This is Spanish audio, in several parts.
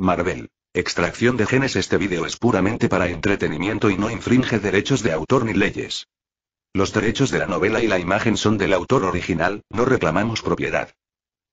Marvel. Extracción de genes Este video es puramente para entretenimiento y no infringe derechos de autor ni leyes. Los derechos de la novela y la imagen son del autor original, no reclamamos propiedad.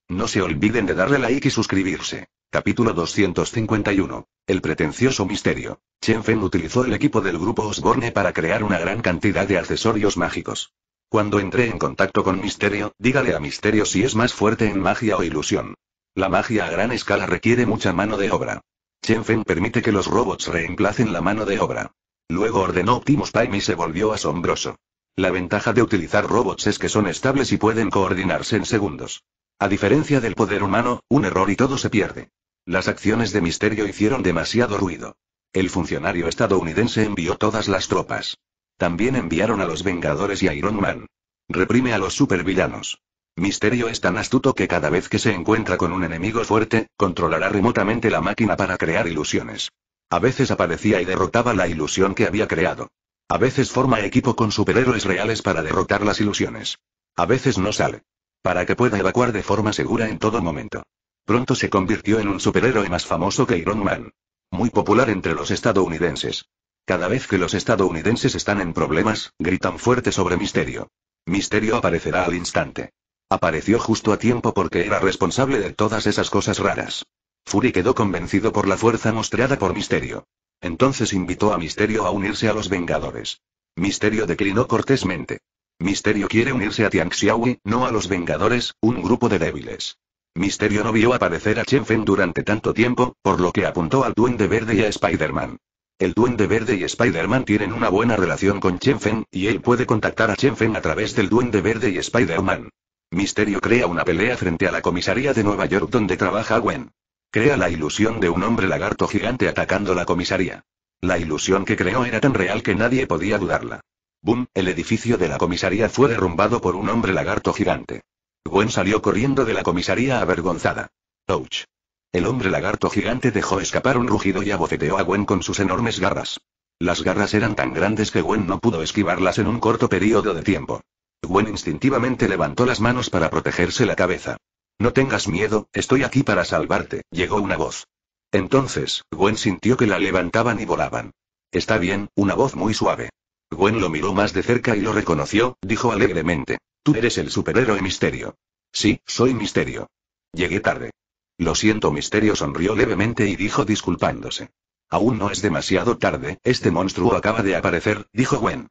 No se olviden de darle like y suscribirse. Capítulo 251. El pretencioso misterio. Chen Fen utilizó el equipo del grupo Osborne para crear una gran cantidad de accesorios mágicos. Cuando entré en contacto con Misterio, dígale a Misterio si es más fuerte en magia o ilusión. La magia a gran escala requiere mucha mano de obra. Chen Feng permite que los robots reemplacen la mano de obra. Luego ordenó Optimus Prime y se volvió asombroso. La ventaja de utilizar robots es que son estables y pueden coordinarse en segundos. A diferencia del poder humano, un error y todo se pierde. Las acciones de misterio hicieron demasiado ruido. El funcionario estadounidense envió todas las tropas. También enviaron a los Vengadores y a Iron Man. Reprime a los supervillanos. Misterio es tan astuto que cada vez que se encuentra con un enemigo fuerte, controlará remotamente la máquina para crear ilusiones. A veces aparecía y derrotaba la ilusión que había creado. A veces forma equipo con superhéroes reales para derrotar las ilusiones. A veces no sale. Para que pueda evacuar de forma segura en todo momento. Pronto se convirtió en un superhéroe más famoso que Iron Man. Muy popular entre los estadounidenses. Cada vez que los estadounidenses están en problemas, gritan fuerte sobre Misterio. Misterio aparecerá al instante. Apareció justo a tiempo porque era responsable de todas esas cosas raras. Fury quedó convencido por la fuerza mostrada por Misterio. Entonces invitó a Misterio a unirse a los Vengadores. Misterio declinó cortésmente. Misterio quiere unirse a Tian Xiaoyi, no a los Vengadores, un grupo de débiles. Misterio no vio aparecer a Chen Fen durante tanto tiempo, por lo que apuntó al Duende Verde y a Spider-Man. El Duende Verde y Spider-Man tienen una buena relación con Chen Feng, y él puede contactar a Chen Feng a través del Duende Verde y Spider-Man. Misterio crea una pelea frente a la comisaría de Nueva York donde trabaja Gwen. Crea la ilusión de un hombre lagarto gigante atacando la comisaría. La ilusión que creó era tan real que nadie podía dudarla. Boom, el edificio de la comisaría fue derrumbado por un hombre lagarto gigante. Gwen salió corriendo de la comisaría avergonzada. Ouch. El hombre lagarto gigante dejó escapar un rugido y abofeteó a Gwen con sus enormes garras. Las garras eran tan grandes que Gwen no pudo esquivarlas en un corto periodo de tiempo. Gwen instintivamente levantó las manos para protegerse la cabeza. No tengas miedo, estoy aquí para salvarte, llegó una voz. Entonces, Gwen sintió que la levantaban y volaban. Está bien, una voz muy suave. Gwen lo miró más de cerca y lo reconoció, dijo alegremente. Tú eres el superhéroe Misterio. Sí, soy Misterio. Llegué tarde. Lo siento, Misterio sonrió levemente y dijo disculpándose. Aún no es demasiado tarde, este monstruo acaba de aparecer, dijo Gwen.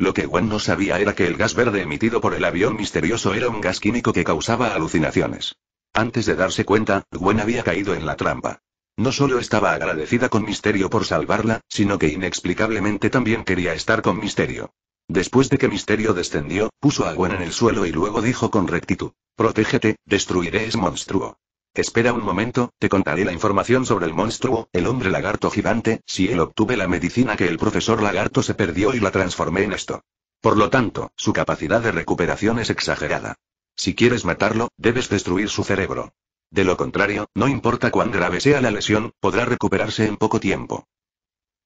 Lo que Gwen no sabía era que el gas verde emitido por el avión misterioso era un gas químico que causaba alucinaciones. Antes de darse cuenta, Gwen había caído en la trampa. No solo estaba agradecida con Misterio por salvarla, sino que inexplicablemente también quería estar con Misterio. Después de que Misterio descendió, puso a Gwen en el suelo y luego dijo con rectitud, Protégete, destruiré ese monstruo. Espera un momento, te contaré la información sobre el monstruo, el hombre lagarto gigante, si él obtuve la medicina que el profesor lagarto se perdió y la transformé en esto. Por lo tanto, su capacidad de recuperación es exagerada. Si quieres matarlo, debes destruir su cerebro. De lo contrario, no importa cuán grave sea la lesión, podrá recuperarse en poco tiempo.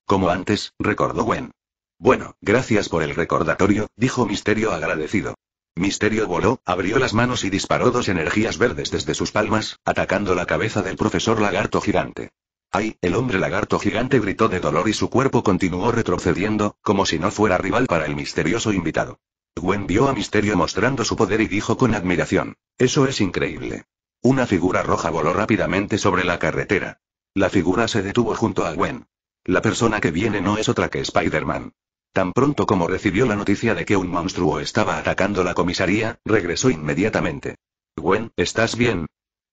Como antes, recordó Gwen. Bueno, gracias por el recordatorio, dijo Misterio agradecido. Misterio voló, abrió las manos y disparó dos energías verdes desde sus palmas, atacando la cabeza del profesor lagarto gigante. ¡Ay! El hombre lagarto gigante gritó de dolor y su cuerpo continuó retrocediendo, como si no fuera rival para el misterioso invitado. Gwen vio a Misterio mostrando su poder y dijo con admiración. Eso es increíble. Una figura roja voló rápidamente sobre la carretera. La figura se detuvo junto a Gwen. La persona que viene no es otra que Spider-Man. Tan pronto como recibió la noticia de que un monstruo estaba atacando la comisaría, regresó inmediatamente. Gwen, ¿estás bien?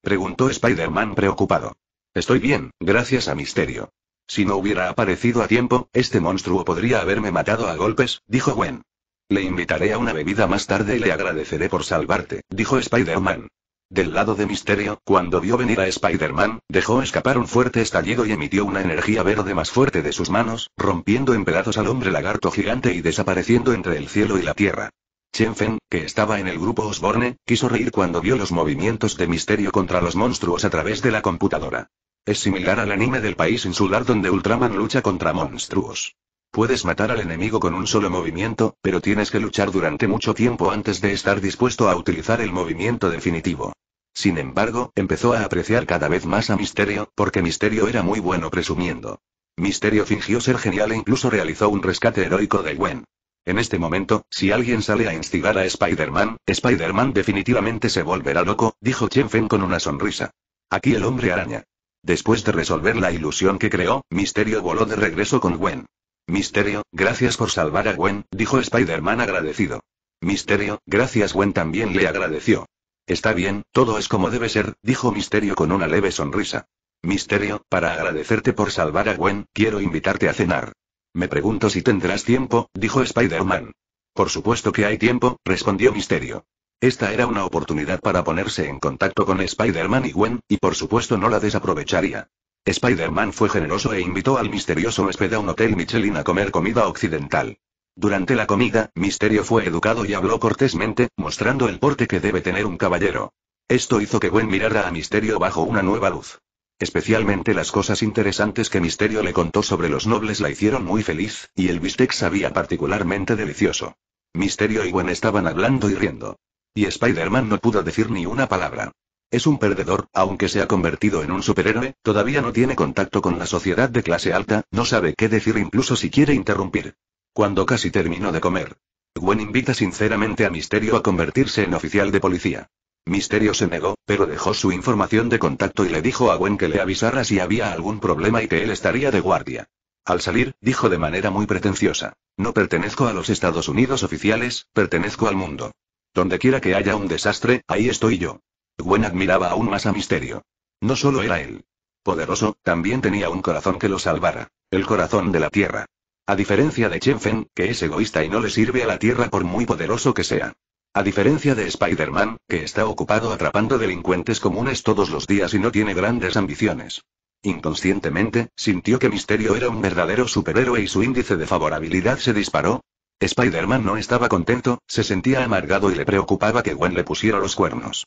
preguntó Spider-Man preocupado. Estoy bien, gracias a Misterio. Si no hubiera aparecido a tiempo, este monstruo podría haberme matado a golpes, dijo Gwen. Le invitaré a una bebida más tarde y le agradeceré por salvarte, dijo Spider-Man. Del lado de Misterio, cuando vio venir a Spider-Man, dejó escapar un fuerte estallido y emitió una energía verde más fuerte de sus manos, rompiendo en pedazos al hombre lagarto gigante y desapareciendo entre el cielo y la tierra. Chen Fen, que estaba en el grupo Osborne, quiso reír cuando vio los movimientos de Misterio contra los monstruos a través de la computadora. Es similar al anime del país insular donde Ultraman lucha contra monstruos. Puedes matar al enemigo con un solo movimiento, pero tienes que luchar durante mucho tiempo antes de estar dispuesto a utilizar el movimiento definitivo. Sin embargo, empezó a apreciar cada vez más a Misterio, porque Misterio era muy bueno presumiendo. Misterio fingió ser genial e incluso realizó un rescate heroico de Gwen. En este momento, si alguien sale a instigar a Spider-Man, Spider-Man definitivamente se volverá loco, dijo Chen Feng con una sonrisa. Aquí el hombre araña. Después de resolver la ilusión que creó, Misterio voló de regreso con Gwen. Misterio, gracias por salvar a Gwen, dijo Spider-Man agradecido. Misterio, gracias Gwen también le agradeció. Está bien, todo es como debe ser, dijo Misterio con una leve sonrisa. Misterio, para agradecerte por salvar a Gwen, quiero invitarte a cenar. Me pregunto si tendrás tiempo, dijo Spider-Man. Por supuesto que hay tiempo, respondió Misterio. Esta era una oportunidad para ponerse en contacto con Spider-Man y Gwen, y por supuesto no la desaprovecharía. Spider-Man fue generoso e invitó al misterioso huésped a un hotel Michelin a comer comida occidental. Durante la comida, Misterio fue educado y habló cortésmente, mostrando el porte que debe tener un caballero. Esto hizo que Gwen mirara a Misterio bajo una nueva luz. Especialmente las cosas interesantes que Misterio le contó sobre los nobles la hicieron muy feliz, y el bistec sabía particularmente delicioso. Misterio y Gwen estaban hablando y riendo. Y Spider-Man no pudo decir ni una palabra. Es un perdedor, aunque se ha convertido en un superhéroe, todavía no tiene contacto con la sociedad de clase alta, no sabe qué decir incluso si quiere interrumpir. Cuando casi terminó de comer. Gwen invita sinceramente a Misterio a convertirse en oficial de policía. Misterio se negó, pero dejó su información de contacto y le dijo a Gwen que le avisara si había algún problema y que él estaría de guardia. Al salir, dijo de manera muy pretenciosa. No pertenezco a los Estados Unidos oficiales, pertenezco al mundo. Donde quiera que haya un desastre, ahí estoy yo. Gwen admiraba aún más a Misterio. No solo era él. Poderoso, también tenía un corazón que lo salvara. El corazón de la Tierra. A diferencia de Chen Feng, que es egoísta y no le sirve a la Tierra por muy poderoso que sea. A diferencia de Spider-Man, que está ocupado atrapando delincuentes comunes todos los días y no tiene grandes ambiciones. Inconscientemente, sintió que Misterio era un verdadero superhéroe y su índice de favorabilidad se disparó. Spider-Man no estaba contento, se sentía amargado y le preocupaba que Gwen le pusiera los cuernos.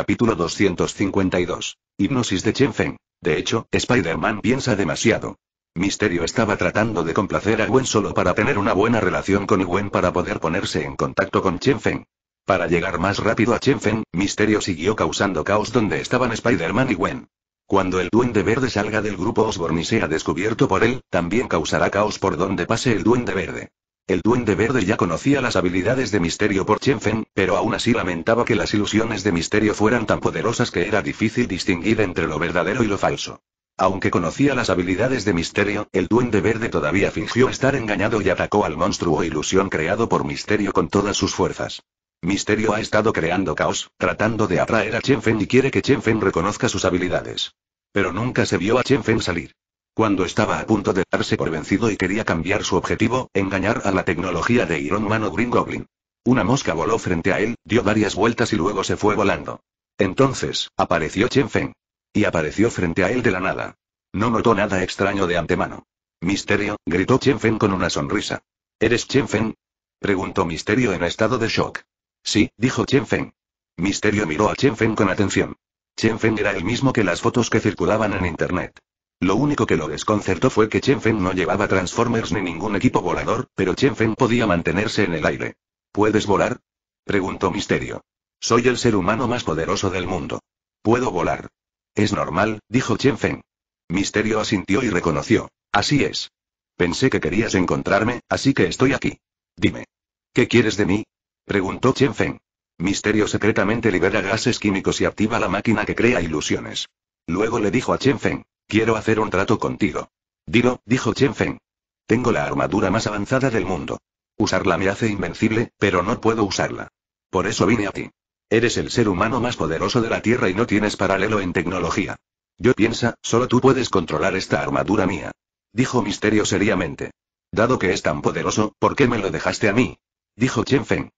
Capítulo 252. Hipnosis de Chen Feng. De hecho, Spider-Man piensa demasiado. Misterio estaba tratando de complacer a Gwen solo para tener una buena relación con Gwen para poder ponerse en contacto con Chen Feng. Para llegar más rápido a Chen Feng, Misterio siguió causando caos donde estaban Spider-Man y Gwen. Cuando el Duende Verde salga del grupo Osborn y sea descubierto por él, también causará caos por donde pase el Duende Verde. El duende verde ya conocía las habilidades de Misterio por Chenfen, pero aún así lamentaba que las ilusiones de Misterio fueran tan poderosas que era difícil distinguir entre lo verdadero y lo falso. Aunque conocía las habilidades de Misterio, el duende verde todavía fingió estar engañado y atacó al monstruo e ilusión creado por Misterio con todas sus fuerzas. Misterio ha estado creando caos, tratando de atraer a Chenfen y quiere que Chenfen reconozca sus habilidades. Pero nunca se vio a Chenfen salir. Cuando estaba a punto de darse por vencido y quería cambiar su objetivo, engañar a la tecnología de Iron Man o Green Goblin. Una mosca voló frente a él, dio varias vueltas y luego se fue volando. Entonces, apareció Chen Feng. Y apareció frente a él de la nada. No notó nada extraño de antemano. Misterio, gritó Chen Feng con una sonrisa. ¿Eres Chen Feng? Preguntó Misterio en estado de shock. Sí, dijo Chen Feng. Misterio miró a Chen Feng con atención. Chen Feng era el mismo que las fotos que circulaban en Internet. Lo único que lo desconcertó fue que Chen Feng no llevaba Transformers ni ningún equipo volador, pero Chen Feng podía mantenerse en el aire. ¿Puedes volar? preguntó Misterio. Soy el ser humano más poderoso del mundo. Puedo volar. Es normal, dijo Chen Feng. Misterio asintió y reconoció. Así es. Pensé que querías encontrarme, así que estoy aquí. Dime. ¿Qué quieres de mí? preguntó Chen Feng. Misterio secretamente libera gases químicos y activa la máquina que crea ilusiones. Luego le dijo a Chen Feng. Quiero hacer un trato contigo. Dilo, dijo Chen Feng. Tengo la armadura más avanzada del mundo. Usarla me hace invencible, pero no puedo usarla. Por eso vine a ti. Eres el ser humano más poderoso de la Tierra y no tienes paralelo en tecnología. Yo piensa, solo tú puedes controlar esta armadura mía. Dijo Misterio seriamente. Dado que es tan poderoso, ¿por qué me lo dejaste a mí? Dijo Chen Feng.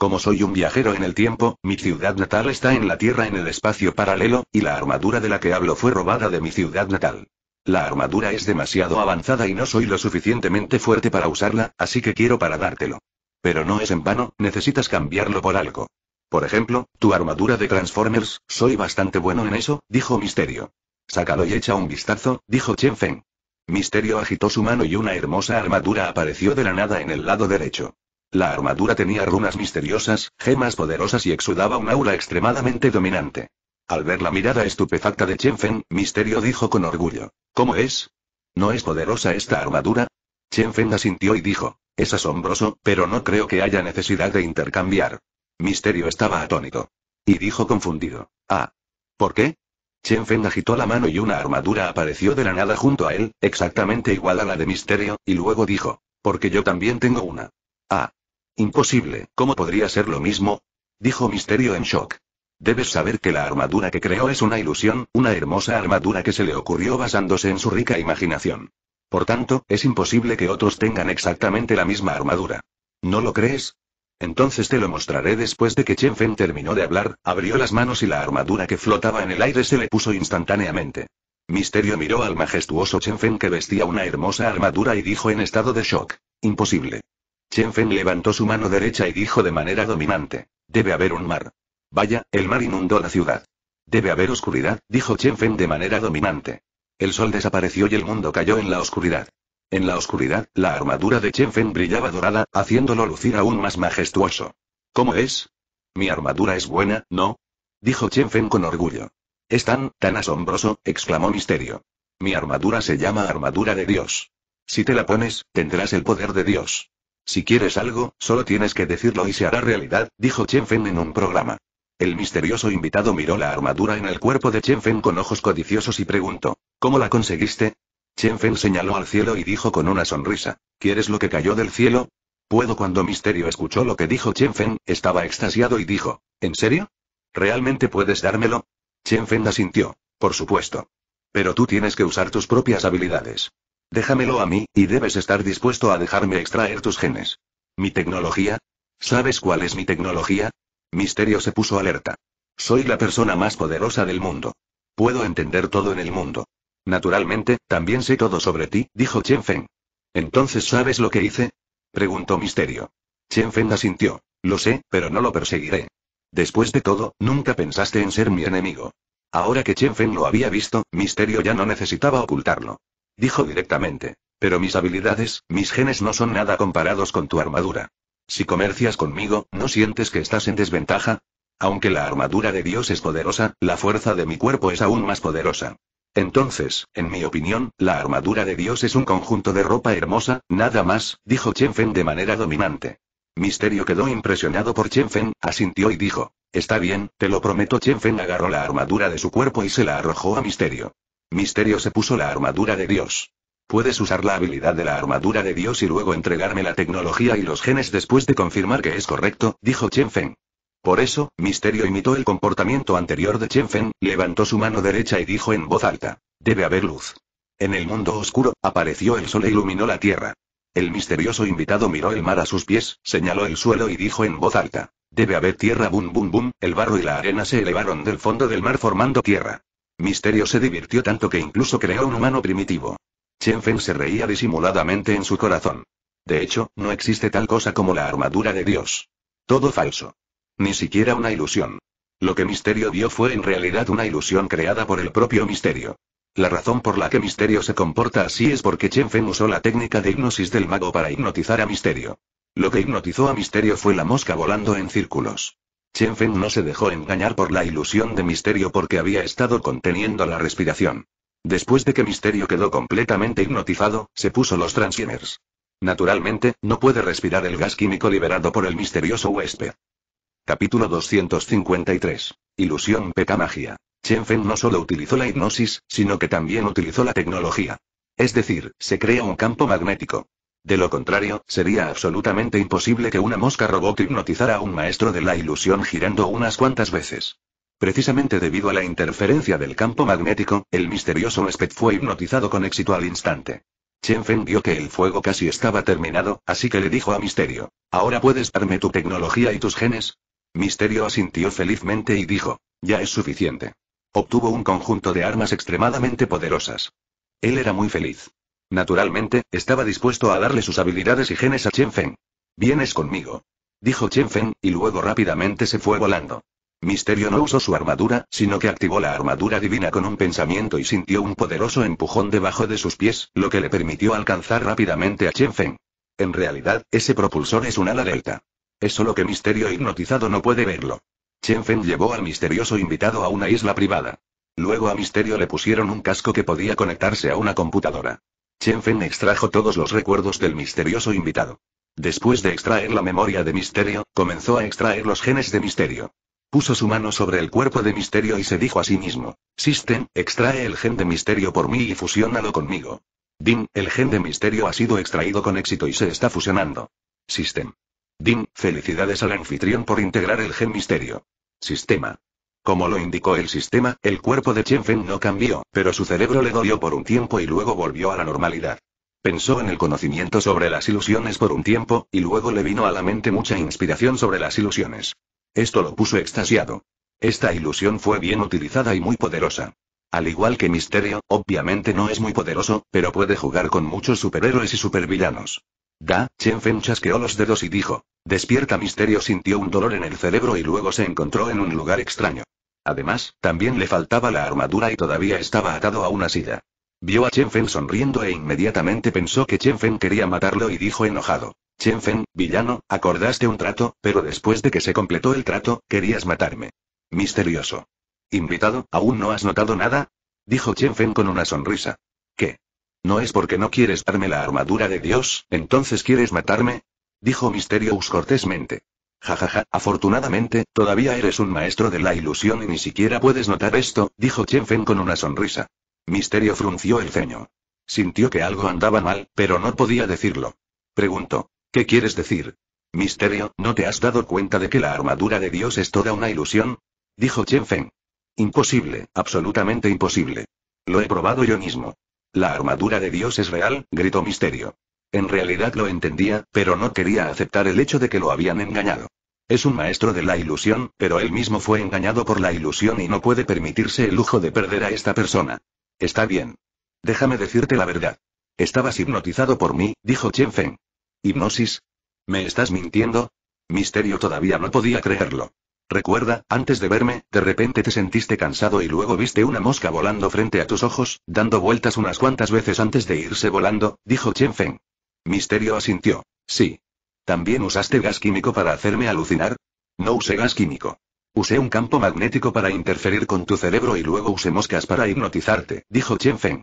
Como soy un viajero en el tiempo, mi ciudad natal está en la Tierra en el espacio paralelo, y la armadura de la que hablo fue robada de mi ciudad natal. La armadura es demasiado avanzada y no soy lo suficientemente fuerte para usarla, así que quiero para dártelo. Pero no es en vano, necesitas cambiarlo por algo. Por ejemplo, tu armadura de Transformers, soy bastante bueno en eso, dijo Misterio. Sácalo y echa un vistazo, dijo Chen Feng. Misterio agitó su mano y una hermosa armadura apareció de la nada en el lado derecho. La armadura tenía runas misteriosas, gemas poderosas y exudaba un aura extremadamente dominante. Al ver la mirada estupefacta de Chenfen, Misterio dijo con orgullo. ¿Cómo es? ¿No es poderosa esta armadura? Chenfen asintió y dijo. Es asombroso, pero no creo que haya necesidad de intercambiar. Misterio estaba atónito. Y dijo confundido. Ah. ¿Por qué? Feng agitó la mano y una armadura apareció de la nada junto a él, exactamente igual a la de Misterio, y luego dijo. Porque yo también tengo una. Ah. Imposible, ¿cómo podría ser lo mismo? dijo Misterio en shock. Debes saber que la armadura que creó es una ilusión, una hermosa armadura que se le ocurrió basándose en su rica imaginación. Por tanto, es imposible que otros tengan exactamente la misma armadura. ¿No lo crees? Entonces te lo mostraré después de que Chen Fen terminó de hablar, abrió las manos y la armadura que flotaba en el aire se le puso instantáneamente. Misterio miró al majestuoso Chen Fen que vestía una hermosa armadura y dijo en estado de shock. Imposible. Chen Feng levantó su mano derecha y dijo de manera dominante. Debe haber un mar. Vaya, el mar inundó la ciudad. Debe haber oscuridad, dijo Chen Feng de manera dominante. El sol desapareció y el mundo cayó en la oscuridad. En la oscuridad, la armadura de Chen Feng brillaba dorada, haciéndolo lucir aún más majestuoso. ¿Cómo es? Mi armadura es buena, ¿no? Dijo Chen Feng con orgullo. Es tan, tan asombroso, exclamó Misterio. Mi armadura se llama armadura de Dios. Si te la pones, tendrás el poder de Dios. Si quieres algo, solo tienes que decirlo y se hará realidad, dijo Chen Fen en un programa. El misterioso invitado miró la armadura en el cuerpo de Chen Feng con ojos codiciosos y preguntó, ¿cómo la conseguiste? Chen Fen señaló al cielo y dijo con una sonrisa, ¿quieres lo que cayó del cielo? Puedo cuando Misterio escuchó lo que dijo Chen Fen, estaba extasiado y dijo, ¿en serio? ¿Realmente puedes dármelo? Chen Fen asintió, por supuesto. Pero tú tienes que usar tus propias habilidades. Déjamelo a mí, y debes estar dispuesto a dejarme extraer tus genes. ¿Mi tecnología? ¿Sabes cuál es mi tecnología? Misterio se puso alerta. Soy la persona más poderosa del mundo. Puedo entender todo en el mundo. Naturalmente, también sé todo sobre ti, dijo Chen Feng. ¿Entonces sabes lo que hice? preguntó Misterio. Chen Feng asintió. Lo sé, pero no lo perseguiré. Después de todo, nunca pensaste en ser mi enemigo. Ahora que Chen Feng lo había visto, Misterio ya no necesitaba ocultarlo. Dijo directamente. Pero mis habilidades, mis genes no son nada comparados con tu armadura. Si comercias conmigo, ¿no sientes que estás en desventaja? Aunque la armadura de Dios es poderosa, la fuerza de mi cuerpo es aún más poderosa. Entonces, en mi opinión, la armadura de Dios es un conjunto de ropa hermosa, nada más, dijo Chen Feng de manera dominante. Misterio quedó impresionado por Chen Feng, asintió y dijo, Está bien, te lo prometo. Chen Feng agarró la armadura de su cuerpo y se la arrojó a Misterio. Misterio se puso la armadura de Dios. Puedes usar la habilidad de la armadura de Dios y luego entregarme la tecnología y los genes después de confirmar que es correcto, dijo Chen Feng. Por eso, Misterio imitó el comportamiento anterior de Chen Feng, levantó su mano derecha y dijo en voz alta: Debe haber luz. En el mundo oscuro, apareció el sol e iluminó la tierra. El misterioso invitado miró el mar a sus pies, señaló el suelo y dijo en voz alta: Debe haber tierra, bum bum bum. El barro y la arena se elevaron del fondo del mar formando tierra. Misterio se divirtió tanto que incluso creó un humano primitivo. Chen Feng se reía disimuladamente en su corazón. De hecho, no existe tal cosa como la armadura de Dios. Todo falso. Ni siquiera una ilusión. Lo que Misterio vio fue en realidad una ilusión creada por el propio Misterio. La razón por la que Misterio se comporta así es porque Chen Feng usó la técnica de hipnosis del mago para hipnotizar a Misterio. Lo que hipnotizó a Misterio fue la mosca volando en círculos. Chen Feng no se dejó engañar por la ilusión de misterio porque había estado conteniendo la respiración. Después de que Misterio quedó completamente hipnotizado, se puso los transiemers. Naturalmente, no puede respirar el gas químico liberado por el misterioso huésped. Capítulo 253. Ilusión peca magia. Chen Feng no solo utilizó la hipnosis, sino que también utilizó la tecnología. Es decir, se crea un campo magnético. De lo contrario, sería absolutamente imposible que una mosca robot hipnotizara a un maestro de la ilusión girando unas cuantas veces. Precisamente debido a la interferencia del campo magnético, el misterioso huésped fue hipnotizado con éxito al instante. Chen Feng vio que el fuego casi estaba terminado, así que le dijo a Misterio, ¿ahora puedes darme tu tecnología y tus genes? Misterio asintió felizmente y dijo, ya es suficiente. Obtuvo un conjunto de armas extremadamente poderosas. Él era muy feliz. Naturalmente, estaba dispuesto a darle sus habilidades y genes a Chen Feng. Vienes conmigo. Dijo Chen Feng, y luego rápidamente se fue volando. Misterio no usó su armadura, sino que activó la armadura divina con un pensamiento y sintió un poderoso empujón debajo de sus pies, lo que le permitió alcanzar rápidamente a Chen Feng. En realidad, ese propulsor es un ala delta. Es solo que Misterio hipnotizado no puede verlo. Chen Feng llevó al misterioso invitado a una isla privada. Luego a Misterio le pusieron un casco que podía conectarse a una computadora. Chen extrajo todos los recuerdos del misterioso invitado. Después de extraer la memoria de Misterio, comenzó a extraer los genes de Misterio. Puso su mano sobre el cuerpo de Misterio y se dijo a sí mismo, System, extrae el gen de Misterio por mí y fusiónalo conmigo. Din, el gen de Misterio ha sido extraído con éxito y se está fusionando. System. Din, felicidades al anfitrión por integrar el gen Misterio. Sistema. Como lo indicó el sistema, el cuerpo de Chen Feng no cambió, pero su cerebro le dolió por un tiempo y luego volvió a la normalidad. Pensó en el conocimiento sobre las ilusiones por un tiempo, y luego le vino a la mente mucha inspiración sobre las ilusiones. Esto lo puso extasiado. Esta ilusión fue bien utilizada y muy poderosa. Al igual que Misterio, obviamente no es muy poderoso, pero puede jugar con muchos superhéroes y supervillanos. Da, Chen Feng chasqueó los dedos y dijo. Despierta Misterio sintió un dolor en el cerebro y luego se encontró en un lugar extraño. Además, también le faltaba la armadura y todavía estaba atado a una silla. Vio a Chen Fen sonriendo e inmediatamente pensó que Chen Fen quería matarlo y dijo enojado. Chen Fen, villano, acordaste un trato, pero después de que se completó el trato, querías matarme. Misterioso. Invitado, ¿aún no has notado nada? Dijo Chen Fen con una sonrisa. ¿Qué? ¿No es porque no quieres darme la armadura de Dios, entonces quieres matarme? Dijo Misterious cortésmente. Jajaja, afortunadamente, todavía eres un maestro de la ilusión y ni siquiera puedes notar esto, dijo Chen Feng con una sonrisa. Misterio frunció el ceño. Sintió que algo andaba mal, pero no podía decirlo. Preguntó. ¿Qué quieres decir? Misterio, ¿no te has dado cuenta de que la armadura de Dios es toda una ilusión? Dijo Chen Feng. Imposible, absolutamente imposible. Lo he probado yo mismo. La armadura de Dios es real, gritó Misterio. En realidad lo entendía, pero no quería aceptar el hecho de que lo habían engañado. Es un maestro de la ilusión, pero él mismo fue engañado por la ilusión y no puede permitirse el lujo de perder a esta persona. Está bien. Déjame decirte la verdad. Estabas hipnotizado por mí, dijo Chen Feng. ¿Hipnosis? ¿Me estás mintiendo? Misterio todavía no podía creerlo. Recuerda, antes de verme, de repente te sentiste cansado y luego viste una mosca volando frente a tus ojos, dando vueltas unas cuantas veces antes de irse volando, dijo Chen Feng. Misterio asintió. Sí. ¿También usaste gas químico para hacerme alucinar? No usé gas químico. Usé un campo magnético para interferir con tu cerebro y luego usé moscas para hipnotizarte, dijo Chen Feng.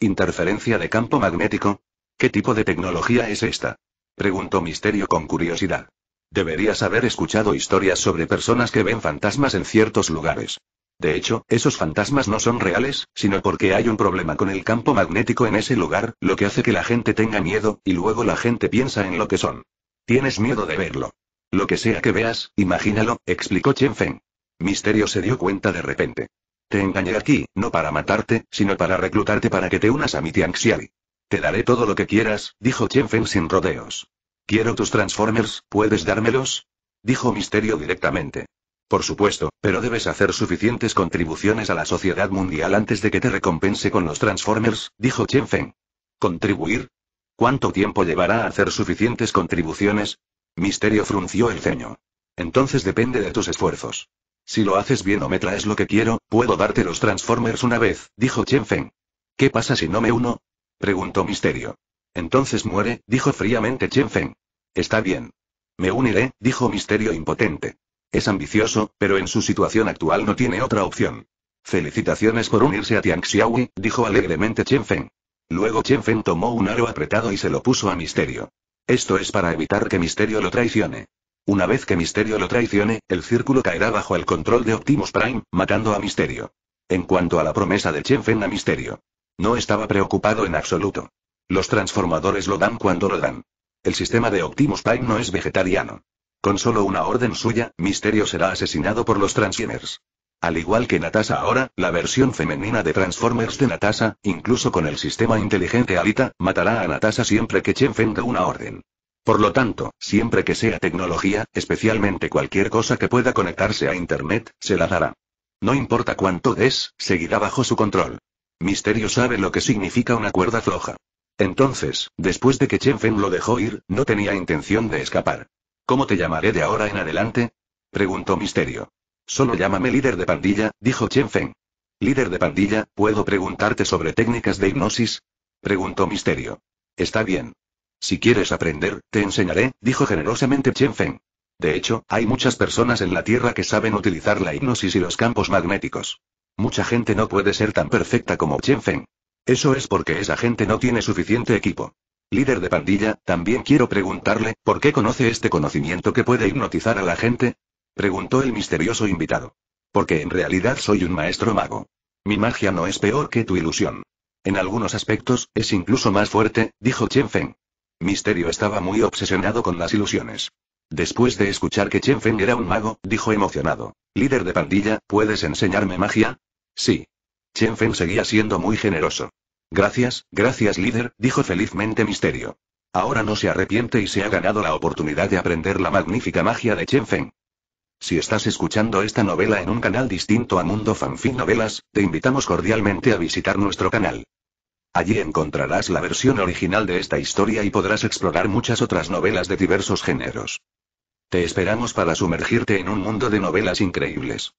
¿Interferencia de campo magnético? ¿Qué tipo de tecnología es esta? preguntó Misterio con curiosidad. Deberías haber escuchado historias sobre personas que ven fantasmas en ciertos lugares. De hecho, esos fantasmas no son reales, sino porque hay un problema con el campo magnético en ese lugar, lo que hace que la gente tenga miedo, y luego la gente piensa en lo que son. Tienes miedo de verlo. Lo que sea que veas, imagínalo, explicó Chen Feng. Misterio se dio cuenta de repente. Te engañé aquí, no para matarte, sino para reclutarte para que te unas a mi Tianxiali. Te daré todo lo que quieras, dijo Chen Feng sin rodeos. Quiero tus Transformers, ¿puedes dármelos? Dijo Misterio directamente. Por supuesto, pero debes hacer suficientes contribuciones a la sociedad mundial antes de que te recompense con los Transformers, dijo Chen Feng. ¿Contribuir? ¿Cuánto tiempo llevará a hacer suficientes contribuciones? Misterio frunció el ceño. Entonces depende de tus esfuerzos. Si lo haces bien o me traes lo que quiero, puedo darte los Transformers una vez, dijo Chen Feng. ¿Qué pasa si no me uno? preguntó Misterio. Entonces muere, dijo fríamente Chen Feng. Está bien. Me uniré, dijo Misterio impotente. Es ambicioso, pero en su situación actual no tiene otra opción. Felicitaciones por unirse a Tianxiaoyu, dijo alegremente Chen Feng. Luego Chen Feng tomó un aro apretado y se lo puso a Misterio. Esto es para evitar que Misterio lo traicione. Una vez que Misterio lo traicione, el círculo caerá bajo el control de Optimus Prime, matando a Misterio. En cuanto a la promesa de Chen Feng a Misterio. No estaba preocupado en absoluto. Los transformadores lo dan cuando lo dan. El sistema de Optimus Prime no es vegetariano. Con solo una orden suya, Misterio será asesinado por los Transformers. Al igual que Natasha ahora, la versión femenina de Transformers de Natasha, incluso con el sistema inteligente Alita, matará a Natasha siempre que Chen Feng dé una orden. Por lo tanto, siempre que sea tecnología, especialmente cualquier cosa que pueda conectarse a Internet, se la dará. No importa cuánto des, seguirá bajo su control. Misterio sabe lo que significa una cuerda floja. Entonces, después de que Chen Feng lo dejó ir, no tenía intención de escapar. ¿Cómo te llamaré de ahora en adelante? preguntó Misterio. Solo llámame líder de pandilla, dijo Chen Feng. Líder de pandilla, ¿puedo preguntarte sobre técnicas de hipnosis? preguntó Misterio. Está bien. Si quieres aprender, te enseñaré, dijo generosamente Chen Feng. De hecho, hay muchas personas en la Tierra que saben utilizar la hipnosis y los campos magnéticos. Mucha gente no puede ser tan perfecta como Chen Feng. Eso es porque esa gente no tiene suficiente equipo líder de pandilla, también quiero preguntarle, ¿por qué conoce este conocimiento que puede hipnotizar a la gente? Preguntó el misterioso invitado. Porque en realidad soy un maestro mago. Mi magia no es peor que tu ilusión. En algunos aspectos, es incluso más fuerte, dijo Chen Feng. Misterio estaba muy obsesionado con las ilusiones. Después de escuchar que Chen Feng era un mago, dijo emocionado. Líder de pandilla, ¿puedes enseñarme magia? Sí. Chen Feng seguía siendo muy generoso. Gracias, gracias líder, dijo felizmente Misterio. Ahora no se arrepiente y se ha ganado la oportunidad de aprender la magnífica magia de Chen Feng. Si estás escuchando esta novela en un canal distinto a Mundo Fanfic Novelas, te invitamos cordialmente a visitar nuestro canal. Allí encontrarás la versión original de esta historia y podrás explorar muchas otras novelas de diversos géneros. Te esperamos para sumergirte en un mundo de novelas increíbles.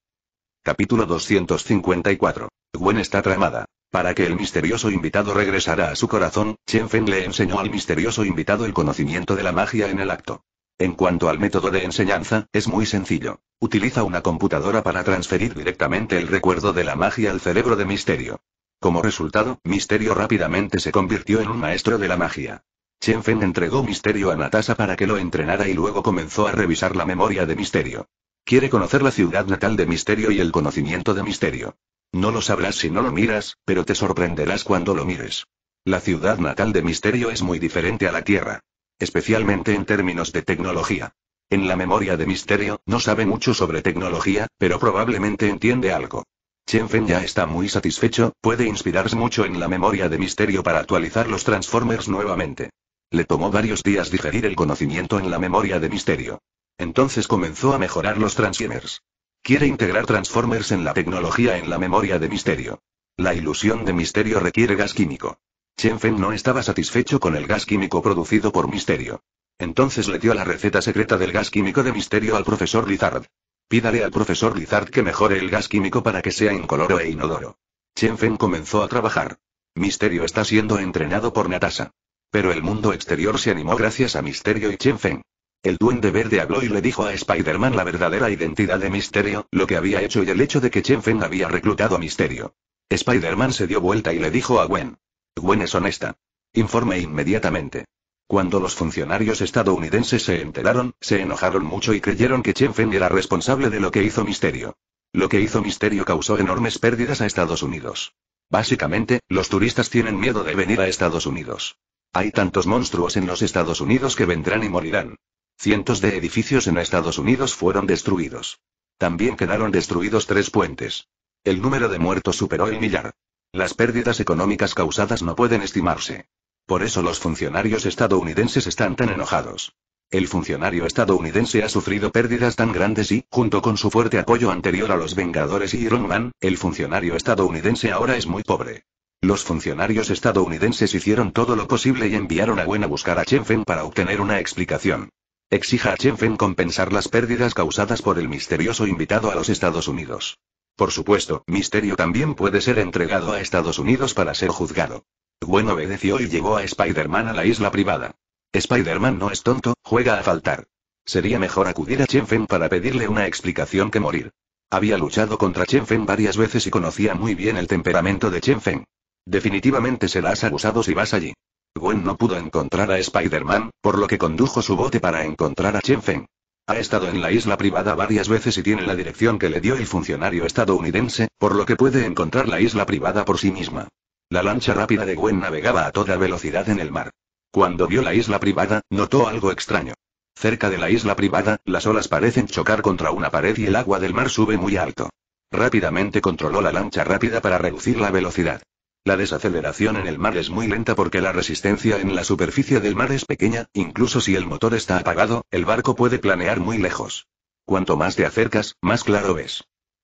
Capítulo 254. Gwen está tramada. Para que el misterioso invitado regresara a su corazón, Chen Feng le enseñó al misterioso invitado el conocimiento de la magia en el acto. En cuanto al método de enseñanza, es muy sencillo. Utiliza una computadora para transferir directamente el recuerdo de la magia al cerebro de Misterio. Como resultado, Misterio rápidamente se convirtió en un maestro de la magia. Chen Feng entregó Misterio a Natasa para que lo entrenara y luego comenzó a revisar la memoria de Misterio. Quiere conocer la ciudad natal de Misterio y el conocimiento de Misterio. No lo sabrás si no lo miras, pero te sorprenderás cuando lo mires. La ciudad natal de Misterio es muy diferente a la Tierra. Especialmente en términos de tecnología. En la memoria de Misterio, no sabe mucho sobre tecnología, pero probablemente entiende algo. Chen Feng ya está muy satisfecho, puede inspirarse mucho en la memoria de Misterio para actualizar los Transformers nuevamente. Le tomó varios días digerir el conocimiento en la memoria de Misterio. Entonces comenzó a mejorar los Transformers. Quiere integrar Transformers en la tecnología en la memoria de Misterio. La ilusión de Misterio requiere gas químico. Chen Feng no estaba satisfecho con el gas químico producido por Misterio. Entonces le dio la receta secreta del gas químico de Misterio al profesor Lizard. Pídale al profesor Lizard que mejore el gas químico para que sea incoloro e inodoro. Chen Feng comenzó a trabajar. Misterio está siendo entrenado por Natasha. Pero el mundo exterior se animó gracias a Misterio y Chen Feng. El duende verde habló y le dijo a Spider-Man la verdadera identidad de Misterio, lo que había hecho y el hecho de que Chen Feng había reclutado a Misterio. Spider-Man se dio vuelta y le dijo a Gwen. Gwen es honesta. Informe inmediatamente. Cuando los funcionarios estadounidenses se enteraron, se enojaron mucho y creyeron que Chen Feng era responsable de lo que hizo Misterio. Lo que hizo Misterio causó enormes pérdidas a Estados Unidos. Básicamente, los turistas tienen miedo de venir a Estados Unidos. Hay tantos monstruos en los Estados Unidos que vendrán y morirán. Cientos de edificios en Estados Unidos fueron destruidos. También quedaron destruidos tres puentes. El número de muertos superó el millar. Las pérdidas económicas causadas no pueden estimarse. Por eso los funcionarios estadounidenses están tan enojados. El funcionario estadounidense ha sufrido pérdidas tan grandes y, junto con su fuerte apoyo anterior a los Vengadores y Iron Man, el funcionario estadounidense ahora es muy pobre. Los funcionarios estadounidenses hicieron todo lo posible y enviaron a Gwen a buscar a Feng para obtener una explicación. Exija a Feng compensar las pérdidas causadas por el misterioso invitado a los Estados Unidos. Por supuesto, Misterio también puede ser entregado a Estados Unidos para ser juzgado. Gwen obedeció y llevó a Spider-Man a la isla privada. Spider-Man no es tonto, juega a faltar. Sería mejor acudir a Chen Feng para pedirle una explicación que morir. Había luchado contra Chen Feng varias veces y conocía muy bien el temperamento de Chen Feng. Definitivamente serás abusado si vas allí. Gwen no pudo encontrar a Spider-Man, por lo que condujo su bote para encontrar a Chen Feng. Ha estado en la isla privada varias veces y tiene la dirección que le dio el funcionario estadounidense, por lo que puede encontrar la isla privada por sí misma. La lancha rápida de Gwen navegaba a toda velocidad en el mar. Cuando vio la isla privada, notó algo extraño. Cerca de la isla privada, las olas parecen chocar contra una pared y el agua del mar sube muy alto. Rápidamente controló la lancha rápida para reducir la velocidad. La desaceleración en el mar es muy lenta porque la resistencia en la superficie del mar es pequeña, incluso si el motor está apagado, el barco puede planear muy lejos. Cuanto más te acercas, más claro ves.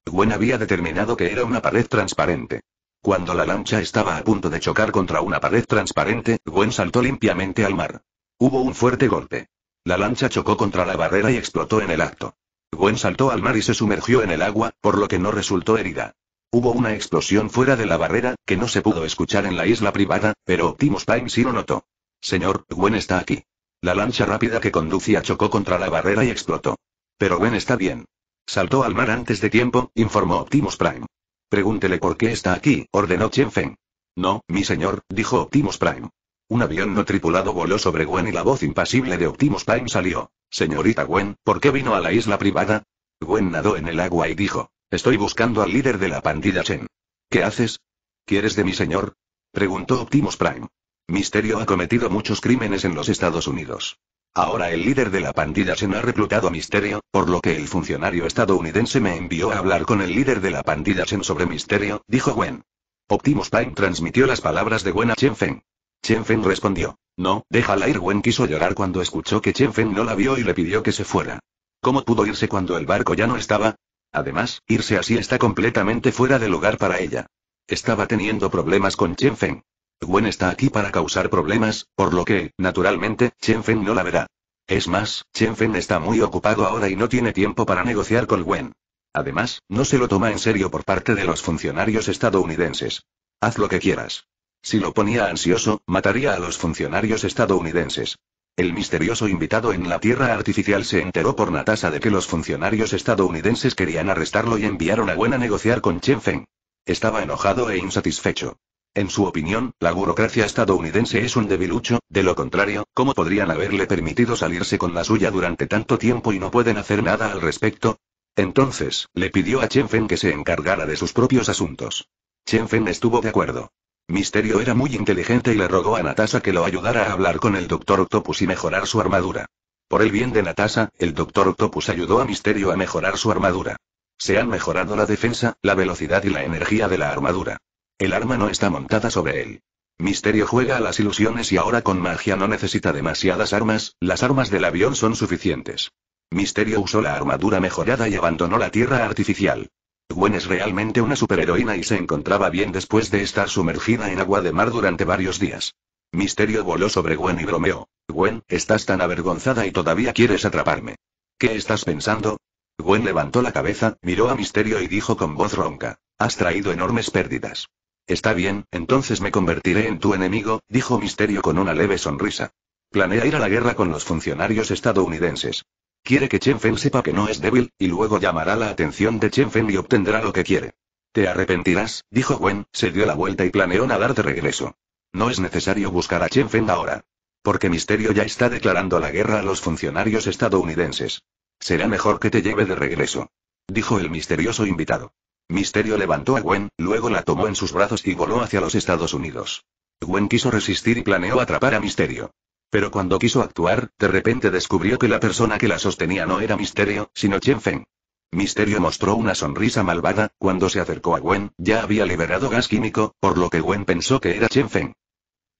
Gwen había determinado que era una pared transparente. Cuando la lancha estaba a punto de chocar contra una pared transparente, Gwen saltó limpiamente al mar. Hubo un fuerte golpe. La lancha chocó contra la barrera y explotó en el acto. Gwen saltó al mar y se sumergió en el agua, por lo que no resultó herida. Hubo una explosión fuera de la barrera, que no se pudo escuchar en la isla privada, pero Optimus Prime sí lo notó. Señor, Gwen está aquí. La lancha rápida que conducía chocó contra la barrera y explotó. Pero Gwen está bien. Saltó al mar antes de tiempo, informó Optimus Prime. Pregúntele por qué está aquí, ordenó Chen Feng. No, mi señor, dijo Optimus Prime. Un avión no tripulado voló sobre Gwen y la voz impasible de Optimus Prime salió. Señorita Gwen, ¿por qué vino a la isla privada? Gwen nadó en el agua y dijo. Estoy buscando al líder de la pandilla Chen. ¿Qué haces? ¿Quieres de mi señor? Preguntó Optimus Prime. Misterio ha cometido muchos crímenes en los Estados Unidos. Ahora el líder de la pandilla Chen ha reclutado a Misterio, por lo que el funcionario estadounidense me envió a hablar con el líder de la pandilla Chen sobre Misterio, dijo Gwen. Optimus Prime transmitió las palabras de Gwen a Chen Feng. Chen Feng respondió. No, déjala ir. Gwen quiso llorar cuando escuchó que Chen Feng no la vio y le pidió que se fuera. ¿Cómo pudo irse cuando el barco ya no estaba? Además, irse así está completamente fuera de lugar para ella. Estaba teniendo problemas con Chen Feng. Gwen está aquí para causar problemas, por lo que, naturalmente, Chen Feng no la verá. Es más, Chen Feng está muy ocupado ahora y no tiene tiempo para negociar con Gwen. Además, no se lo toma en serio por parte de los funcionarios estadounidenses. Haz lo que quieras. Si lo ponía ansioso, mataría a los funcionarios estadounidenses. El misterioso invitado en la Tierra Artificial se enteró por Natasa de que los funcionarios estadounidenses querían arrestarlo y enviaron a Buena a negociar con Chen Feng. Estaba enojado e insatisfecho. En su opinión, la burocracia estadounidense es un debilucho, de lo contrario, ¿cómo podrían haberle permitido salirse con la suya durante tanto tiempo y no pueden hacer nada al respecto? Entonces, le pidió a Chen Feng que se encargara de sus propios asuntos. Chen Feng estuvo de acuerdo. Misterio era muy inteligente y le rogó a Natasa que lo ayudara a hablar con el Dr. Octopus y mejorar su armadura. Por el bien de Natasa, el Dr. Octopus ayudó a Misterio a mejorar su armadura. Se han mejorado la defensa, la velocidad y la energía de la armadura. El arma no está montada sobre él. Misterio juega a las ilusiones y ahora con magia no necesita demasiadas armas, las armas del avión son suficientes. Misterio usó la armadura mejorada y abandonó la tierra artificial. Gwen es realmente una superheroína y se encontraba bien después de estar sumergida en agua de mar durante varios días. Misterio voló sobre Gwen y bromeó. Gwen, estás tan avergonzada y todavía quieres atraparme. ¿Qué estás pensando? Gwen levantó la cabeza, miró a Misterio y dijo con voz ronca. Has traído enormes pérdidas. Está bien, entonces me convertiré en tu enemigo, dijo Misterio con una leve sonrisa. Planea ir a la guerra con los funcionarios estadounidenses. Quiere que Chen Feng sepa que no es débil, y luego llamará la atención de Chen Fen y obtendrá lo que quiere. Te arrepentirás, dijo Gwen, se dio la vuelta y planeó nadar de regreso. No es necesario buscar a Chen Fen ahora. Porque Misterio ya está declarando la guerra a los funcionarios estadounidenses. Será mejor que te lleve de regreso. Dijo el misterioso invitado. Misterio levantó a Gwen, luego la tomó en sus brazos y voló hacia los Estados Unidos. Gwen quiso resistir y planeó atrapar a Misterio. Pero cuando quiso actuar, de repente descubrió que la persona que la sostenía no era Misterio, sino Chen Feng. Misterio mostró una sonrisa malvada, cuando se acercó a Gwen, ya había liberado gas químico, por lo que Gwen pensó que era Chen Feng.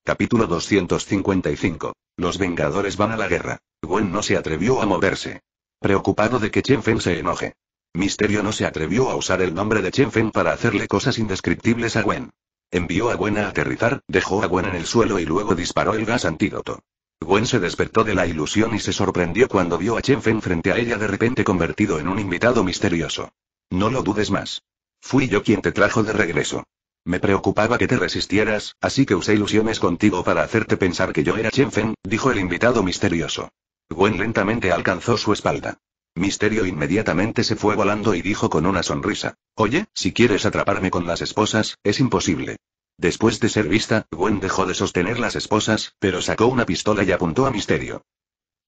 Capítulo 255. Los Vengadores van a la guerra. Gwen no se atrevió a moverse. Preocupado de que Chen Feng se enoje. Misterio no se atrevió a usar el nombre de Chen Feng para hacerle cosas indescriptibles a Gwen. Envió a Gwen a aterrizar, dejó a Gwen en el suelo y luego disparó el gas antídoto. Gwen se despertó de la ilusión y se sorprendió cuando vio a Chen Feng frente a ella de repente convertido en un invitado misterioso. No lo dudes más. Fui yo quien te trajo de regreso. Me preocupaba que te resistieras, así que usé ilusiones contigo para hacerte pensar que yo era Chen Feng, dijo el invitado misterioso. Gwen lentamente alcanzó su espalda. Misterio inmediatamente se fue volando y dijo con una sonrisa. Oye, si quieres atraparme con las esposas, es imposible. Después de ser vista, Gwen dejó de sostener las esposas, pero sacó una pistola y apuntó a Misterio.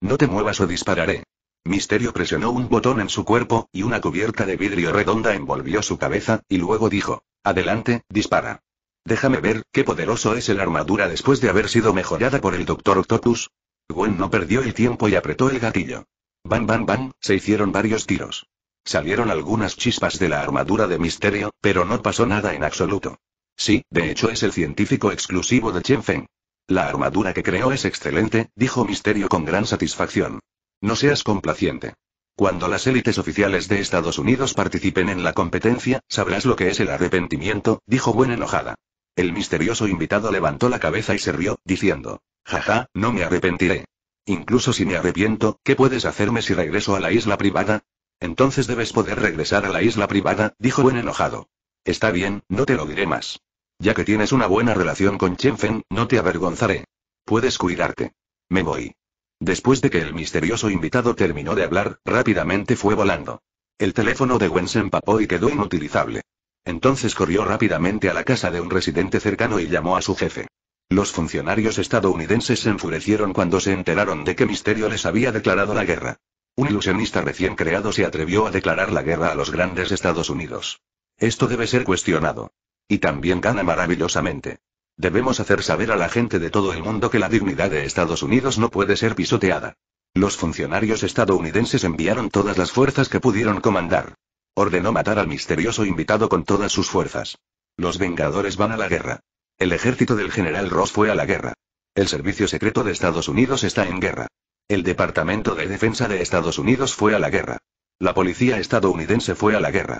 No te muevas o dispararé. Misterio presionó un botón en su cuerpo, y una cubierta de vidrio redonda envolvió su cabeza, y luego dijo, Adelante, dispara. Déjame ver, qué poderoso es el armadura después de haber sido mejorada por el Dr. Octopus. Gwen no perdió el tiempo y apretó el gatillo. Bam bam bam, se hicieron varios tiros. Salieron algunas chispas de la armadura de Misterio, pero no pasó nada en absoluto. Sí, de hecho es el científico exclusivo de Chen Feng. La armadura que creó es excelente, dijo Misterio con gran satisfacción. No seas complaciente. Cuando las élites oficiales de Estados Unidos participen en la competencia, sabrás lo que es el arrepentimiento, dijo Buen enojada. El misterioso invitado levantó la cabeza y se rió, diciendo, jaja, no me arrepentiré. Incluso si me arrepiento, ¿qué puedes hacerme si regreso a la isla privada? Entonces debes poder regresar a la isla privada, dijo Buen enojado. Está bien, no te lo diré más. Ya que tienes una buena relación con Chenfen, no te avergonzaré. Puedes cuidarte. Me voy. Después de que el misterioso invitado terminó de hablar, rápidamente fue volando. El teléfono de Wen se empapó y quedó inutilizable. Entonces corrió rápidamente a la casa de un residente cercano y llamó a su jefe. Los funcionarios estadounidenses se enfurecieron cuando se enteraron de que Misterio les había declarado la guerra. Un ilusionista recién creado se atrevió a declarar la guerra a los grandes Estados Unidos. Esto debe ser cuestionado. Y también gana maravillosamente. Debemos hacer saber a la gente de todo el mundo que la dignidad de Estados Unidos no puede ser pisoteada. Los funcionarios estadounidenses enviaron todas las fuerzas que pudieron comandar. Ordenó matar al misterioso invitado con todas sus fuerzas. Los Vengadores van a la guerra. El ejército del general Ross fue a la guerra. El Servicio Secreto de Estados Unidos está en guerra. El Departamento de Defensa de Estados Unidos fue a la guerra. La policía estadounidense fue a la guerra.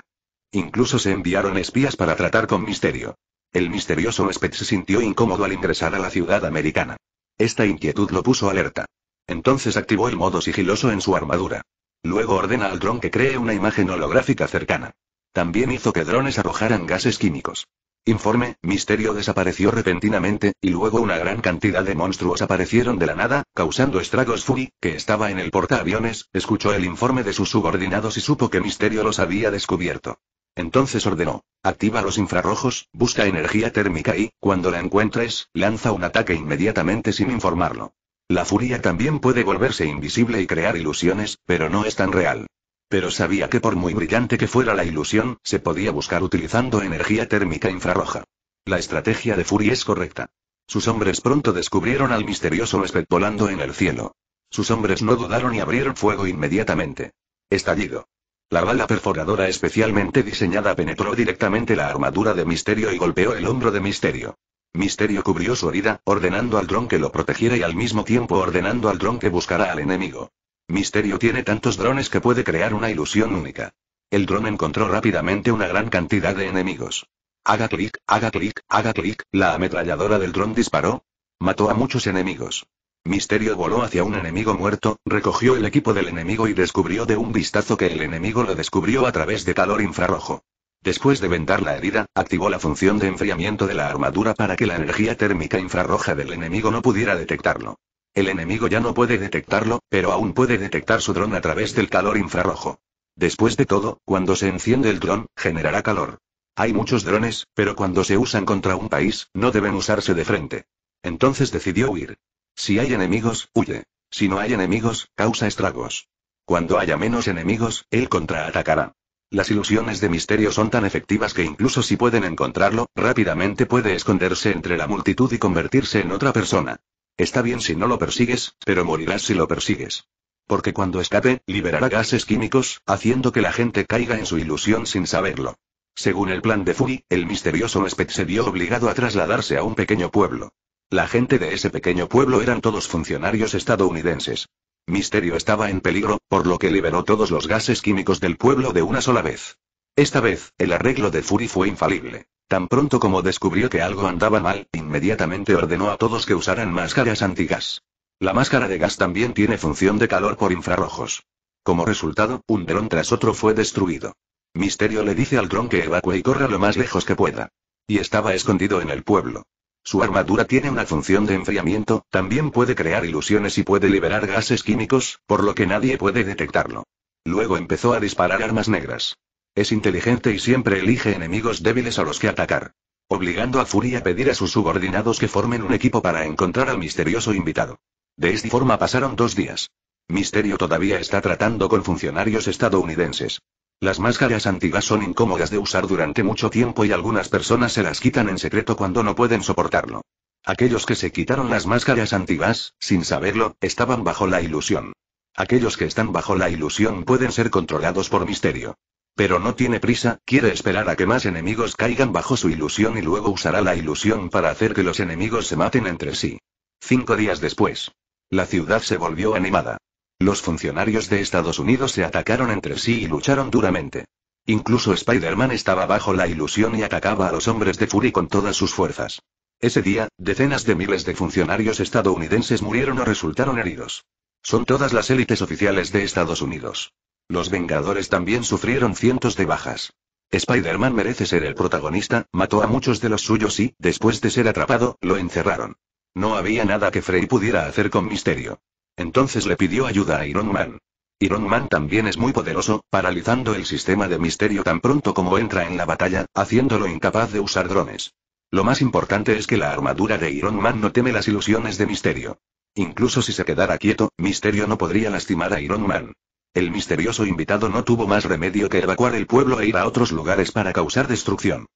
Incluso se enviaron espías para tratar con Misterio. El misterioso huésped se sintió incómodo al ingresar a la ciudad americana. Esta inquietud lo puso alerta. Entonces activó el modo sigiloso en su armadura. Luego ordena al dron que cree una imagen holográfica cercana. También hizo que drones arrojaran gases químicos. Informe, Misterio desapareció repentinamente, y luego una gran cantidad de monstruos aparecieron de la nada, causando estragos. Fury, que estaba en el portaaviones, escuchó el informe de sus subordinados y supo que Misterio los había descubierto. Entonces ordenó. Activa los infrarrojos, busca energía térmica y, cuando la encuentres, lanza un ataque inmediatamente sin informarlo. La furia también puede volverse invisible y crear ilusiones, pero no es tan real. Pero sabía que por muy brillante que fuera la ilusión, se podía buscar utilizando energía térmica infrarroja. La estrategia de Fury es correcta. Sus hombres pronto descubrieron al misterioso espectro volando en el cielo. Sus hombres no dudaron y abrieron fuego inmediatamente. Estallido. La bala perforadora especialmente diseñada penetró directamente la armadura de Misterio y golpeó el hombro de Misterio. Misterio cubrió su herida, ordenando al dron que lo protegiera y al mismo tiempo ordenando al dron que buscara al enemigo. Misterio tiene tantos drones que puede crear una ilusión única. El dron encontró rápidamente una gran cantidad de enemigos. Haga clic, haga clic, haga clic, la ametralladora del dron disparó. Mató a muchos enemigos. Misterio voló hacia un enemigo muerto, recogió el equipo del enemigo y descubrió de un vistazo que el enemigo lo descubrió a través de calor infrarrojo. Después de vendar la herida, activó la función de enfriamiento de la armadura para que la energía térmica infrarroja del enemigo no pudiera detectarlo. El enemigo ya no puede detectarlo, pero aún puede detectar su dron a través del calor infrarrojo. Después de todo, cuando se enciende el dron, generará calor. Hay muchos drones, pero cuando se usan contra un país, no deben usarse de frente. Entonces decidió huir. Si hay enemigos, huye. Si no hay enemigos, causa estragos. Cuando haya menos enemigos, él contraatacará. Las ilusiones de misterio son tan efectivas que incluso si pueden encontrarlo, rápidamente puede esconderse entre la multitud y convertirse en otra persona. Está bien si no lo persigues, pero morirás si lo persigues. Porque cuando escape, liberará gases químicos, haciendo que la gente caiga en su ilusión sin saberlo. Según el plan de Fury, el misterioso huésped se vio obligado a trasladarse a un pequeño pueblo. La gente de ese pequeño pueblo eran todos funcionarios estadounidenses. Misterio estaba en peligro, por lo que liberó todos los gases químicos del pueblo de una sola vez. Esta vez, el arreglo de Fury fue infalible. Tan pronto como descubrió que algo andaba mal, inmediatamente ordenó a todos que usaran máscaras antigas. La máscara de gas también tiene función de calor por infrarrojos. Como resultado, un dron tras otro fue destruido. Misterio le dice al dron que evacue y corra lo más lejos que pueda. Y estaba escondido en el pueblo. Su armadura tiene una función de enfriamiento, también puede crear ilusiones y puede liberar gases químicos, por lo que nadie puede detectarlo. Luego empezó a disparar armas negras. Es inteligente y siempre elige enemigos débiles a los que atacar. Obligando a Fury a pedir a sus subordinados que formen un equipo para encontrar al misterioso invitado. De esta forma pasaron dos días. Misterio todavía está tratando con funcionarios estadounidenses. Las máscaras antigas son incómodas de usar durante mucho tiempo y algunas personas se las quitan en secreto cuando no pueden soportarlo. Aquellos que se quitaron las máscaras antigas, sin saberlo, estaban bajo la ilusión. Aquellos que están bajo la ilusión pueden ser controlados por misterio. Pero no tiene prisa, quiere esperar a que más enemigos caigan bajo su ilusión y luego usará la ilusión para hacer que los enemigos se maten entre sí. Cinco días después. La ciudad se volvió animada. Los funcionarios de Estados Unidos se atacaron entre sí y lucharon duramente. Incluso Spider-Man estaba bajo la ilusión y atacaba a los hombres de Fury con todas sus fuerzas. Ese día, decenas de miles de funcionarios estadounidenses murieron o resultaron heridos. Son todas las élites oficiales de Estados Unidos. Los Vengadores también sufrieron cientos de bajas. Spider-Man merece ser el protagonista, mató a muchos de los suyos y, después de ser atrapado, lo encerraron. No había nada que Frey pudiera hacer con misterio. Entonces le pidió ayuda a Iron Man. Iron Man también es muy poderoso, paralizando el sistema de misterio tan pronto como entra en la batalla, haciéndolo incapaz de usar drones. Lo más importante es que la armadura de Iron Man no teme las ilusiones de misterio. Incluso si se quedara quieto, Misterio no podría lastimar a Iron Man. El misterioso invitado no tuvo más remedio que evacuar el pueblo e ir a otros lugares para causar destrucción.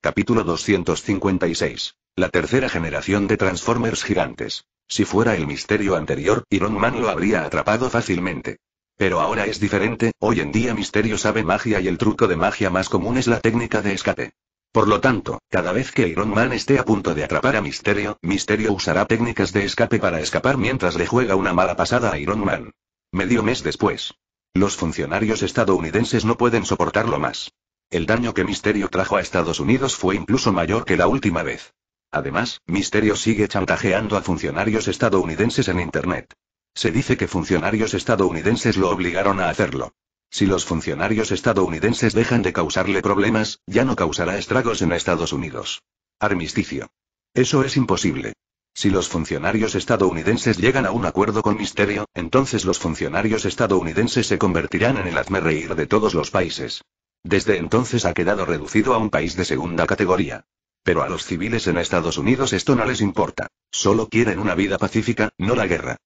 Capítulo 256. La tercera generación de Transformers gigantes. Si fuera el misterio anterior, Iron Man lo habría atrapado fácilmente. Pero ahora es diferente, hoy en día Misterio sabe magia y el truco de magia más común es la técnica de escape. Por lo tanto, cada vez que Iron Man esté a punto de atrapar a Misterio, Misterio usará técnicas de escape para escapar mientras le juega una mala pasada a Iron Man. Medio mes después. Los funcionarios estadounidenses no pueden soportarlo más. El daño que Misterio trajo a Estados Unidos fue incluso mayor que la última vez. Además, Misterio sigue chantajeando a funcionarios estadounidenses en Internet. Se dice que funcionarios estadounidenses lo obligaron a hacerlo. Si los funcionarios estadounidenses dejan de causarle problemas, ya no causará estragos en Estados Unidos. Armisticio. Eso es imposible. Si los funcionarios estadounidenses llegan a un acuerdo con Misterio, entonces los funcionarios estadounidenses se convertirán en el hazmerreír de todos los países. Desde entonces ha quedado reducido a un país de segunda categoría. Pero a los civiles en Estados Unidos esto no les importa. Solo quieren una vida pacífica, no la guerra.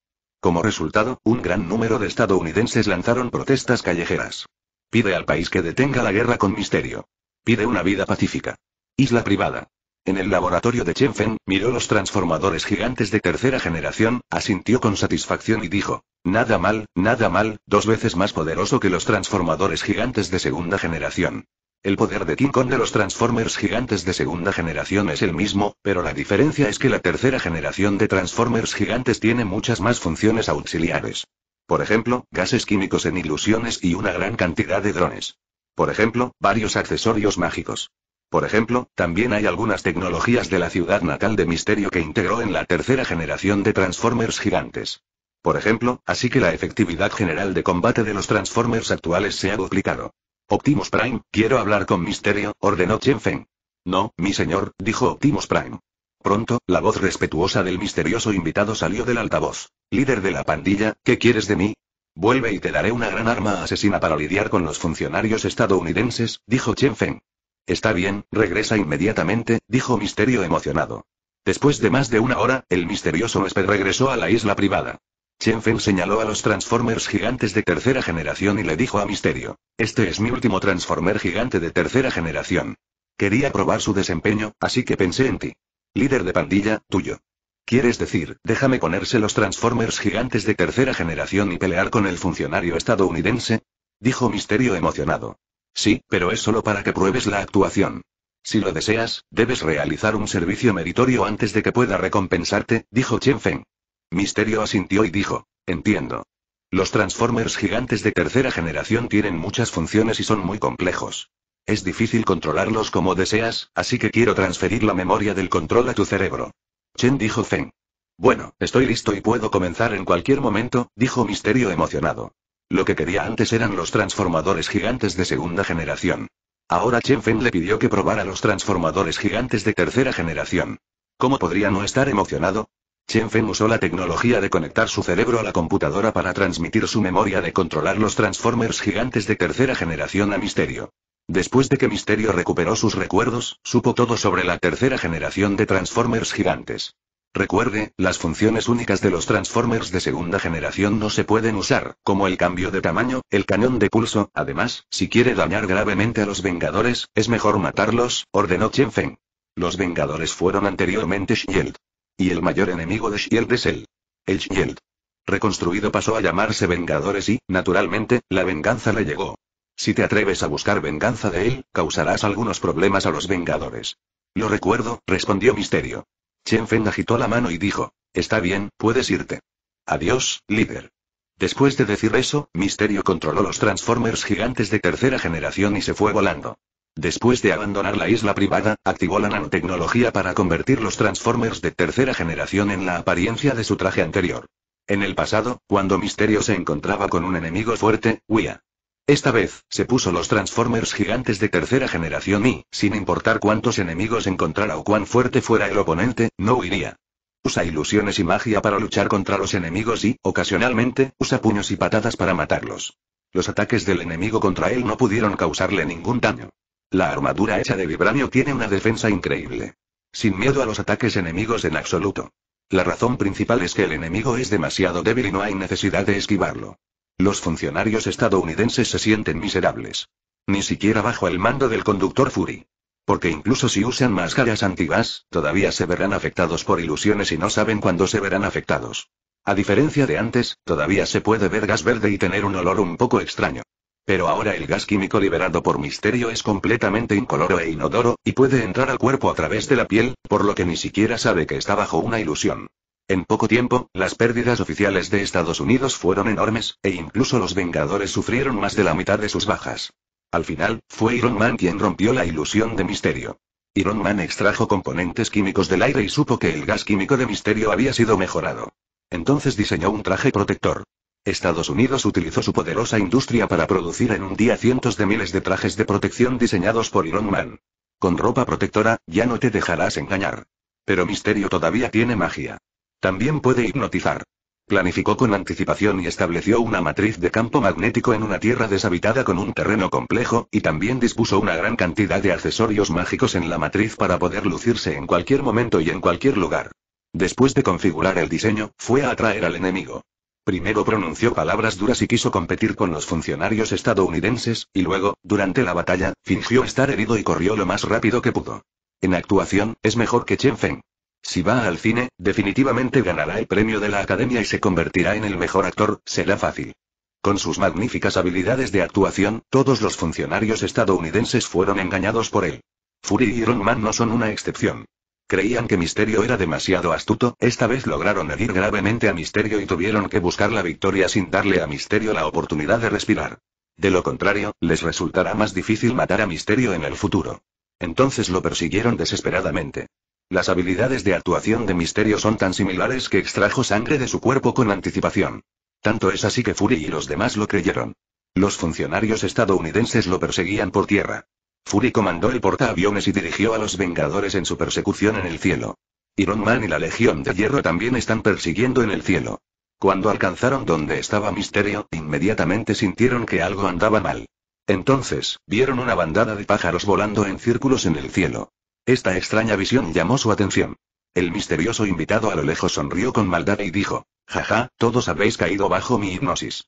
Como resultado, un gran número de estadounidenses lanzaron protestas callejeras. Pide al país que detenga la guerra con misterio. Pide una vida pacífica. Isla privada. En el laboratorio de Chenfen, miró los transformadores gigantes de tercera generación, asintió con satisfacción y dijo, nada mal, nada mal, dos veces más poderoso que los transformadores gigantes de segunda generación. El poder de King Kong de los Transformers gigantes de segunda generación es el mismo, pero la diferencia es que la tercera generación de Transformers gigantes tiene muchas más funciones auxiliares. Por ejemplo, gases químicos en ilusiones y una gran cantidad de drones. Por ejemplo, varios accesorios mágicos. Por ejemplo, también hay algunas tecnologías de la ciudad natal de Misterio que integró en la tercera generación de Transformers gigantes. Por ejemplo, así que la efectividad general de combate de los Transformers actuales se ha duplicado. Optimus Prime, quiero hablar con Misterio, ordenó Chen Feng. No, mi señor, dijo Optimus Prime. Pronto, la voz respetuosa del misterioso invitado salió del altavoz. Líder de la pandilla, ¿qué quieres de mí? Vuelve y te daré una gran arma asesina para lidiar con los funcionarios estadounidenses, dijo Chen Feng. Está bien, regresa inmediatamente, dijo Misterio emocionado. Después de más de una hora, el misterioso huésped regresó a la isla privada. Chen Feng señaló a los Transformers gigantes de tercera generación y le dijo a Misterio. Este es mi último Transformer gigante de tercera generación. Quería probar su desempeño, así que pensé en ti. Líder de pandilla, tuyo. Quieres decir, déjame ponerse los Transformers gigantes de tercera generación y pelear con el funcionario estadounidense? Dijo Misterio emocionado. Sí, pero es solo para que pruebes la actuación. Si lo deseas, debes realizar un servicio meritorio antes de que pueda recompensarte, dijo Chen Feng. Misterio asintió y dijo, entiendo. Los Transformers gigantes de tercera generación tienen muchas funciones y son muy complejos. Es difícil controlarlos como deseas, así que quiero transferir la memoria del control a tu cerebro. Chen dijo Feng. Bueno, estoy listo y puedo comenzar en cualquier momento, dijo Misterio emocionado. Lo que quería antes eran los transformadores gigantes de segunda generación. Ahora Chen Feng le pidió que probara los transformadores gigantes de tercera generación. ¿Cómo podría no estar emocionado? Feng usó la tecnología de conectar su cerebro a la computadora para transmitir su memoria de controlar los Transformers gigantes de tercera generación a Misterio. Después de que Misterio recuperó sus recuerdos, supo todo sobre la tercera generación de Transformers gigantes. Recuerde, las funciones únicas de los Transformers de segunda generación no se pueden usar, como el cambio de tamaño, el cañón de pulso, además, si quiere dañar gravemente a los Vengadores, es mejor matarlos, ordenó Chen Feng. Los Vengadores fueron anteriormente Shield. Y el mayor enemigo de Shield es él. El Shield. Reconstruido pasó a llamarse Vengadores y, naturalmente, la venganza le llegó. Si te atreves a buscar venganza de él, causarás algunos problemas a los Vengadores. Lo recuerdo, respondió Misterio. Chen Feng agitó la mano y dijo, está bien, puedes irte. Adiós, líder. Después de decir eso, Misterio controló los Transformers gigantes de tercera generación y se fue volando. Después de abandonar la isla privada, activó la nanotecnología para convertir los Transformers de tercera generación en la apariencia de su traje anterior. En el pasado, cuando Misterio se encontraba con un enemigo fuerte, huía. Esta vez, se puso los Transformers gigantes de tercera generación y, sin importar cuántos enemigos encontrara o cuán fuerte fuera el oponente, no huiría. Usa ilusiones y magia para luchar contra los enemigos y, ocasionalmente, usa puños y patadas para matarlos. Los ataques del enemigo contra él no pudieron causarle ningún daño. La armadura hecha de vibranio tiene una defensa increíble. Sin miedo a los ataques enemigos en absoluto. La razón principal es que el enemigo es demasiado débil y no hay necesidad de esquivarlo. Los funcionarios estadounidenses se sienten miserables. Ni siquiera bajo el mando del conductor Fury. Porque incluso si usan máscaras antigas, todavía se verán afectados por ilusiones y no saben cuándo se verán afectados. A diferencia de antes, todavía se puede ver gas verde y tener un olor un poco extraño. Pero ahora el gas químico liberado por Misterio es completamente incoloro e inodoro, y puede entrar al cuerpo a través de la piel, por lo que ni siquiera sabe que está bajo una ilusión. En poco tiempo, las pérdidas oficiales de Estados Unidos fueron enormes, e incluso los Vengadores sufrieron más de la mitad de sus bajas. Al final, fue Iron Man quien rompió la ilusión de Misterio. Iron Man extrajo componentes químicos del aire y supo que el gas químico de Misterio había sido mejorado. Entonces diseñó un traje protector. Estados Unidos utilizó su poderosa industria para producir en un día cientos de miles de trajes de protección diseñados por Iron Man. Con ropa protectora, ya no te dejarás engañar. Pero Misterio todavía tiene magia. También puede hipnotizar. Planificó con anticipación y estableció una matriz de campo magnético en una tierra deshabitada con un terreno complejo, y también dispuso una gran cantidad de accesorios mágicos en la matriz para poder lucirse en cualquier momento y en cualquier lugar. Después de configurar el diseño, fue a atraer al enemigo. Primero pronunció palabras duras y quiso competir con los funcionarios estadounidenses, y luego, durante la batalla, fingió estar herido y corrió lo más rápido que pudo. En actuación, es mejor que Chen Feng. Si va al cine, definitivamente ganará el premio de la academia y se convertirá en el mejor actor, será fácil. Con sus magníficas habilidades de actuación, todos los funcionarios estadounidenses fueron engañados por él. Fury y Iron Man no son una excepción. Creían que Misterio era demasiado astuto, esta vez lograron herir gravemente a Misterio y tuvieron que buscar la victoria sin darle a Misterio la oportunidad de respirar. De lo contrario, les resultará más difícil matar a Misterio en el futuro. Entonces lo persiguieron desesperadamente. Las habilidades de actuación de Misterio son tan similares que extrajo sangre de su cuerpo con anticipación. Tanto es así que Fury y los demás lo creyeron. Los funcionarios estadounidenses lo perseguían por tierra. Fury comandó el portaaviones y dirigió a los Vengadores en su persecución en el cielo. Iron Man y la Legión de Hierro también están persiguiendo en el cielo. Cuando alcanzaron donde estaba Misterio, inmediatamente sintieron que algo andaba mal. Entonces, vieron una bandada de pájaros volando en círculos en el cielo. Esta extraña visión llamó su atención. El misterioso invitado a lo lejos sonrió con maldad y dijo, jaja, todos habéis caído bajo mi hipnosis.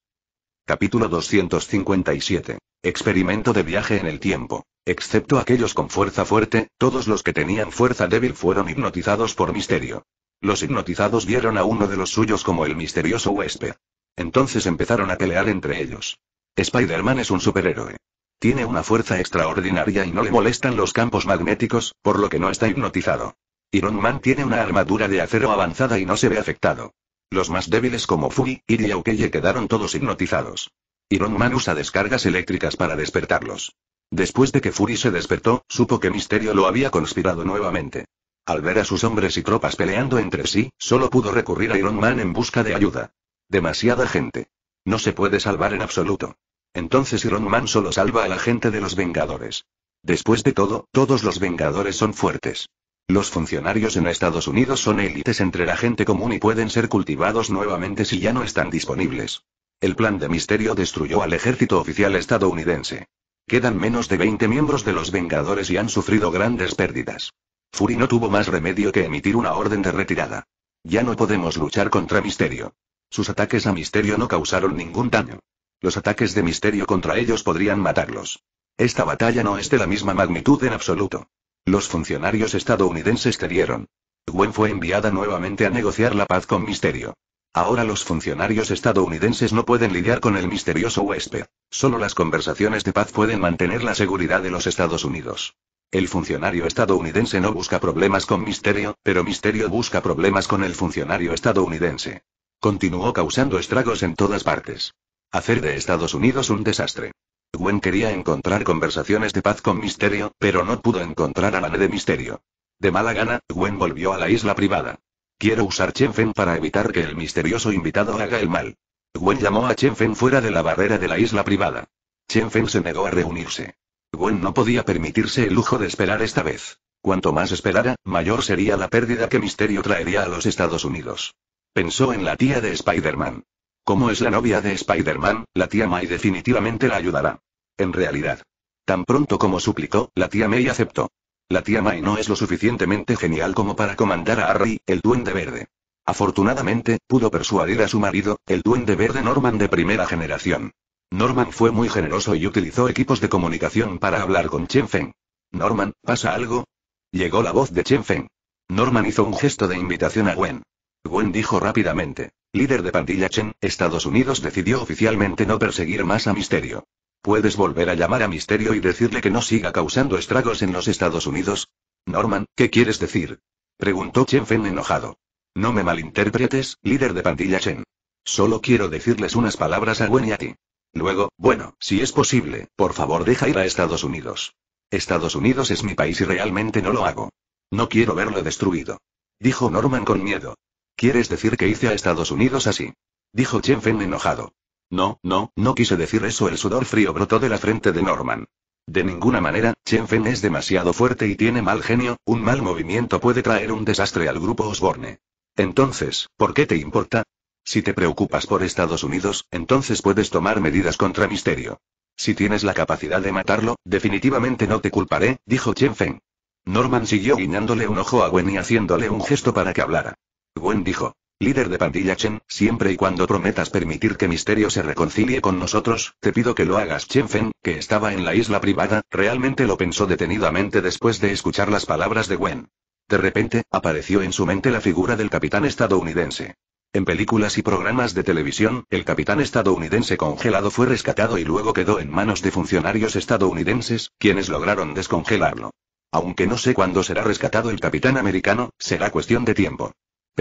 Capítulo 257. Experimento de viaje en el tiempo. Excepto aquellos con fuerza fuerte, todos los que tenían fuerza débil fueron hipnotizados por misterio. Los hipnotizados vieron a uno de los suyos como el misterioso huésped. Entonces empezaron a pelear entre ellos. Spider-Man es un superhéroe. Tiene una fuerza extraordinaria y no le molestan los campos magnéticos, por lo que no está hipnotizado. Iron Man tiene una armadura de acero avanzada y no se ve afectado. Los más débiles como Fury, Iri y Aukeye quedaron todos hipnotizados. Iron Man usa descargas eléctricas para despertarlos. Después de que Fury se despertó, supo que Misterio lo había conspirado nuevamente. Al ver a sus hombres y tropas peleando entre sí, solo pudo recurrir a Iron Man en busca de ayuda. Demasiada gente. No se puede salvar en absoluto. Entonces Iron Man solo salva a la gente de los Vengadores. Después de todo, todos los Vengadores son fuertes. Los funcionarios en Estados Unidos son élites entre la gente común y pueden ser cultivados nuevamente si ya no están disponibles. El plan de misterio destruyó al ejército oficial estadounidense. Quedan menos de 20 miembros de los Vengadores y han sufrido grandes pérdidas. Fury no tuvo más remedio que emitir una orden de retirada. Ya no podemos luchar contra Misterio. Sus ataques a Misterio no causaron ningún daño. Los ataques de Misterio contra ellos podrían matarlos. Esta batalla no es de la misma magnitud en absoluto. Los funcionarios estadounidenses dieron. Gwen fue enviada nuevamente a negociar la paz con Misterio. Ahora los funcionarios estadounidenses no pueden lidiar con el misterioso huésped. Solo las conversaciones de paz pueden mantener la seguridad de los Estados Unidos. El funcionario estadounidense no busca problemas con Misterio, pero Misterio busca problemas con el funcionario estadounidense. Continuó causando estragos en todas partes. Hacer de Estados Unidos un desastre. Gwen quería encontrar conversaciones de paz con Misterio, pero no pudo encontrar a la de Misterio. De mala gana, Gwen volvió a la isla privada. Quiero usar Chenfen para evitar que el misterioso invitado haga el mal. Gwen llamó a Chenfen fuera de la barrera de la isla privada. Chenfen se negó a reunirse. Gwen no podía permitirse el lujo de esperar esta vez. Cuanto más esperara, mayor sería la pérdida que Misterio traería a los Estados Unidos. Pensó en la tía de Spider-Man. Como es la novia de Spider-Man, la tía May definitivamente la ayudará. En realidad. Tan pronto como suplicó, la tía May aceptó. La tía May no es lo suficientemente genial como para comandar a Harry, el duende verde. Afortunadamente, pudo persuadir a su marido, el duende verde Norman de primera generación. Norman fue muy generoso y utilizó equipos de comunicación para hablar con Chen Feng. Norman, ¿pasa algo? Llegó la voz de Chen Feng. Norman hizo un gesto de invitación a Gwen. Gwen dijo rápidamente. Líder de pandilla Chen, Estados Unidos decidió oficialmente no perseguir más a Misterio. ¿Puedes volver a llamar a Misterio y decirle que no siga causando estragos en los Estados Unidos? Norman, ¿qué quieres decir? Preguntó Chen Fen enojado. No me malinterpretes, líder de pandilla Chen. Solo quiero decirles unas palabras a Wen y a ti. Luego, bueno, si es posible, por favor deja ir a Estados Unidos. Estados Unidos es mi país y realmente no lo hago. No quiero verlo destruido. Dijo Norman con miedo. ¿Quieres decir que hice a Estados Unidos así? Dijo Feng enojado. No, no, no quise decir eso. El sudor frío brotó de la frente de Norman. De ninguna manera, Chen Feng es demasiado fuerte y tiene mal genio, un mal movimiento puede traer un desastre al grupo Osborne. Entonces, ¿por qué te importa? Si te preocupas por Estados Unidos, entonces puedes tomar medidas contra Misterio. Si tienes la capacidad de matarlo, definitivamente no te culparé, dijo Chen Feng. Norman siguió guiñándole un ojo a Wen y haciéndole un gesto para que hablara. Gwen dijo. Líder de pandilla Chen, siempre y cuando prometas permitir que Misterio se reconcilie con nosotros, te pido que lo hagas. Chen Feng, que estaba en la isla privada, realmente lo pensó detenidamente después de escuchar las palabras de Gwen. De repente, apareció en su mente la figura del capitán estadounidense. En películas y programas de televisión, el capitán estadounidense congelado fue rescatado y luego quedó en manos de funcionarios estadounidenses, quienes lograron descongelarlo. Aunque no sé cuándo será rescatado el capitán americano, será cuestión de tiempo.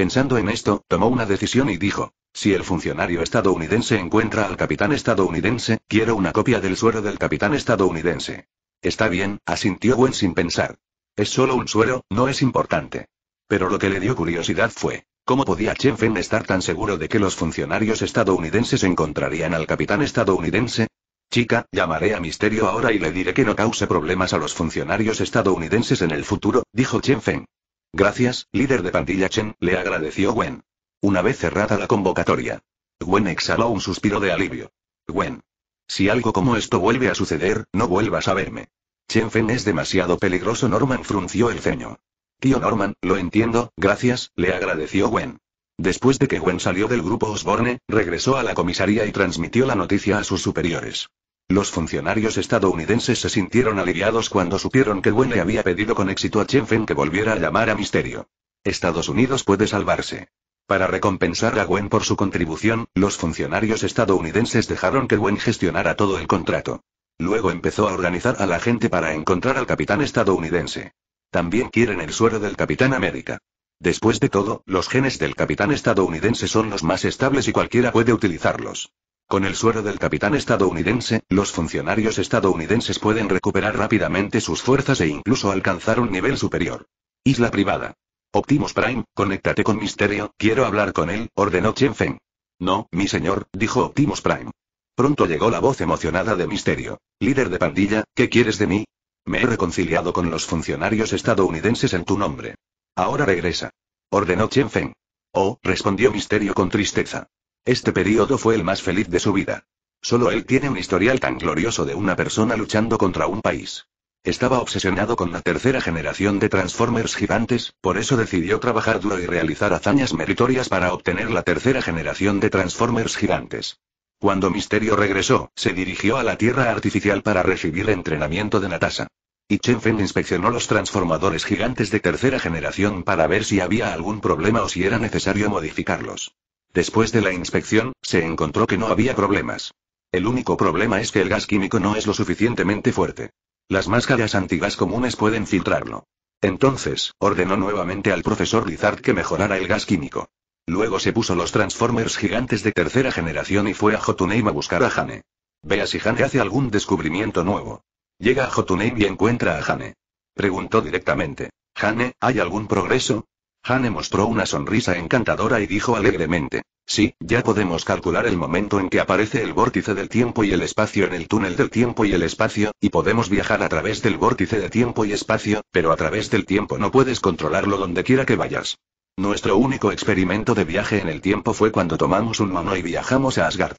Pensando en esto, tomó una decisión y dijo, si el funcionario estadounidense encuentra al capitán estadounidense, quiero una copia del suero del capitán estadounidense. Está bien, asintió Wen sin pensar. Es solo un suero, no es importante. Pero lo que le dio curiosidad fue, ¿cómo podía Chen Feng estar tan seguro de que los funcionarios estadounidenses encontrarían al capitán estadounidense? Chica, llamaré a Misterio ahora y le diré que no cause problemas a los funcionarios estadounidenses en el futuro, dijo Chen Feng. Gracias, líder de pandilla Chen, le agradeció Gwen. Una vez cerrada la convocatoria. Gwen exhaló un suspiro de alivio. Gwen. Si algo como esto vuelve a suceder, no vuelvas a verme. Chen Fen es demasiado peligroso. Norman frunció el ceño. Tío Norman, lo entiendo, gracias, le agradeció Gwen. Después de que Gwen salió del grupo Osborne, regresó a la comisaría y transmitió la noticia a sus superiores. Los funcionarios estadounidenses se sintieron aliviados cuando supieron que Gwen le había pedido con éxito a Feng que volviera a llamar a Misterio. Estados Unidos puede salvarse. Para recompensar a Gwen por su contribución, los funcionarios estadounidenses dejaron que Gwen gestionara todo el contrato. Luego empezó a organizar a la gente para encontrar al capitán estadounidense. También quieren el suero del capitán América. Después de todo, los genes del capitán estadounidense son los más estables y cualquiera puede utilizarlos. Con el suero del capitán estadounidense, los funcionarios estadounidenses pueden recuperar rápidamente sus fuerzas e incluso alcanzar un nivel superior. Isla privada. Optimus Prime, conéctate con Misterio, quiero hablar con él, ordenó Chen Feng. No, mi señor, dijo Optimus Prime. Pronto llegó la voz emocionada de Misterio. Líder de pandilla, ¿qué quieres de mí? Me he reconciliado con los funcionarios estadounidenses en tu nombre. Ahora regresa. Ordenó Chen Feng. Oh, respondió Misterio con tristeza. Este periodo fue el más feliz de su vida. Solo él tiene un historial tan glorioso de una persona luchando contra un país. Estaba obsesionado con la tercera generación de Transformers gigantes, por eso decidió trabajar duro y realizar hazañas meritorias para obtener la tercera generación de Transformers gigantes. Cuando Misterio regresó, se dirigió a la Tierra Artificial para recibir entrenamiento de Natasha. Y Chenfen inspeccionó los transformadores gigantes de tercera generación para ver si había algún problema o si era necesario modificarlos. Después de la inspección, se encontró que no había problemas. El único problema es que el gas químico no es lo suficientemente fuerte. Las máscaras antigas comunes pueden filtrarlo. Entonces, ordenó nuevamente al profesor Lizard que mejorara el gas químico. Luego se puso los Transformers gigantes de tercera generación y fue a Jotunheim a buscar a Hane. Vea si Hane hace algún descubrimiento nuevo. Llega a Jotunheim y encuentra a Hane. Preguntó directamente. Hane, ¿hay algún progreso? Hane mostró una sonrisa encantadora y dijo alegremente. Sí, ya podemos calcular el momento en que aparece el vórtice del tiempo y el espacio en el túnel del tiempo y el espacio, y podemos viajar a través del vórtice de tiempo y espacio, pero a través del tiempo no puedes controlarlo donde quiera que vayas. Nuestro único experimento de viaje en el tiempo fue cuando tomamos un mono y viajamos a Asgard.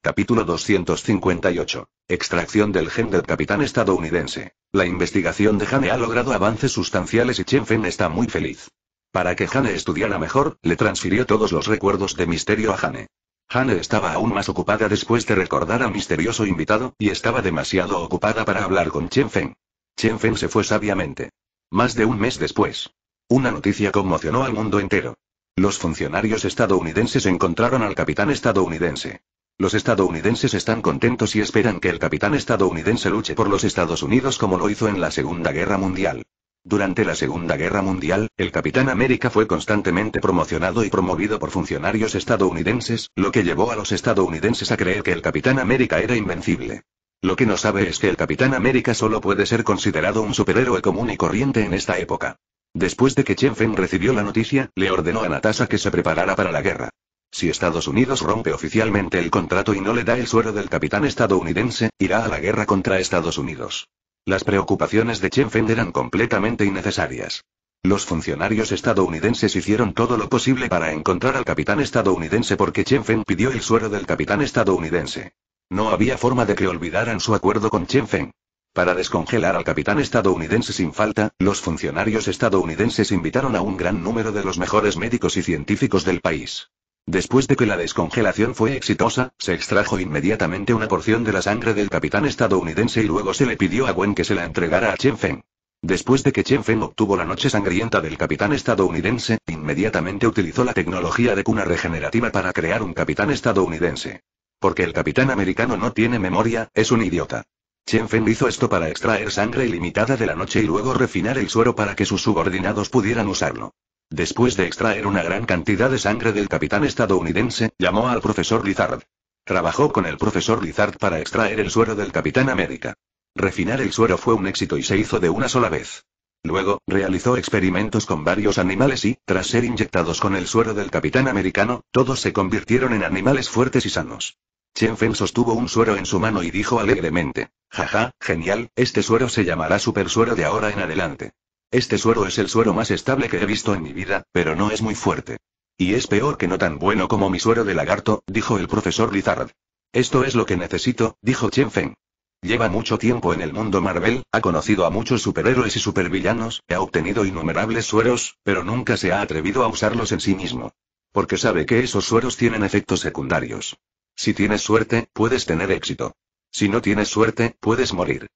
Capítulo 258. Extracción del gen del capitán estadounidense. La investigación de Hane ha logrado avances sustanciales y Chenfen está muy feliz. Para que Hane estudiara mejor, le transfirió todos los recuerdos de misterio a Hane. Hane estaba aún más ocupada después de recordar al misterioso invitado, y estaba demasiado ocupada para hablar con Chen Feng. Chen Feng se fue sabiamente. Más de un mes después. Una noticia conmocionó al mundo entero. Los funcionarios estadounidenses encontraron al capitán estadounidense. Los estadounidenses están contentos y esperan que el capitán estadounidense luche por los Estados Unidos como lo hizo en la Segunda Guerra Mundial. Durante la Segunda Guerra Mundial, el Capitán América fue constantemente promocionado y promovido por funcionarios estadounidenses, lo que llevó a los estadounidenses a creer que el Capitán América era invencible. Lo que no sabe es que el Capitán América solo puede ser considerado un superhéroe común y corriente en esta época. Después de que Chen Feng recibió la noticia, le ordenó a Natasha que se preparara para la guerra. Si Estados Unidos rompe oficialmente el contrato y no le da el suero del capitán estadounidense, irá a la guerra contra Estados Unidos. Las preocupaciones de Chen Feng eran completamente innecesarias. Los funcionarios estadounidenses hicieron todo lo posible para encontrar al capitán estadounidense porque Chen Feng pidió el suero del capitán estadounidense. No había forma de que olvidaran su acuerdo con Chen Feng. Para descongelar al capitán estadounidense sin falta, los funcionarios estadounidenses invitaron a un gran número de los mejores médicos y científicos del país. Después de que la descongelación fue exitosa, se extrajo inmediatamente una porción de la sangre del capitán estadounidense y luego se le pidió a Gwen que se la entregara a Chen Feng. Después de que Chen Feng obtuvo la noche sangrienta del capitán estadounidense, inmediatamente utilizó la tecnología de cuna regenerativa para crear un capitán estadounidense. Porque el capitán americano no tiene memoria, es un idiota. Chen Feng hizo esto para extraer sangre ilimitada de la noche y luego refinar el suero para que sus subordinados pudieran usarlo. Después de extraer una gran cantidad de sangre del capitán estadounidense, llamó al profesor Lizard. Trabajó con el profesor Lizard para extraer el suero del capitán América. Refinar el suero fue un éxito y se hizo de una sola vez. Luego, realizó experimentos con varios animales y, tras ser inyectados con el suero del capitán americano, todos se convirtieron en animales fuertes y sanos. Chen Feng sostuvo un suero en su mano y dijo alegremente, jaja, genial, este suero se llamará super suero de ahora en adelante. Este suero es el suero más estable que he visto en mi vida, pero no es muy fuerte. Y es peor que no tan bueno como mi suero de lagarto, dijo el profesor Lizard. Esto es lo que necesito, dijo Chen Feng. Lleva mucho tiempo en el mundo Marvel, ha conocido a muchos superhéroes y supervillanos, ha obtenido innumerables sueros, pero nunca se ha atrevido a usarlos en sí mismo. Porque sabe que esos sueros tienen efectos secundarios. Si tienes suerte, puedes tener éxito. Si no tienes suerte, puedes morir.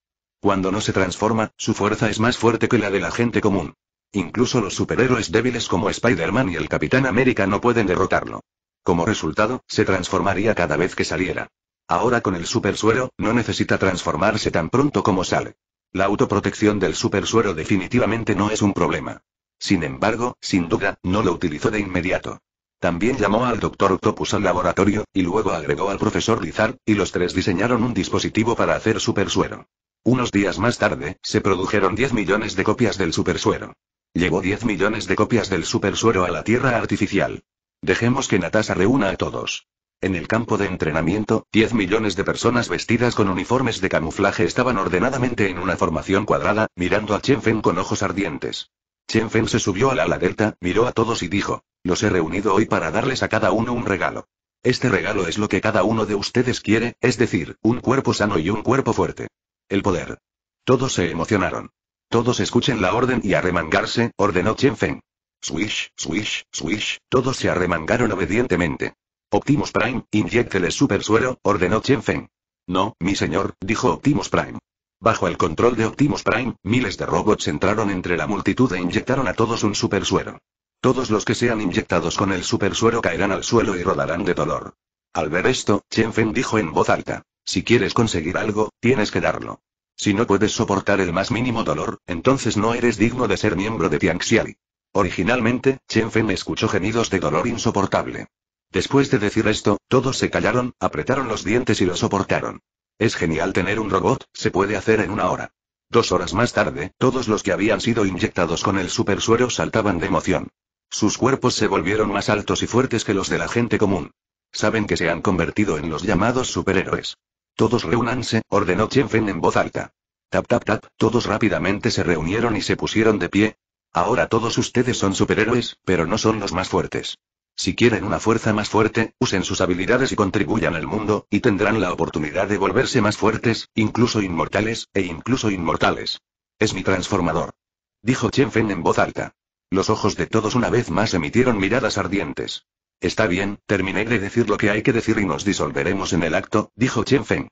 Cuando no se transforma, su fuerza es más fuerte que la de la gente común. Incluso los superhéroes débiles como Spider-Man y el Capitán América no pueden derrotarlo. Como resultado, se transformaría cada vez que saliera. Ahora con el supersuero, no necesita transformarse tan pronto como sale. La autoprotección del supersuero definitivamente no es un problema. Sin embargo, sin duda, no lo utilizó de inmediato. También llamó al Dr. Octopus al laboratorio, y luego agregó al profesor Lizard, y los tres diseñaron un dispositivo para hacer supersuero. Unos días más tarde, se produjeron 10 millones de copias del supersuero. Llegó 10 millones de copias del supersuero a la Tierra artificial. Dejemos que Natasha reúna a todos. En el campo de entrenamiento, 10 millones de personas vestidas con uniformes de camuflaje estaban ordenadamente en una formación cuadrada, mirando a Chen Fen con ojos ardientes. Chen Fen se subió a la ala delta, miró a todos y dijo, los he reunido hoy para darles a cada uno un regalo. Este regalo es lo que cada uno de ustedes quiere, es decir, un cuerpo sano y un cuerpo fuerte. El poder. Todos se emocionaron. Todos escuchen la orden y arremangarse, ordenó Chen Feng. Swish, swish, swish, todos se arremangaron obedientemente. Optimus Prime, inyecteles super suero, ordenó Chen Feng. No, mi señor, dijo Optimus Prime. Bajo el control de Optimus Prime, miles de robots entraron entre la multitud e inyectaron a todos un super suero. Todos los que sean inyectados con el super suero caerán al suelo y rodarán de dolor. Al ver esto, Chen Feng dijo en voz alta. Si quieres conseguir algo, tienes que darlo. Si no puedes soportar el más mínimo dolor, entonces no eres digno de ser miembro de Tianxiali. Originalmente, Chen Feng escuchó gemidos de dolor insoportable. Después de decir esto, todos se callaron, apretaron los dientes y lo soportaron. Es genial tener un robot, se puede hacer en una hora. Dos horas más tarde, todos los que habían sido inyectados con el supersuero saltaban de emoción. Sus cuerpos se volvieron más altos y fuertes que los de la gente común. Saben que se han convertido en los llamados superhéroes. Todos reúnanse, ordenó Fen en voz alta. Tap tap tap, todos rápidamente se reunieron y se pusieron de pie. Ahora todos ustedes son superhéroes, pero no son los más fuertes. Si quieren una fuerza más fuerte, usen sus habilidades y contribuyan al mundo, y tendrán la oportunidad de volverse más fuertes, incluso inmortales, e incluso inmortales. Es mi transformador. Dijo Chen Fen en voz alta. Los ojos de todos una vez más emitieron miradas ardientes. Está bien, terminé de decir lo que hay que decir y nos disolveremos en el acto, dijo Chen Feng.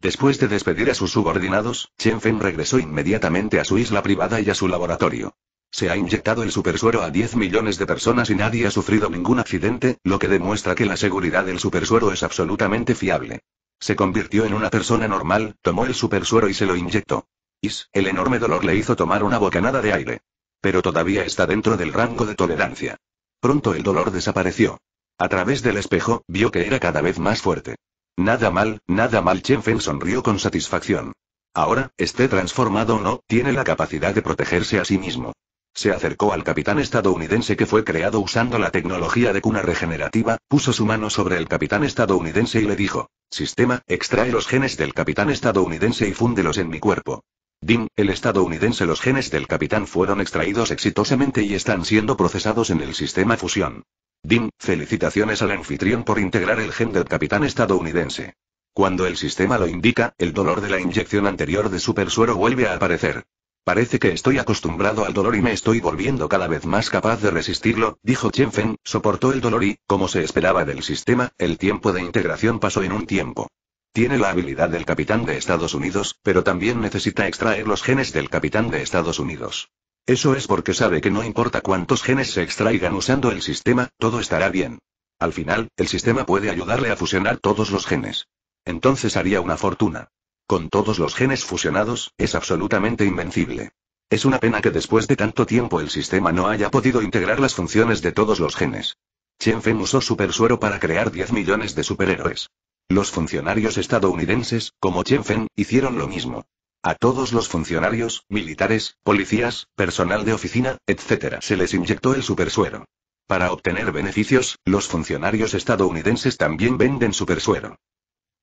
Después de despedir a sus subordinados, Chen Feng regresó inmediatamente a su isla privada y a su laboratorio. Se ha inyectado el supersuero a 10 millones de personas y nadie ha sufrido ningún accidente, lo que demuestra que la seguridad del supersuero es absolutamente fiable. Se convirtió en una persona normal, tomó el supersuero y se lo inyectó. Is, el enorme dolor le hizo tomar una bocanada de aire. Pero todavía está dentro del rango de tolerancia. Pronto el dolor desapareció. A través del espejo, vio que era cada vez más fuerte. Nada mal, nada mal. Chen Feng sonrió con satisfacción. Ahora, esté transformado o no, tiene la capacidad de protegerse a sí mismo. Se acercó al capitán estadounidense que fue creado usando la tecnología de cuna regenerativa, puso su mano sobre el capitán estadounidense y le dijo, Sistema, extrae los genes del capitán estadounidense y fúndelos en mi cuerpo. Dim, el estadounidense Los genes del capitán fueron extraídos exitosamente y están siendo procesados en el sistema fusión. Dean, felicitaciones al anfitrión por integrar el gen del capitán estadounidense. Cuando el sistema lo indica, el dolor de la inyección anterior de supersuero vuelve a aparecer. Parece que estoy acostumbrado al dolor y me estoy volviendo cada vez más capaz de resistirlo, dijo Feng, soportó el dolor y, como se esperaba del sistema, el tiempo de integración pasó en un tiempo. Tiene la habilidad del capitán de Estados Unidos, pero también necesita extraer los genes del capitán de Estados Unidos. Eso es porque sabe que no importa cuántos genes se extraigan usando el sistema, todo estará bien. Al final, el sistema puede ayudarle a fusionar todos los genes. Entonces haría una fortuna. Con todos los genes fusionados, es absolutamente invencible. Es una pena que después de tanto tiempo el sistema no haya podido integrar las funciones de todos los genes. Chen Feng usó Super Suero para crear 10 millones de superhéroes. Los funcionarios estadounidenses, como Chen Feng, hicieron lo mismo. A todos los funcionarios, militares, policías, personal de oficina, etc., se les inyectó el supersuero. Para obtener beneficios, los funcionarios estadounidenses también venden supersuero.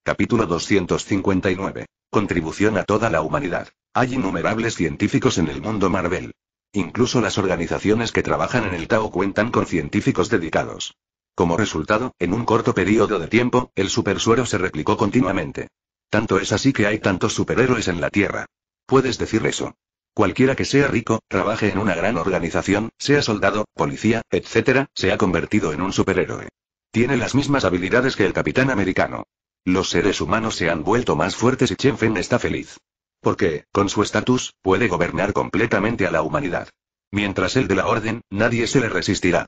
Capítulo 259. Contribución a toda la humanidad. Hay innumerables científicos en el mundo Marvel. Incluso las organizaciones que trabajan en el Tao cuentan con científicos dedicados. Como resultado, en un corto periodo de tiempo, el supersuero se replicó continuamente. Tanto es así que hay tantos superhéroes en la Tierra. Puedes decir eso. Cualquiera que sea rico, trabaje en una gran organización, sea soldado, policía, etc., se ha convertido en un superhéroe. Tiene las mismas habilidades que el capitán americano. Los seres humanos se han vuelto más fuertes y Chen Fen está feliz. Porque, con su estatus, puede gobernar completamente a la humanidad. Mientras el de la orden, nadie se le resistirá.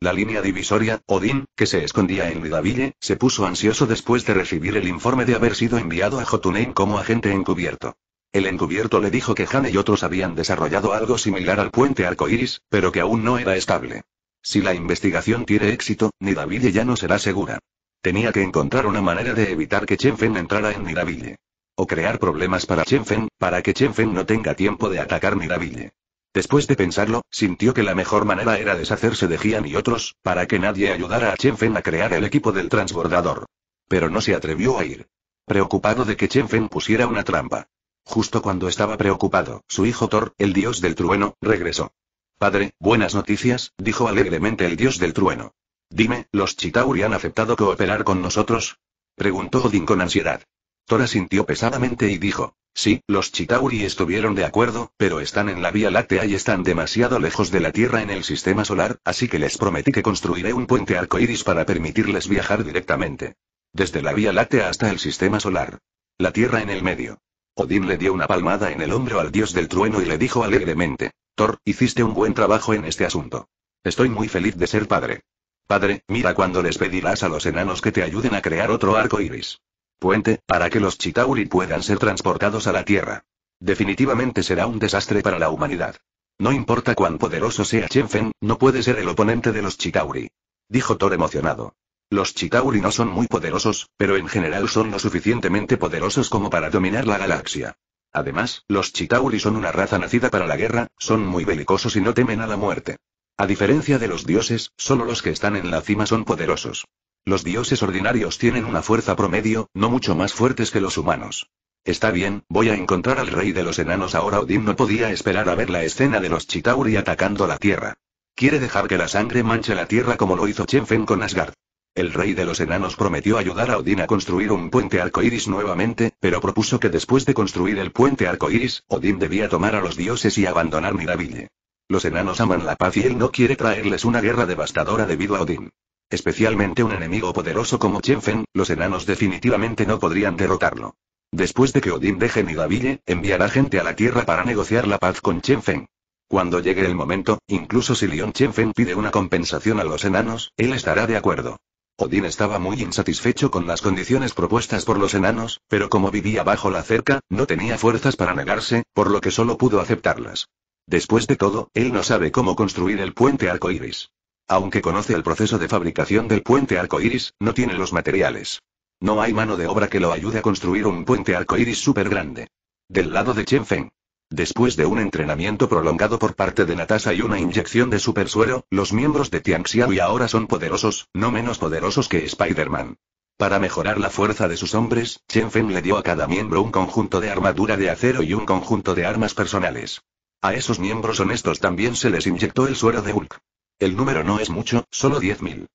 La línea divisoria, Odín, que se escondía en Nidaville, se puso ansioso después de recibir el informe de haber sido enviado a Jotunheim como agente encubierto. El encubierto le dijo que Han y otros habían desarrollado algo similar al puente iris, pero que aún no era estable. Si la investigación tiene éxito, Nidaville ya no será segura. Tenía que encontrar una manera de evitar que Chenfen entrara en Nidaville. O crear problemas para Chenfen, para que Chenfen no tenga tiempo de atacar Nidaville. Después de pensarlo, sintió que la mejor manera era deshacerse de Gian y otros, para que nadie ayudara a Chen Fen a crear el equipo del transbordador. Pero no se atrevió a ir. Preocupado de que Chen Fen pusiera una trampa. Justo cuando estaba preocupado, su hijo Thor, el dios del trueno, regresó. Padre, buenas noticias, dijo alegremente el dios del trueno. Dime, ¿los Chitauri han aceptado cooperar con nosotros? Preguntó Odin con ansiedad. Thor sintió pesadamente y dijo, sí, los Chitauri estuvieron de acuerdo, pero están en la Vía Láctea y están demasiado lejos de la Tierra en el Sistema Solar, así que les prometí que construiré un puente arcoíris para permitirles viajar directamente. Desde la Vía Láctea hasta el Sistema Solar. La Tierra en el medio. Odín le dio una palmada en el hombro al dios del trueno y le dijo alegremente, Thor, hiciste un buen trabajo en este asunto. Estoy muy feliz de ser padre. Padre, mira cuando les pedirás a los enanos que te ayuden a crear otro arco iris puente, para que los Chitauri puedan ser transportados a la Tierra. Definitivamente será un desastre para la humanidad. No importa cuán poderoso sea Chenfen, no puede ser el oponente de los Chitauri. Dijo Thor emocionado. Los Chitauri no son muy poderosos, pero en general son lo suficientemente poderosos como para dominar la galaxia. Además, los Chitauri son una raza nacida para la guerra, son muy belicosos y no temen a la muerte. A diferencia de los dioses, solo los que están en la cima son poderosos. Los dioses ordinarios tienen una fuerza promedio, no mucho más fuertes que los humanos. Está bien, voy a encontrar al rey de los enanos ahora. Odín no podía esperar a ver la escena de los Chitauri atacando la tierra. Quiere dejar que la sangre manche la tierra como lo hizo Chenfen con Asgard. El rey de los enanos prometió ayudar a Odín a construir un puente arcoíris nuevamente, pero propuso que después de construir el puente arcoíris, Odín debía tomar a los dioses y abandonar Miraville. Los enanos aman la paz y él no quiere traerles una guerra devastadora debido a Odín. Especialmente un enemigo poderoso como Chenfen, los enanos definitivamente no podrían derrotarlo. Después de que Odín deje Nidaville, enviará gente a la Tierra para negociar la paz con Chenfen. Cuando llegue el momento, incluso si Chen Chenfen pide una compensación a los enanos, él estará de acuerdo. Odín estaba muy insatisfecho con las condiciones propuestas por los enanos, pero como vivía bajo la cerca, no tenía fuerzas para negarse, por lo que solo pudo aceptarlas. Después de todo, él no sabe cómo construir el puente arcoíris. Aunque conoce el proceso de fabricación del puente arcoíris, no tiene los materiales. No hay mano de obra que lo ayude a construir un puente arcoíris súper grande. Del lado de Chen Feng. Después de un entrenamiento prolongado por parte de Natasa y una inyección de super suero, los miembros de Tianxiao y ahora son poderosos, no menos poderosos que Spider-Man. Para mejorar la fuerza de sus hombres, Chen Feng le dio a cada miembro un conjunto de armadura de acero y un conjunto de armas personales. A esos miembros honestos también se les inyectó el suero de Hulk. El número no es mucho, solo 10.000.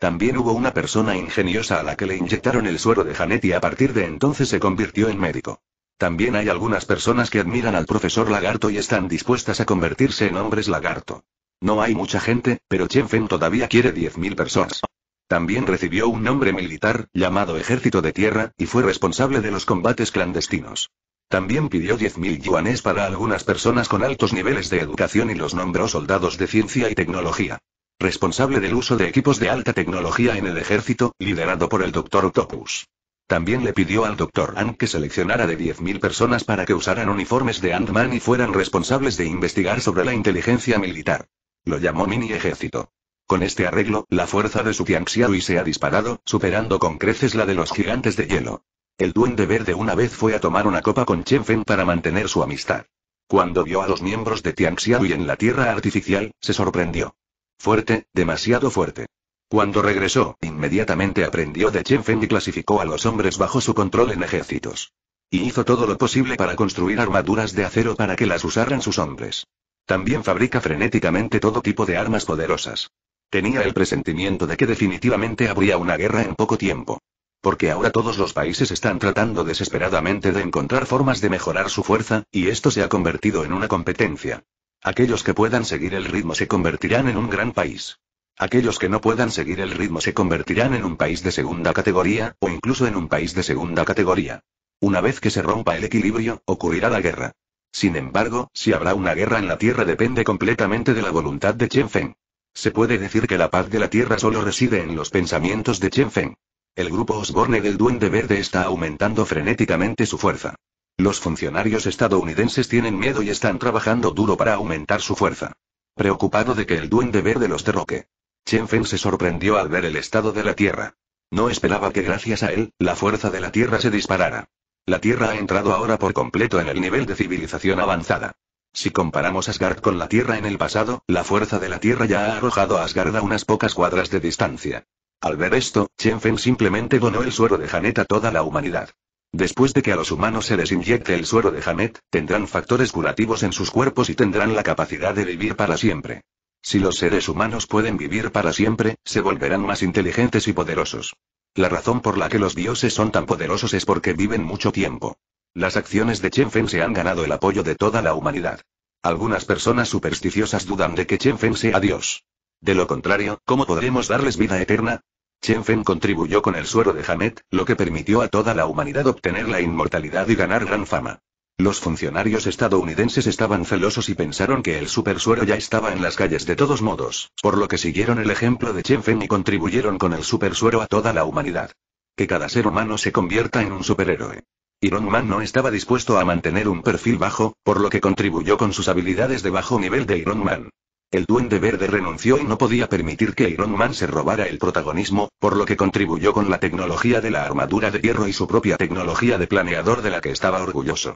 También hubo una persona ingeniosa a la que le inyectaron el suero de Janet y a partir de entonces se convirtió en médico. También hay algunas personas que admiran al profesor lagarto y están dispuestas a convertirse en hombres lagarto. No hay mucha gente, pero Chen Feng todavía quiere 10.000 personas. También recibió un nombre militar, llamado Ejército de Tierra, y fue responsable de los combates clandestinos. También pidió 10.000 yuanes para algunas personas con altos niveles de educación y los nombró soldados de ciencia y tecnología. Responsable del uso de equipos de alta tecnología en el ejército, liderado por el Dr. Octopus. También le pidió al Dr. An que seleccionara de 10.000 personas para que usaran uniformes de Ant-Man y fueran responsables de investigar sobre la inteligencia militar. Lo llamó mini ejército. Con este arreglo, la fuerza de su Tianxiaui se ha disparado, superando con creces la de los gigantes de hielo. El duende verde una vez fue a tomar una copa con Chen Feng para mantener su amistad. Cuando vio a los miembros de y en la tierra artificial, se sorprendió. Fuerte, demasiado fuerte. Cuando regresó, inmediatamente aprendió de Chen Feng y clasificó a los hombres bajo su control en ejércitos. Y hizo todo lo posible para construir armaduras de acero para que las usaran sus hombres. También fabrica frenéticamente todo tipo de armas poderosas. Tenía el presentimiento de que definitivamente habría una guerra en poco tiempo. Porque ahora todos los países están tratando desesperadamente de encontrar formas de mejorar su fuerza, y esto se ha convertido en una competencia. Aquellos que puedan seguir el ritmo se convertirán en un gran país. Aquellos que no puedan seguir el ritmo se convertirán en un país de segunda categoría, o incluso en un país de segunda categoría. Una vez que se rompa el equilibrio, ocurrirá la guerra. Sin embargo, si habrá una guerra en la Tierra depende completamente de la voluntad de Chen Feng. Se puede decir que la paz de la Tierra solo reside en los pensamientos de Chen Feng. El grupo Osborne del Duende Verde está aumentando frenéticamente su fuerza. Los funcionarios estadounidenses tienen miedo y están trabajando duro para aumentar su fuerza. Preocupado de que el Duende Verde los derroque. Chen Feng se sorprendió al ver el estado de la Tierra. No esperaba que gracias a él, la fuerza de la Tierra se disparara. La Tierra ha entrado ahora por completo en el nivel de civilización avanzada. Si comparamos Asgard con la Tierra en el pasado, la fuerza de la Tierra ya ha arrojado a Asgard a unas pocas cuadras de distancia. Al ver esto, Chen Fen simplemente donó el suero de Janet a toda la humanidad. Después de que a los humanos se les inyecte el suero de Janet, tendrán factores curativos en sus cuerpos y tendrán la capacidad de vivir para siempre. Si los seres humanos pueden vivir para siempre, se volverán más inteligentes y poderosos. La razón por la que los dioses son tan poderosos es porque viven mucho tiempo. Las acciones de Chen Fen se han ganado el apoyo de toda la humanidad. Algunas personas supersticiosas dudan de que Chen Fen sea Dios. De lo contrario, ¿cómo podremos darles vida eterna? Chen Feng contribuyó con el suero de Hamet, lo que permitió a toda la humanidad obtener la inmortalidad y ganar gran fama. Los funcionarios estadounidenses estaban celosos y pensaron que el supersuero ya estaba en las calles de todos modos, por lo que siguieron el ejemplo de Chen Feng y contribuyeron con el supersuero a toda la humanidad. Que cada ser humano se convierta en un superhéroe. Iron Man no estaba dispuesto a mantener un perfil bajo, por lo que contribuyó con sus habilidades de bajo nivel de Iron Man. El Duende Verde renunció y no podía permitir que Iron Man se robara el protagonismo, por lo que contribuyó con la tecnología de la armadura de hierro y su propia tecnología de planeador de la que estaba orgulloso.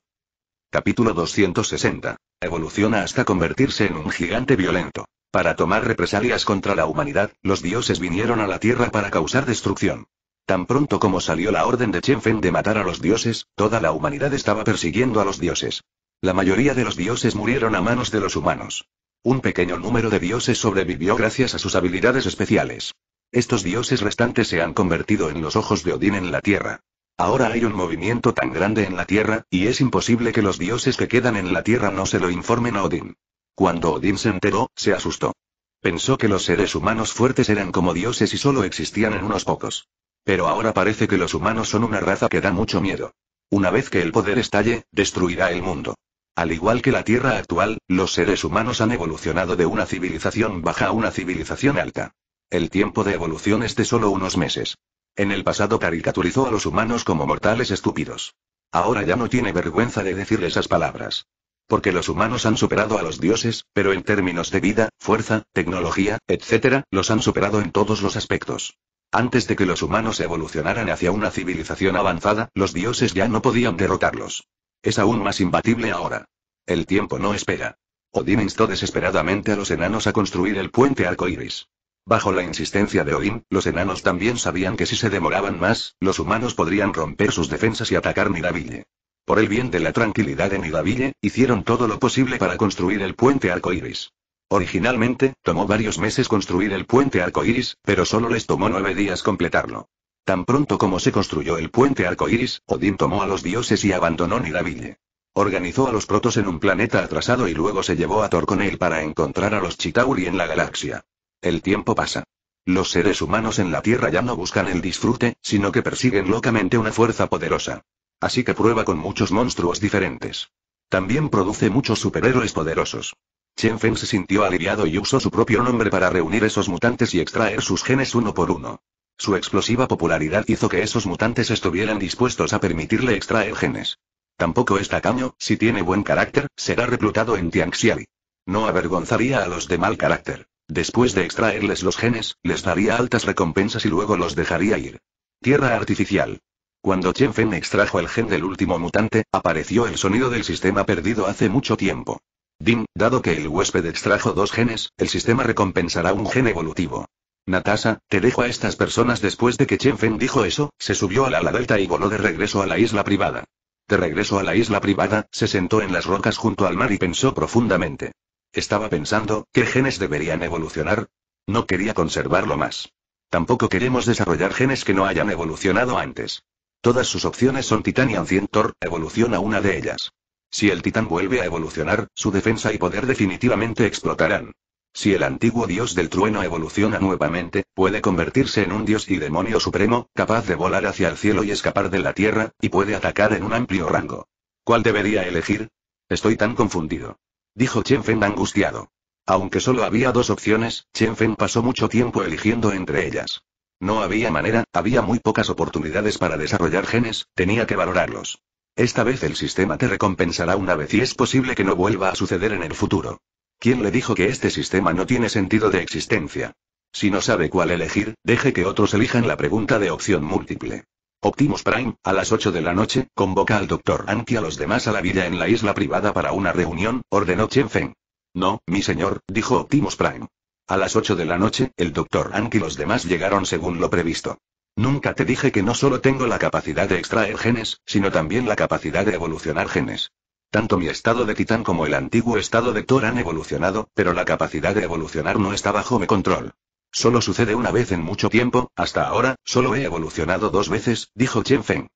Capítulo 260. Evoluciona hasta convertirse en un gigante violento. Para tomar represalias contra la humanidad, los dioses vinieron a la Tierra para causar destrucción. Tan pronto como salió la orden de Chenfen de matar a los dioses, toda la humanidad estaba persiguiendo a los dioses. La mayoría de los dioses murieron a manos de los humanos. Un pequeño número de dioses sobrevivió gracias a sus habilidades especiales. Estos dioses restantes se han convertido en los ojos de Odín en la Tierra. Ahora hay un movimiento tan grande en la Tierra, y es imposible que los dioses que quedan en la Tierra no se lo informen a Odín. Cuando Odín se enteró, se asustó. Pensó que los seres humanos fuertes eran como dioses y solo existían en unos pocos. Pero ahora parece que los humanos son una raza que da mucho miedo. Una vez que el poder estalle, destruirá el mundo. Al igual que la Tierra actual, los seres humanos han evolucionado de una civilización baja a una civilización alta. El tiempo de evolución es de solo unos meses. En el pasado caricaturizó a los humanos como mortales estúpidos. Ahora ya no tiene vergüenza de decir esas palabras. Porque los humanos han superado a los dioses, pero en términos de vida, fuerza, tecnología, etc., los han superado en todos los aspectos. Antes de que los humanos evolucionaran hacia una civilización avanzada, los dioses ya no podían derrotarlos. Es aún más imbatible ahora. El tiempo no espera. Odín instó desesperadamente a los enanos a construir el puente arcoíris. Bajo la insistencia de Odín, los enanos también sabían que si se demoraban más, los humanos podrían romper sus defensas y atacar Nidaville. Por el bien de la tranquilidad de Nidaville, hicieron todo lo posible para construir el puente arcoíris. Originalmente, tomó varios meses construir el puente arcoíris, pero solo les tomó nueve días completarlo. Tan pronto como se construyó el puente arcoíris, Odín tomó a los dioses y abandonó Niraville. Organizó a los protos en un planeta atrasado y luego se llevó a Thor con él para encontrar a los Chitauri en la galaxia. El tiempo pasa. Los seres humanos en la Tierra ya no buscan el disfrute, sino que persiguen locamente una fuerza poderosa. Así que prueba con muchos monstruos diferentes. También produce muchos superhéroes poderosos. Chen Feng se sintió aliviado y usó su propio nombre para reunir esos mutantes y extraer sus genes uno por uno. Su explosiva popularidad hizo que esos mutantes estuvieran dispuestos a permitirle extraer genes. Tampoco está Caño, si tiene buen carácter, será reclutado en Tianxiali. No avergonzaría a los de mal carácter. Después de extraerles los genes, les daría altas recompensas y luego los dejaría ir. Tierra artificial. Cuando Chen Feng extrajo el gen del último mutante, apareció el sonido del sistema perdido hace mucho tiempo. Dim, dado que el huésped extrajo dos genes, el sistema recompensará un gen evolutivo. Natasha, te dejo a estas personas después de que Chen Feng dijo eso, se subió a la ala delta y voló de regreso a la isla privada. De regreso a la isla privada, se sentó en las rocas junto al mar y pensó profundamente. Estaba pensando, ¿qué genes deberían evolucionar? No quería conservarlo más. Tampoco queremos desarrollar genes que no hayan evolucionado antes. Todas sus opciones son Titanian Thor, evoluciona una de ellas. Si el titán vuelve a evolucionar, su defensa y poder definitivamente explotarán. Si el antiguo dios del trueno evoluciona nuevamente, puede convertirse en un dios y demonio supremo, capaz de volar hacia el cielo y escapar de la tierra, y puede atacar en un amplio rango. ¿Cuál debería elegir? Estoy tan confundido. Dijo Chen Feng angustiado. Aunque solo había dos opciones, Chen Feng pasó mucho tiempo eligiendo entre ellas. No había manera, había muy pocas oportunidades para desarrollar genes, tenía que valorarlos. Esta vez el sistema te recompensará una vez y es posible que no vuelva a suceder en el futuro. ¿Quién le dijo que este sistema no tiene sentido de existencia? Si no sabe cuál elegir, deje que otros elijan la pregunta de opción múltiple. Optimus Prime, a las 8 de la noche, convoca al Dr. Anki y a los demás a la villa en la isla privada para una reunión, ordenó Chen Feng. No, mi señor, dijo Optimus Prime. A las 8 de la noche, el Dr. Anki y los demás llegaron según lo previsto. Nunca te dije que no solo tengo la capacidad de extraer genes, sino también la capacidad de evolucionar genes. Tanto mi estado de titán como el antiguo estado de Thor han evolucionado, pero la capacidad de evolucionar no está bajo mi control. Solo sucede una vez en mucho tiempo, hasta ahora, solo he evolucionado dos veces, dijo Chen Feng.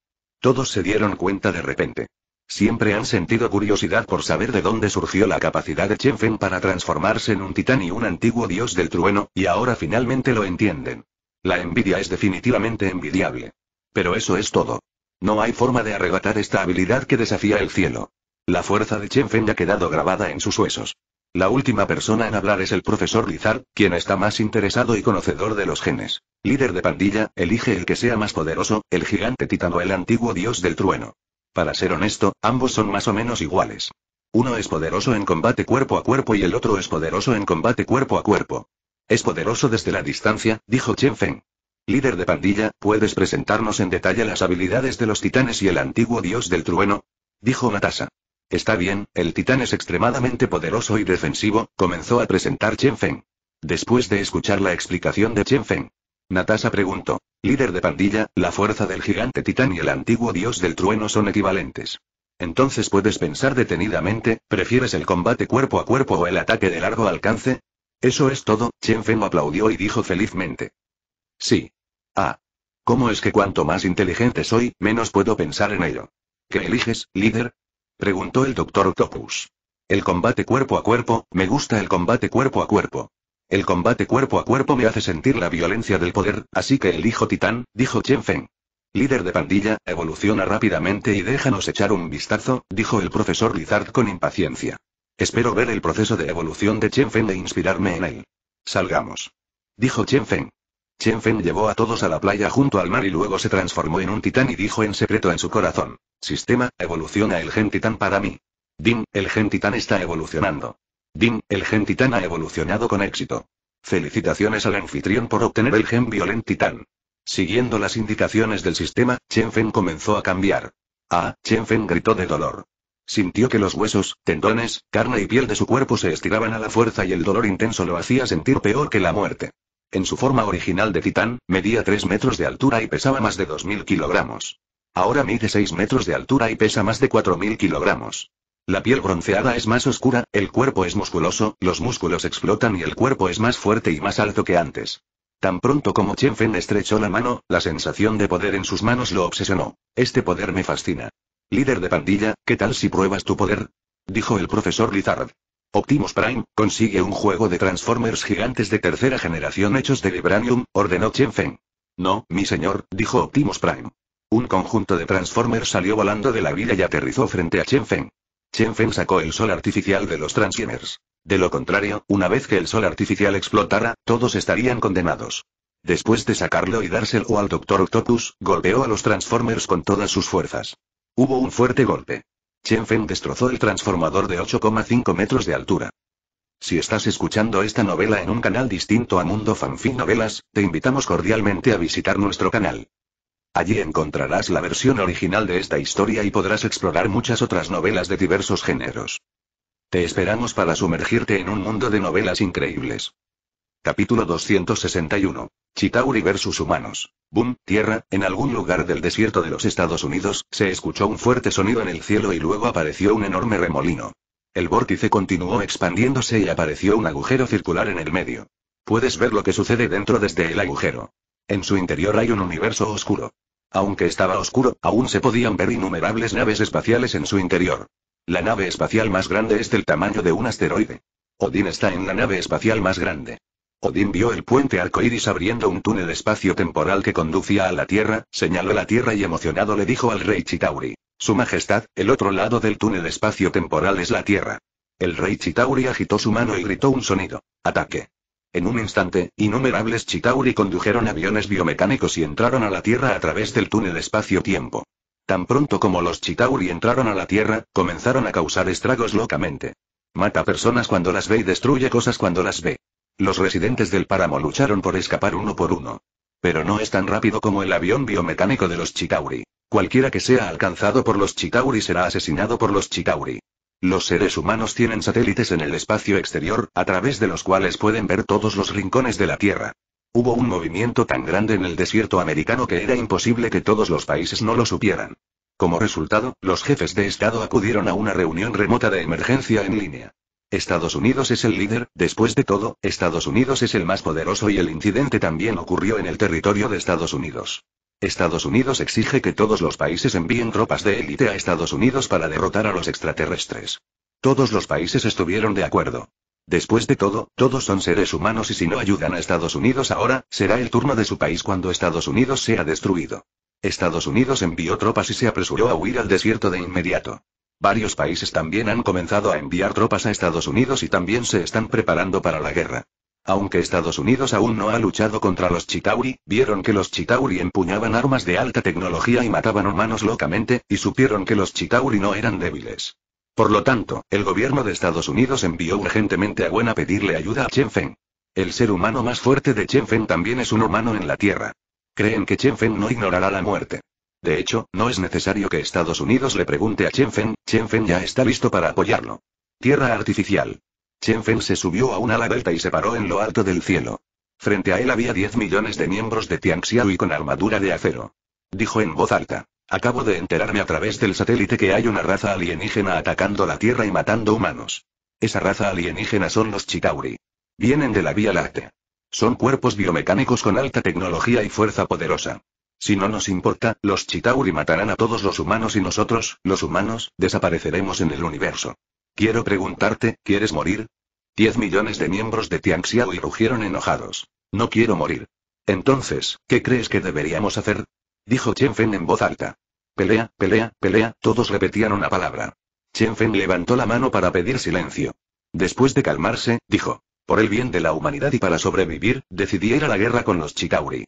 Todos se dieron cuenta de repente. Siempre han sentido curiosidad por saber de dónde surgió la capacidad de Chen Feng para transformarse en un titán y un antiguo dios del trueno, y ahora finalmente lo entienden. La envidia es definitivamente envidiable. Pero eso es todo. No hay forma de arrebatar esta habilidad que desafía el cielo. La fuerza de Chen Feng ha quedado grabada en sus huesos. La última persona en hablar es el profesor Lizard, quien está más interesado y conocedor de los genes. Líder de pandilla, elige el que sea más poderoso, el gigante titano o el antiguo dios del trueno. Para ser honesto, ambos son más o menos iguales. Uno es poderoso en combate cuerpo a cuerpo y el otro es poderoso en combate cuerpo a cuerpo. Es poderoso desde la distancia, dijo Chen Feng. Líder de pandilla, ¿puedes presentarnos en detalle las habilidades de los titanes y el antiguo dios del trueno? Dijo Natasa. Está bien, el titán es extremadamente poderoso y defensivo, comenzó a presentar Chen Feng. Después de escuchar la explicación de Chen Feng, Natasa preguntó. Líder de pandilla, la fuerza del gigante titán y el antiguo dios del trueno son equivalentes. Entonces puedes pensar detenidamente, ¿prefieres el combate cuerpo a cuerpo o el ataque de largo alcance? Eso es todo, Chen Feng aplaudió y dijo felizmente. Sí. Ah. ¿Cómo es que cuanto más inteligente soy, menos puedo pensar en ello? ¿Qué eliges, líder? Preguntó el doctor Topus. El combate cuerpo a cuerpo, me gusta el combate cuerpo a cuerpo. El combate cuerpo a cuerpo me hace sentir la violencia del poder, así que elijo titán, dijo Chen Feng. Líder de pandilla, evoluciona rápidamente y déjanos echar un vistazo, dijo el profesor Lizard con impaciencia. Espero ver el proceso de evolución de Chen Feng e inspirarme en él. Salgamos. Dijo Chen Feng. Chen Feng llevó a todos a la playa junto al mar y luego se transformó en un titán y dijo en secreto en su corazón. Sistema, evoluciona el gen titán para mí. Dim, el gen titán está evolucionando. Dim, el gen titán ha evolucionado con éxito. Felicitaciones al anfitrión por obtener el gen violent titán. Siguiendo las indicaciones del sistema, Chen Feng comenzó a cambiar. Ah, Chen Feng gritó de dolor. Sintió que los huesos, tendones, carne y piel de su cuerpo se estiraban a la fuerza y el dolor intenso lo hacía sentir peor que la muerte. En su forma original de titán, medía 3 metros de altura y pesaba más de 2.000 kilogramos. Ahora mide 6 metros de altura y pesa más de 4.000 kilogramos. La piel bronceada es más oscura, el cuerpo es musculoso, los músculos explotan y el cuerpo es más fuerte y más alto que antes. Tan pronto como Chen Fen estrechó la mano, la sensación de poder en sus manos lo obsesionó. Este poder me fascina. Líder de pandilla, ¿qué tal si pruebas tu poder? Dijo el profesor Lizard. Optimus Prime, consigue un juego de Transformers gigantes de tercera generación hechos de Vibranium, ordenó Chen Feng. No, mi señor, dijo Optimus Prime. Un conjunto de Transformers salió volando de la villa y aterrizó frente a Chen Feng. Chen Feng sacó el sol artificial de los Transformers. De lo contrario, una vez que el sol artificial explotara, todos estarían condenados. Después de sacarlo y dárselo al Dr. Octopus, golpeó a los Transformers con todas sus fuerzas. Hubo un fuerte golpe. Chen Feng destrozó el transformador de 8,5 metros de altura. Si estás escuchando esta novela en un canal distinto a Mundo Fanfin Novelas, te invitamos cordialmente a visitar nuestro canal. Allí encontrarás la versión original de esta historia y podrás explorar muchas otras novelas de diversos géneros. Te esperamos para sumergirte en un mundo de novelas increíbles. Capítulo 261. Chitauri versus humanos. Boom, tierra, en algún lugar del desierto de los Estados Unidos, se escuchó un fuerte sonido en el cielo y luego apareció un enorme remolino. El vórtice continuó expandiéndose y apareció un agujero circular en el medio. Puedes ver lo que sucede dentro desde el agujero. En su interior hay un universo oscuro. Aunque estaba oscuro, aún se podían ver innumerables naves espaciales en su interior. La nave espacial más grande es del tamaño de un asteroide. Odín está en la nave espacial más grande. Odín vio el puente arcoíris abriendo un túnel espacio-temporal que conducía a la Tierra, señaló la Tierra y emocionado le dijo al rey Chitauri. Su Majestad, el otro lado del túnel espacio-temporal es la Tierra. El rey Chitauri agitó su mano y gritó un sonido. Ataque. En un instante, innumerables Chitauri condujeron aviones biomecánicos y entraron a la Tierra a través del túnel espacio-tiempo. Tan pronto como los Chitauri entraron a la Tierra, comenzaron a causar estragos locamente. Mata personas cuando las ve y destruye cosas cuando las ve. Los residentes del páramo lucharon por escapar uno por uno. Pero no es tan rápido como el avión biomecánico de los Chitauri. Cualquiera que sea alcanzado por los Chitauri será asesinado por los Chitauri. Los seres humanos tienen satélites en el espacio exterior, a través de los cuales pueden ver todos los rincones de la Tierra. Hubo un movimiento tan grande en el desierto americano que era imposible que todos los países no lo supieran. Como resultado, los jefes de Estado acudieron a una reunión remota de emergencia en línea. Estados Unidos es el líder, después de todo, Estados Unidos es el más poderoso y el incidente también ocurrió en el territorio de Estados Unidos. Estados Unidos exige que todos los países envíen tropas de élite a Estados Unidos para derrotar a los extraterrestres. Todos los países estuvieron de acuerdo. Después de todo, todos son seres humanos y si no ayudan a Estados Unidos ahora, será el turno de su país cuando Estados Unidos sea destruido. Estados Unidos envió tropas y se apresuró a huir al desierto de inmediato. Varios países también han comenzado a enviar tropas a Estados Unidos y también se están preparando para la guerra. Aunque Estados Unidos aún no ha luchado contra los Chitauri, vieron que los Chitauri empuñaban armas de alta tecnología y mataban humanos locamente, y supieron que los Chitauri no eran débiles. Por lo tanto, el gobierno de Estados Unidos envió urgentemente a Gwen a pedirle ayuda a Chen Feng. El ser humano más fuerte de Chen Feng también es un humano en la Tierra. Creen que Chen Feng no ignorará la muerte. De hecho, no es necesario que Estados Unidos le pregunte a Chen Feng ya está listo para apoyarlo. Tierra artificial. Feng se subió a una ala delta y se paró en lo alto del cielo. Frente a él había 10 millones de miembros de y con armadura de acero. Dijo en voz alta. Acabo de enterarme a través del satélite que hay una raza alienígena atacando la Tierra y matando humanos. Esa raza alienígena son los Chitauri. Vienen de la Vía Láctea. Son cuerpos biomecánicos con alta tecnología y fuerza poderosa. Si no nos importa, los Chitauri matarán a todos los humanos y nosotros, los humanos, desapareceremos en el universo. Quiero preguntarte, ¿quieres morir? Diez millones de miembros de Tianxiao y rugieron enojados. No quiero morir. Entonces, ¿qué crees que deberíamos hacer? Dijo Chen Fen en voz alta. Pelea, pelea, pelea, todos repetían una palabra. Chen Fen levantó la mano para pedir silencio. Después de calmarse, dijo. Por el bien de la humanidad y para sobrevivir, decidí ir a la guerra con los Chitauri.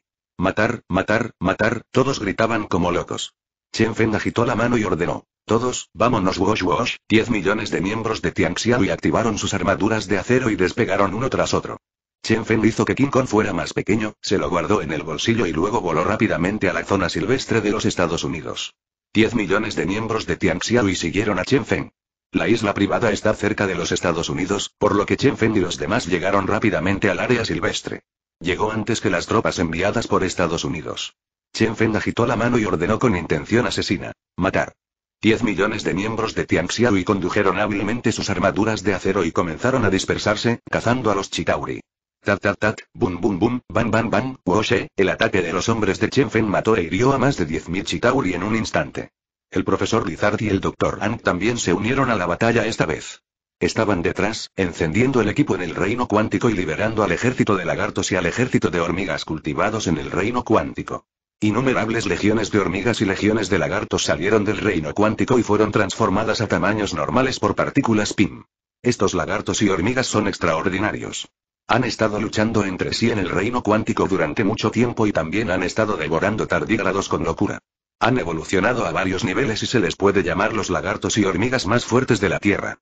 Matar, matar, matar, todos gritaban como locos. Chen Feng agitó la mano y ordenó. Todos, vámonos Wosh Wosh, 10 millones de miembros de Tianxiao y activaron sus armaduras de acero y despegaron uno tras otro. Chen Feng hizo que King Kong fuera más pequeño, se lo guardó en el bolsillo y luego voló rápidamente a la zona silvestre de los Estados Unidos. 10 millones de miembros de Tianxiao siguieron a Chen Feng. La isla privada está cerca de los Estados Unidos, por lo que Chen Feng y los demás llegaron rápidamente al área silvestre. Llegó antes que las tropas enviadas por Estados Unidos. Chen Feng agitó la mano y ordenó con intención asesina. Matar. Diez millones de miembros de Tianxiao y condujeron hábilmente sus armaduras de acero y comenzaron a dispersarse, cazando a los Chitauri. Tat tat tat, bum bum bum, ban ban ban, woshe, el ataque de los hombres de Chen Feng mató e hirió a más de 10.000 Chitauri en un instante. El profesor Lizard y el doctor Ang también se unieron a la batalla esta vez. Estaban detrás, encendiendo el equipo en el reino cuántico y liberando al ejército de lagartos y al ejército de hormigas cultivados en el reino cuántico. Innumerables legiones de hormigas y legiones de lagartos salieron del reino cuántico y fueron transformadas a tamaños normales por partículas PIM. Estos lagartos y hormigas son extraordinarios. Han estado luchando entre sí en el reino cuántico durante mucho tiempo y también han estado devorando tardígrados con locura. Han evolucionado a varios niveles y se les puede llamar los lagartos y hormigas más fuertes de la Tierra.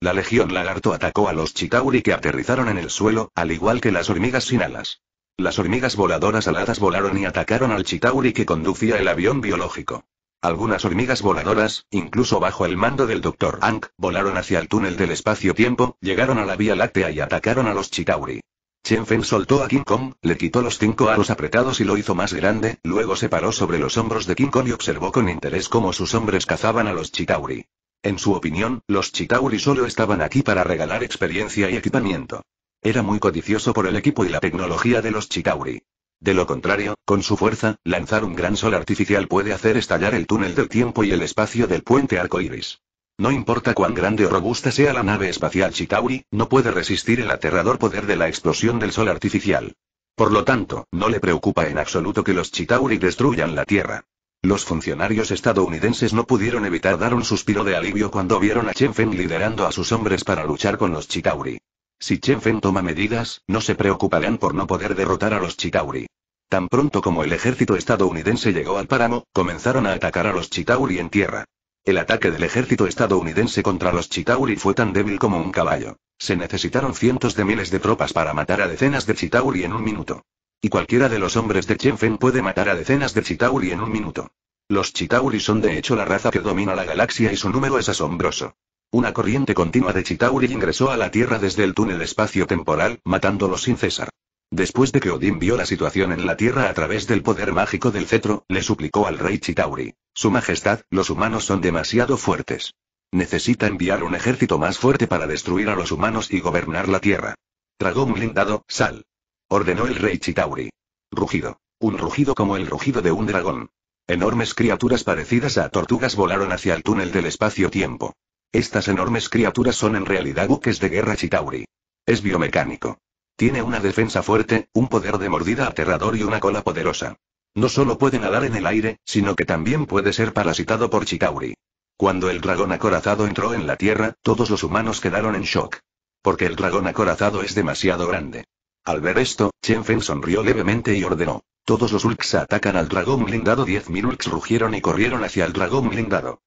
La legión lagarto atacó a los Chitauri que aterrizaron en el suelo, al igual que las hormigas sin alas. Las hormigas voladoras aladas volaron y atacaron al Chitauri que conducía el avión biológico. Algunas hormigas voladoras, incluso bajo el mando del Dr. Hank, volaron hacia el túnel del espacio-tiempo, llegaron a la Vía Láctea y atacaron a los Chitauri. Chen soltó a King Kong, le quitó los cinco aros apretados y lo hizo más grande, luego se paró sobre los hombros de King Kong y observó con interés cómo sus hombres cazaban a los Chitauri. En su opinión, los Chitauri solo estaban aquí para regalar experiencia y equipamiento. Era muy codicioso por el equipo y la tecnología de los Chitauri. De lo contrario, con su fuerza, lanzar un gran sol artificial puede hacer estallar el túnel del tiempo y el espacio del puente arcoíris. No importa cuán grande o robusta sea la nave espacial Chitauri, no puede resistir el aterrador poder de la explosión del sol artificial. Por lo tanto, no le preocupa en absoluto que los Chitauri destruyan la Tierra. Los funcionarios estadounidenses no pudieron evitar dar un suspiro de alivio cuando vieron a Chen Feng liderando a sus hombres para luchar con los Chitauri. Si Chen Feng toma medidas, no se preocuparán por no poder derrotar a los Chitauri. Tan pronto como el ejército estadounidense llegó al páramo, comenzaron a atacar a los Chitauri en tierra. El ataque del ejército estadounidense contra los Chitauri fue tan débil como un caballo. Se necesitaron cientos de miles de tropas para matar a decenas de Chitauri en un minuto. Y cualquiera de los hombres de Chenfen puede matar a decenas de Chitauri en un minuto. Los Chitauri son de hecho la raza que domina la galaxia y su número es asombroso. Una corriente continua de Chitauri ingresó a la Tierra desde el túnel espacio-temporal, matándolos sin cesar. Después de que Odin vio la situación en la Tierra a través del poder mágico del cetro, le suplicó al rey Chitauri. Su Majestad, los humanos son demasiado fuertes. Necesita enviar un ejército más fuerte para destruir a los humanos y gobernar la Tierra. un blindado, sal. Ordenó el rey Chitauri. Rugido. Un rugido como el rugido de un dragón. Enormes criaturas parecidas a tortugas volaron hacia el túnel del espacio-tiempo. Estas enormes criaturas son en realidad buques de guerra Chitauri. Es biomecánico. Tiene una defensa fuerte, un poder de mordida aterrador y una cola poderosa. No solo puede nadar en el aire, sino que también puede ser parasitado por Chitauri. Cuando el dragón acorazado entró en la Tierra, todos los humanos quedaron en shock. Porque el dragón acorazado es demasiado grande. Al ver esto, Chen Feng sonrió levemente y ordenó. Todos los Ulks atacan al dragón blindado. 10.000 Ulks rugieron y corrieron hacia el dragón blindado.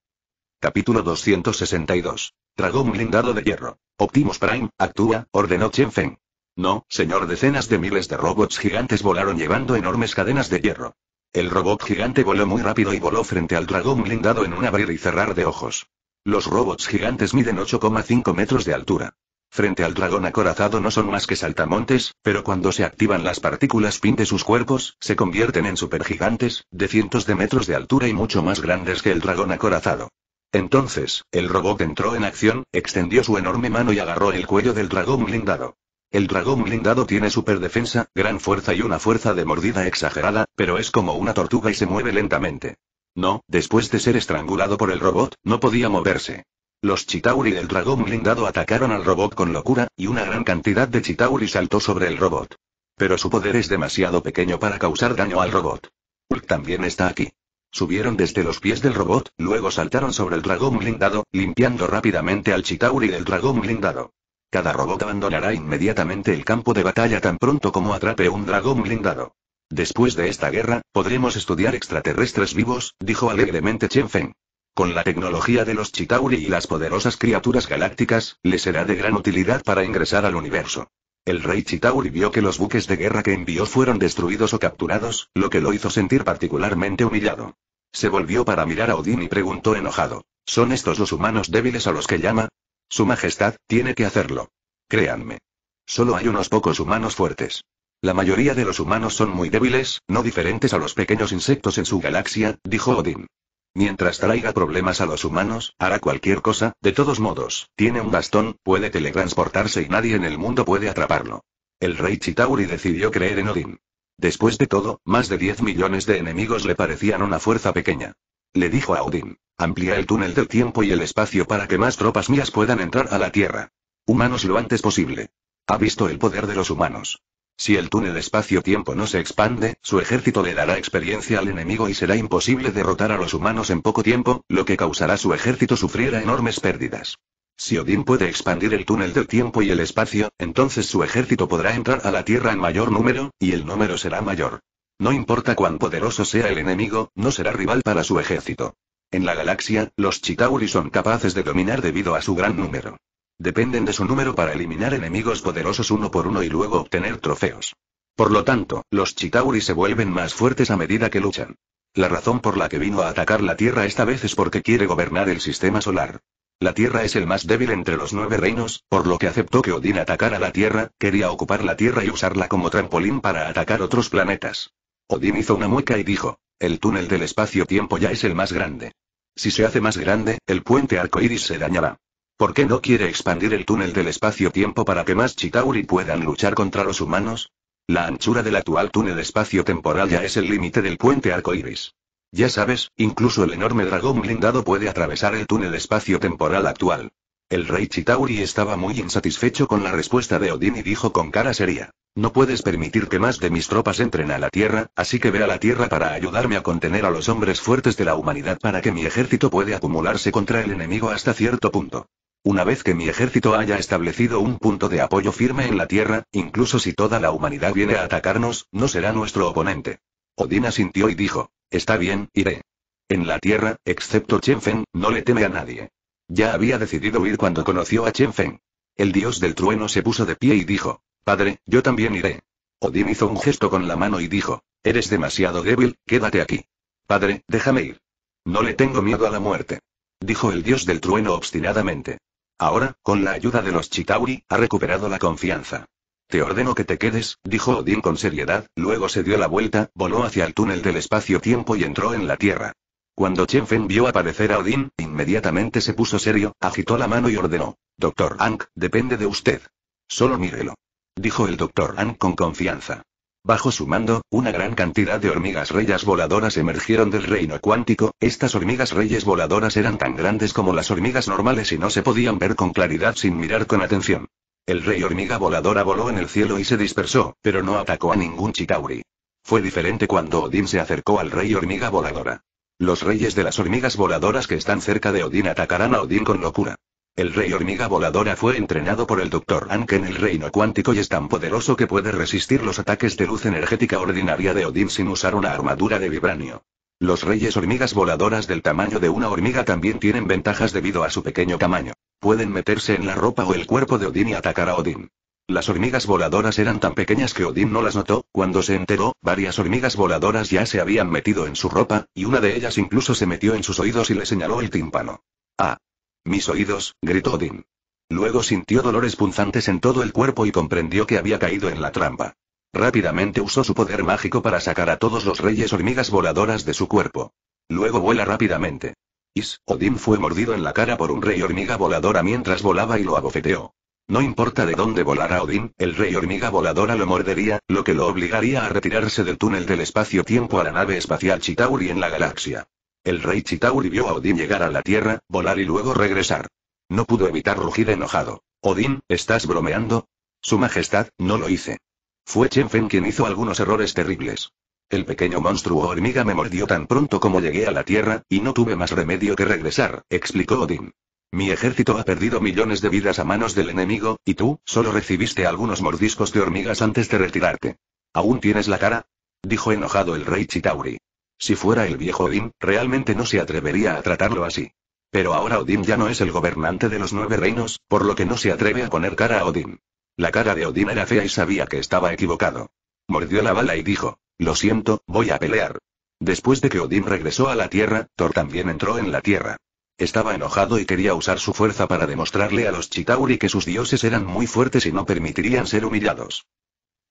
Capítulo 262. Dragón blindado de hierro. Optimus Prime, actúa, ordenó Chen Feng. No, señor, decenas de miles de robots gigantes volaron llevando enormes cadenas de hierro. El robot gigante voló muy rápido y voló frente al dragón blindado en un abrir y cerrar de ojos. Los robots gigantes miden 8,5 metros de altura. Frente al dragón acorazado no son más que saltamontes, pero cuando se activan las partículas PIN sus cuerpos, se convierten en supergigantes, de cientos de metros de altura y mucho más grandes que el dragón acorazado. Entonces, el robot entró en acción, extendió su enorme mano y agarró el cuello del dragón blindado. El dragón blindado tiene superdefensa, gran fuerza y una fuerza de mordida exagerada, pero es como una tortuga y se mueve lentamente. No, después de ser estrangulado por el robot, no podía moverse. Los Chitauri del dragón blindado atacaron al robot con locura, y una gran cantidad de Chitauri saltó sobre el robot. Pero su poder es demasiado pequeño para causar daño al robot. Hulk también está aquí. Subieron desde los pies del robot, luego saltaron sobre el dragón blindado, limpiando rápidamente al Chitauri del dragón blindado. Cada robot abandonará inmediatamente el campo de batalla tan pronto como atrape un dragón blindado. Después de esta guerra, podremos estudiar extraterrestres vivos, dijo alegremente Chen Feng. Con la tecnología de los Chitauri y las poderosas criaturas galácticas, le será de gran utilidad para ingresar al universo. El rey Chitauri vio que los buques de guerra que envió fueron destruidos o capturados, lo que lo hizo sentir particularmente humillado. Se volvió para mirar a Odín y preguntó enojado. ¿Son estos los humanos débiles a los que llama? Su Majestad, tiene que hacerlo. Créanme. Solo hay unos pocos humanos fuertes. La mayoría de los humanos son muy débiles, no diferentes a los pequeños insectos en su galaxia, dijo Odin. Mientras traiga problemas a los humanos, hará cualquier cosa, de todos modos, tiene un bastón, puede teletransportarse y nadie en el mundo puede atraparlo. El rey Chitauri decidió creer en Odín. Después de todo, más de 10 millones de enemigos le parecían una fuerza pequeña. Le dijo a Odín, amplía el túnel del tiempo y el espacio para que más tropas mías puedan entrar a la Tierra. Humanos lo antes posible. Ha visto el poder de los humanos. Si el túnel espacio-tiempo no se expande, su ejército le dará experiencia al enemigo y será imposible derrotar a los humanos en poco tiempo, lo que causará su ejército sufriera enormes pérdidas. Si Odín puede expandir el túnel del tiempo y el espacio, entonces su ejército podrá entrar a la Tierra en mayor número, y el número será mayor. No importa cuán poderoso sea el enemigo, no será rival para su ejército. En la galaxia, los Chitauri son capaces de dominar debido a su gran número. Dependen de su número para eliminar enemigos poderosos uno por uno y luego obtener trofeos. Por lo tanto, los Chitauri se vuelven más fuertes a medida que luchan. La razón por la que vino a atacar la Tierra esta vez es porque quiere gobernar el sistema solar. La Tierra es el más débil entre los nueve reinos, por lo que aceptó que Odín atacara la Tierra, quería ocupar la Tierra y usarla como trampolín para atacar otros planetas. Odín hizo una mueca y dijo, el túnel del espacio-tiempo ya es el más grande. Si se hace más grande, el puente arcoíris se dañará. ¿Por qué no quiere expandir el túnel del espacio-tiempo para que más Chitauri puedan luchar contra los humanos? La anchura del actual túnel espacio-temporal ya es el límite del puente arcoíris. Ya sabes, incluso el enorme dragón blindado puede atravesar el túnel espacio-temporal actual. El rey Chitauri estaba muy insatisfecho con la respuesta de Odín y dijo con cara seria. No puedes permitir que más de mis tropas entren a la Tierra, así que ve a la Tierra para ayudarme a contener a los hombres fuertes de la humanidad para que mi ejército pueda acumularse contra el enemigo hasta cierto punto. Una vez que mi ejército haya establecido un punto de apoyo firme en la Tierra, incluso si toda la humanidad viene a atacarnos, no será nuestro oponente. Odin asintió y dijo, está bien, iré. En la Tierra, excepto Chenfen, no le teme a nadie. Ya había decidido ir cuando conoció a Feng. El dios del trueno se puso de pie y dijo, Padre, yo también iré. Odín hizo un gesto con la mano y dijo, Eres demasiado débil, quédate aquí. Padre, déjame ir. No le tengo miedo a la muerte. Dijo el dios del trueno obstinadamente. Ahora, con la ayuda de los Chitauri, ha recuperado la confianza. Te ordeno que te quedes, dijo Odín con seriedad, luego se dio la vuelta, voló hacia el túnel del espacio-tiempo y entró en la Tierra. Cuando Chen Fen vio aparecer a Odín, inmediatamente se puso serio, agitó la mano y ordenó. Doctor Hank, depende de usted. Solo mírelo. Dijo el doctor Ang con confianza. Bajo su mando, una gran cantidad de hormigas reyes voladoras emergieron del reino cuántico, estas hormigas reyes voladoras eran tan grandes como las hormigas normales y no se podían ver con claridad sin mirar con atención. El rey hormiga voladora voló en el cielo y se dispersó, pero no atacó a ningún Chitauri. Fue diferente cuando Odín se acercó al rey hormiga voladora. Los reyes de las hormigas voladoras que están cerca de Odín atacarán a Odín con locura. El rey hormiga voladora fue entrenado por el Dr. en el reino cuántico y es tan poderoso que puede resistir los ataques de luz energética ordinaria de Odín sin usar una armadura de vibranio. Los reyes hormigas voladoras del tamaño de una hormiga también tienen ventajas debido a su pequeño tamaño. Pueden meterse en la ropa o el cuerpo de Odín y atacar a Odín. Las hormigas voladoras eran tan pequeñas que Odín no las notó, cuando se enteró, varias hormigas voladoras ya se habían metido en su ropa, y una de ellas incluso se metió en sus oídos y le señaló el tímpano. Ah, mis oídos, gritó Odín. Luego sintió dolores punzantes en todo el cuerpo y comprendió que había caído en la trampa. Rápidamente usó su poder mágico para sacar a todos los reyes hormigas voladoras de su cuerpo. Luego vuela rápidamente. Is, Odín fue mordido en la cara por un rey hormiga voladora mientras volaba y lo abofeteó. No importa de dónde volara Odín, el rey hormiga voladora lo mordería, lo que lo obligaría a retirarse del túnel del espacio-tiempo a la nave espacial Chitauri en la galaxia. El rey Chitauri vio a Odín llegar a la Tierra, volar y luego regresar. No pudo evitar rugir enojado. Odín, ¿estás bromeando? Su Majestad, no lo hice. Fue Chen quien hizo algunos errores terribles. El pequeño monstruo hormiga me mordió tan pronto como llegué a la Tierra, y no tuve más remedio que regresar, explicó Odín. Mi ejército ha perdido millones de vidas a manos del enemigo, y tú, solo recibiste algunos mordiscos de hormigas antes de retirarte. ¿Aún tienes la cara? Dijo enojado el rey Chitauri. Si fuera el viejo Odin, realmente no se atrevería a tratarlo así. Pero ahora Odin ya no es el gobernante de los nueve reinos, por lo que no se atreve a poner cara a Odín. La cara de Odín era fea y sabía que estaba equivocado. Mordió la bala y dijo, lo siento, voy a pelear. Después de que Odín regresó a la Tierra, Thor también entró en la Tierra. Estaba enojado y quería usar su fuerza para demostrarle a los Chitauri que sus dioses eran muy fuertes y no permitirían ser humillados.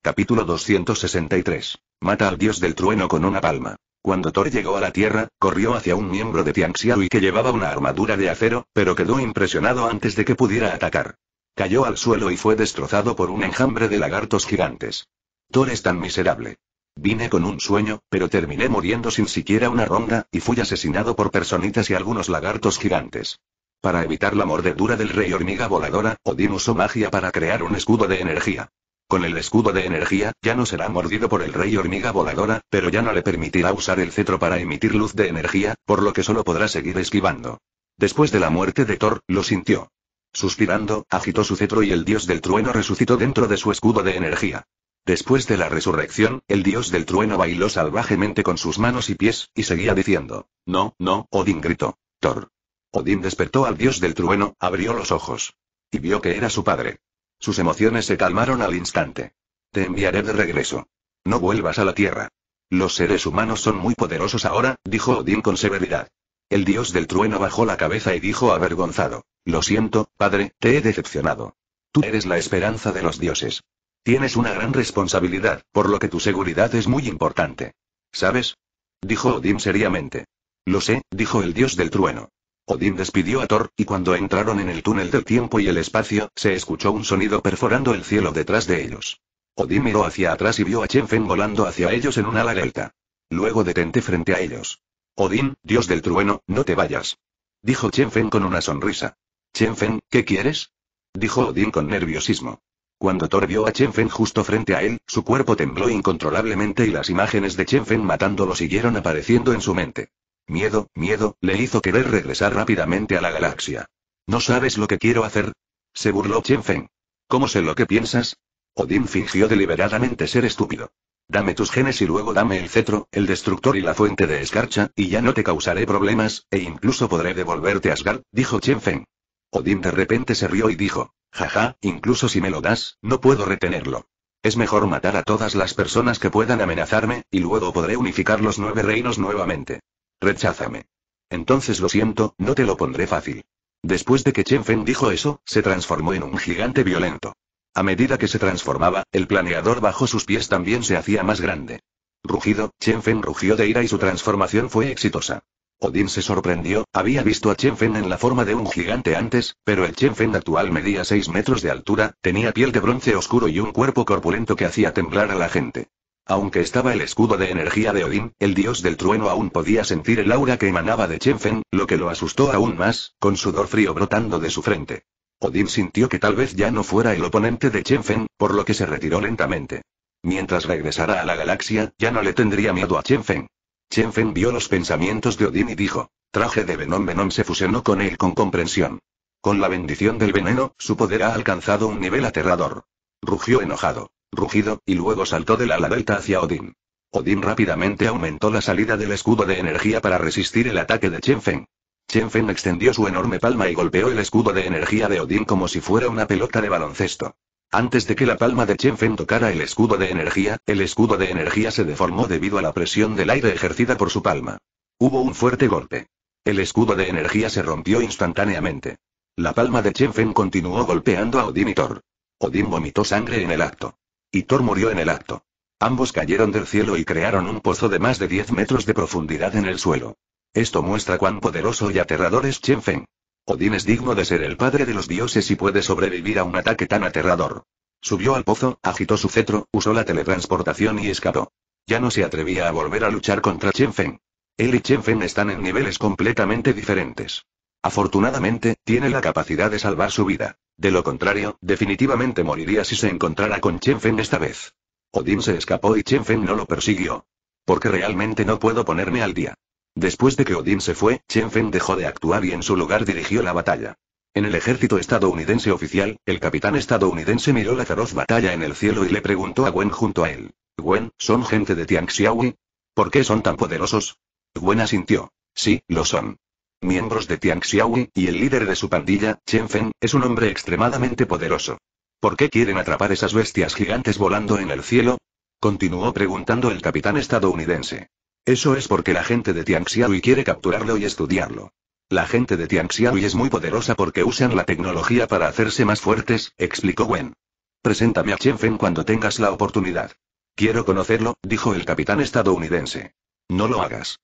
Capítulo 263. Mata al dios del trueno con una palma. Cuando Thor llegó a la Tierra, corrió hacia un miembro de y que llevaba una armadura de acero, pero quedó impresionado antes de que pudiera atacar. Cayó al suelo y fue destrozado por un enjambre de lagartos gigantes. Thor es tan miserable. Vine con un sueño, pero terminé muriendo sin siquiera una ronda, y fui asesinado por personitas y algunos lagartos gigantes. Para evitar la mordedura del rey hormiga voladora, Odin usó magia para crear un escudo de energía. Con el escudo de energía, ya no será mordido por el rey hormiga voladora, pero ya no le permitirá usar el cetro para emitir luz de energía, por lo que solo podrá seguir esquivando. Después de la muerte de Thor, lo sintió. Suspirando, agitó su cetro y el dios del trueno resucitó dentro de su escudo de energía. Después de la resurrección, el dios del trueno bailó salvajemente con sus manos y pies, y seguía diciendo, No, no, Odín gritó. Thor. Odín despertó al dios del trueno, abrió los ojos. Y vio que era su padre. Sus emociones se calmaron al instante. Te enviaré de regreso. No vuelvas a la Tierra. Los seres humanos son muy poderosos ahora, dijo Odín con severidad. El dios del trueno bajó la cabeza y dijo avergonzado. Lo siento, padre, te he decepcionado. Tú eres la esperanza de los dioses. Tienes una gran responsabilidad, por lo que tu seguridad es muy importante. ¿Sabes? Dijo Odín seriamente. Lo sé, dijo el dios del trueno. Odín despidió a Thor, y cuando entraron en el túnel del tiempo y el espacio, se escuchó un sonido perforando el cielo detrás de ellos. Odín miró hacia atrás y vio a Fen volando hacia ellos en una ala Luego detente frente a ellos. Odín, dios del trueno, no te vayas. Dijo Fen con una sonrisa. Chenfen, ¿qué quieres? Dijo Odín con nerviosismo. Cuando Thor vio a Fen justo frente a él, su cuerpo tembló incontrolablemente y las imágenes de Chen matándolo matándolo siguieron apareciendo en su mente. Miedo, miedo, le hizo querer regresar rápidamente a la galaxia. ¿No sabes lo que quiero hacer? Se burló Chen Feng. ¿Cómo sé lo que piensas? Odín fingió deliberadamente ser estúpido. Dame tus genes y luego dame el cetro, el destructor y la fuente de escarcha, y ya no te causaré problemas, e incluso podré devolverte a Asgard, dijo Chen Feng. Odín de repente se rió y dijo, jaja, incluso si me lo das, no puedo retenerlo. Es mejor matar a todas las personas que puedan amenazarme, y luego podré unificar los nueve reinos nuevamente. Recházame. Entonces lo siento, no te lo pondré fácil. Después de que Chen Fen dijo eso, se transformó en un gigante violento. A medida que se transformaba, el planeador bajo sus pies también se hacía más grande. Rugido, Chen Fen rugió de ira y su transformación fue exitosa. Odin se sorprendió, había visto a Chen Fen en la forma de un gigante antes, pero el Chen Fen actual medía 6 metros de altura, tenía piel de bronce oscuro y un cuerpo corpulento que hacía temblar a la gente. Aunque estaba el escudo de energía de Odín, el dios del trueno aún podía sentir el aura que emanaba de Chenfen, lo que lo asustó aún más, con sudor frío brotando de su frente. Odín sintió que tal vez ya no fuera el oponente de Chenfen, por lo que se retiró lentamente. Mientras regresara a la galaxia, ya no le tendría miedo a Chenfen. Chenfen vio los pensamientos de Odín y dijo, traje de Venom Venom se fusionó con él con comprensión. Con la bendición del veneno, su poder ha alcanzado un nivel aterrador. Rugió enojado rugido, y luego saltó de la delta hacia Odín. Odín rápidamente aumentó la salida del escudo de energía para resistir el ataque de Chen Feng. Chen Feng extendió su enorme palma y golpeó el escudo de energía de Odín como si fuera una pelota de baloncesto. Antes de que la palma de Chen Feng tocara el escudo de energía, el escudo de energía se deformó debido a la presión del aire ejercida por su palma. Hubo un fuerte golpe. El escudo de energía se rompió instantáneamente. La palma de Chen Feng continuó golpeando a Odín y Thor. Odín vomitó sangre en el acto. Y Thor murió en el acto. Ambos cayeron del cielo y crearon un pozo de más de 10 metros de profundidad en el suelo. Esto muestra cuán poderoso y aterrador es Chen Feng. Odín es digno de ser el padre de los dioses y puede sobrevivir a un ataque tan aterrador. Subió al pozo, agitó su cetro, usó la teletransportación y escapó. Ya no se atrevía a volver a luchar contra Chen Feng. Él y Chen Feng están en niveles completamente diferentes. Afortunadamente, tiene la capacidad de salvar su vida. De lo contrario, definitivamente moriría si se encontrara con Chen Feng esta vez. Odin se escapó y Chen Feng no lo persiguió. Porque realmente no puedo ponerme al día. Después de que Odin se fue, Chen Feng dejó de actuar y en su lugar dirigió la batalla. En el ejército estadounidense oficial, el capitán estadounidense miró la feroz batalla en el cielo y le preguntó a Gwen junto a él. Gwen, ¿son gente de Tianxiaui? ¿Por qué son tan poderosos? Gwen asintió. Sí, lo son miembros de Tianxiaui, y el líder de su pandilla, Chen Feng, es un hombre extremadamente poderoso. ¿Por qué quieren atrapar esas bestias gigantes volando en el cielo? Continuó preguntando el capitán estadounidense. Eso es porque la gente de Tianxiaui quiere capturarlo y estudiarlo. La gente de Tianxiaui es muy poderosa porque usan la tecnología para hacerse más fuertes, explicó Wen. Preséntame a Chen Feng cuando tengas la oportunidad. Quiero conocerlo, dijo el capitán estadounidense. No lo hagas.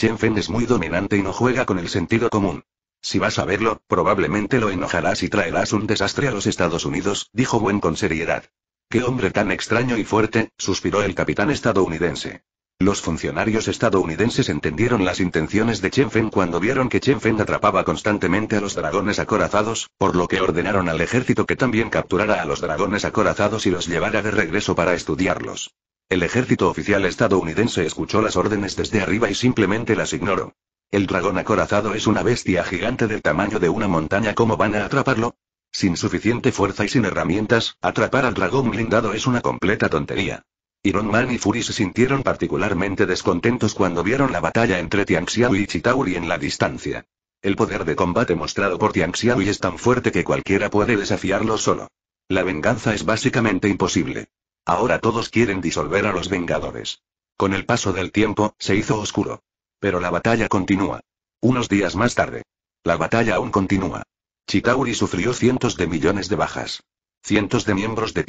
Chen Fen es muy dominante y no juega con el sentido común. Si vas a verlo, probablemente lo enojarás y traerás un desastre a los Estados Unidos, dijo Wen con seriedad. Qué hombre tan extraño y fuerte, suspiró el capitán estadounidense. Los funcionarios estadounidenses entendieron las intenciones de Chen Fen cuando vieron que Chen Fen atrapaba constantemente a los dragones acorazados, por lo que ordenaron al ejército que también capturara a los dragones acorazados y los llevara de regreso para estudiarlos. El ejército oficial estadounidense escuchó las órdenes desde arriba y simplemente las ignoró. El dragón acorazado es una bestia gigante del tamaño de una montaña. ¿Cómo van a atraparlo? Sin suficiente fuerza y sin herramientas, atrapar al dragón blindado es una completa tontería. Iron Man y Fury se sintieron particularmente descontentos cuando vieron la batalla entre Xiao y Chitauri en la distancia. El poder de combate mostrado por Tianxiao es tan fuerte que cualquiera puede desafiarlo solo. La venganza es básicamente imposible. Ahora todos quieren disolver a los Vengadores. Con el paso del tiempo, se hizo oscuro. Pero la batalla continúa. Unos días más tarde. La batalla aún continúa. Chitauri sufrió cientos de millones de bajas. Cientos de miembros de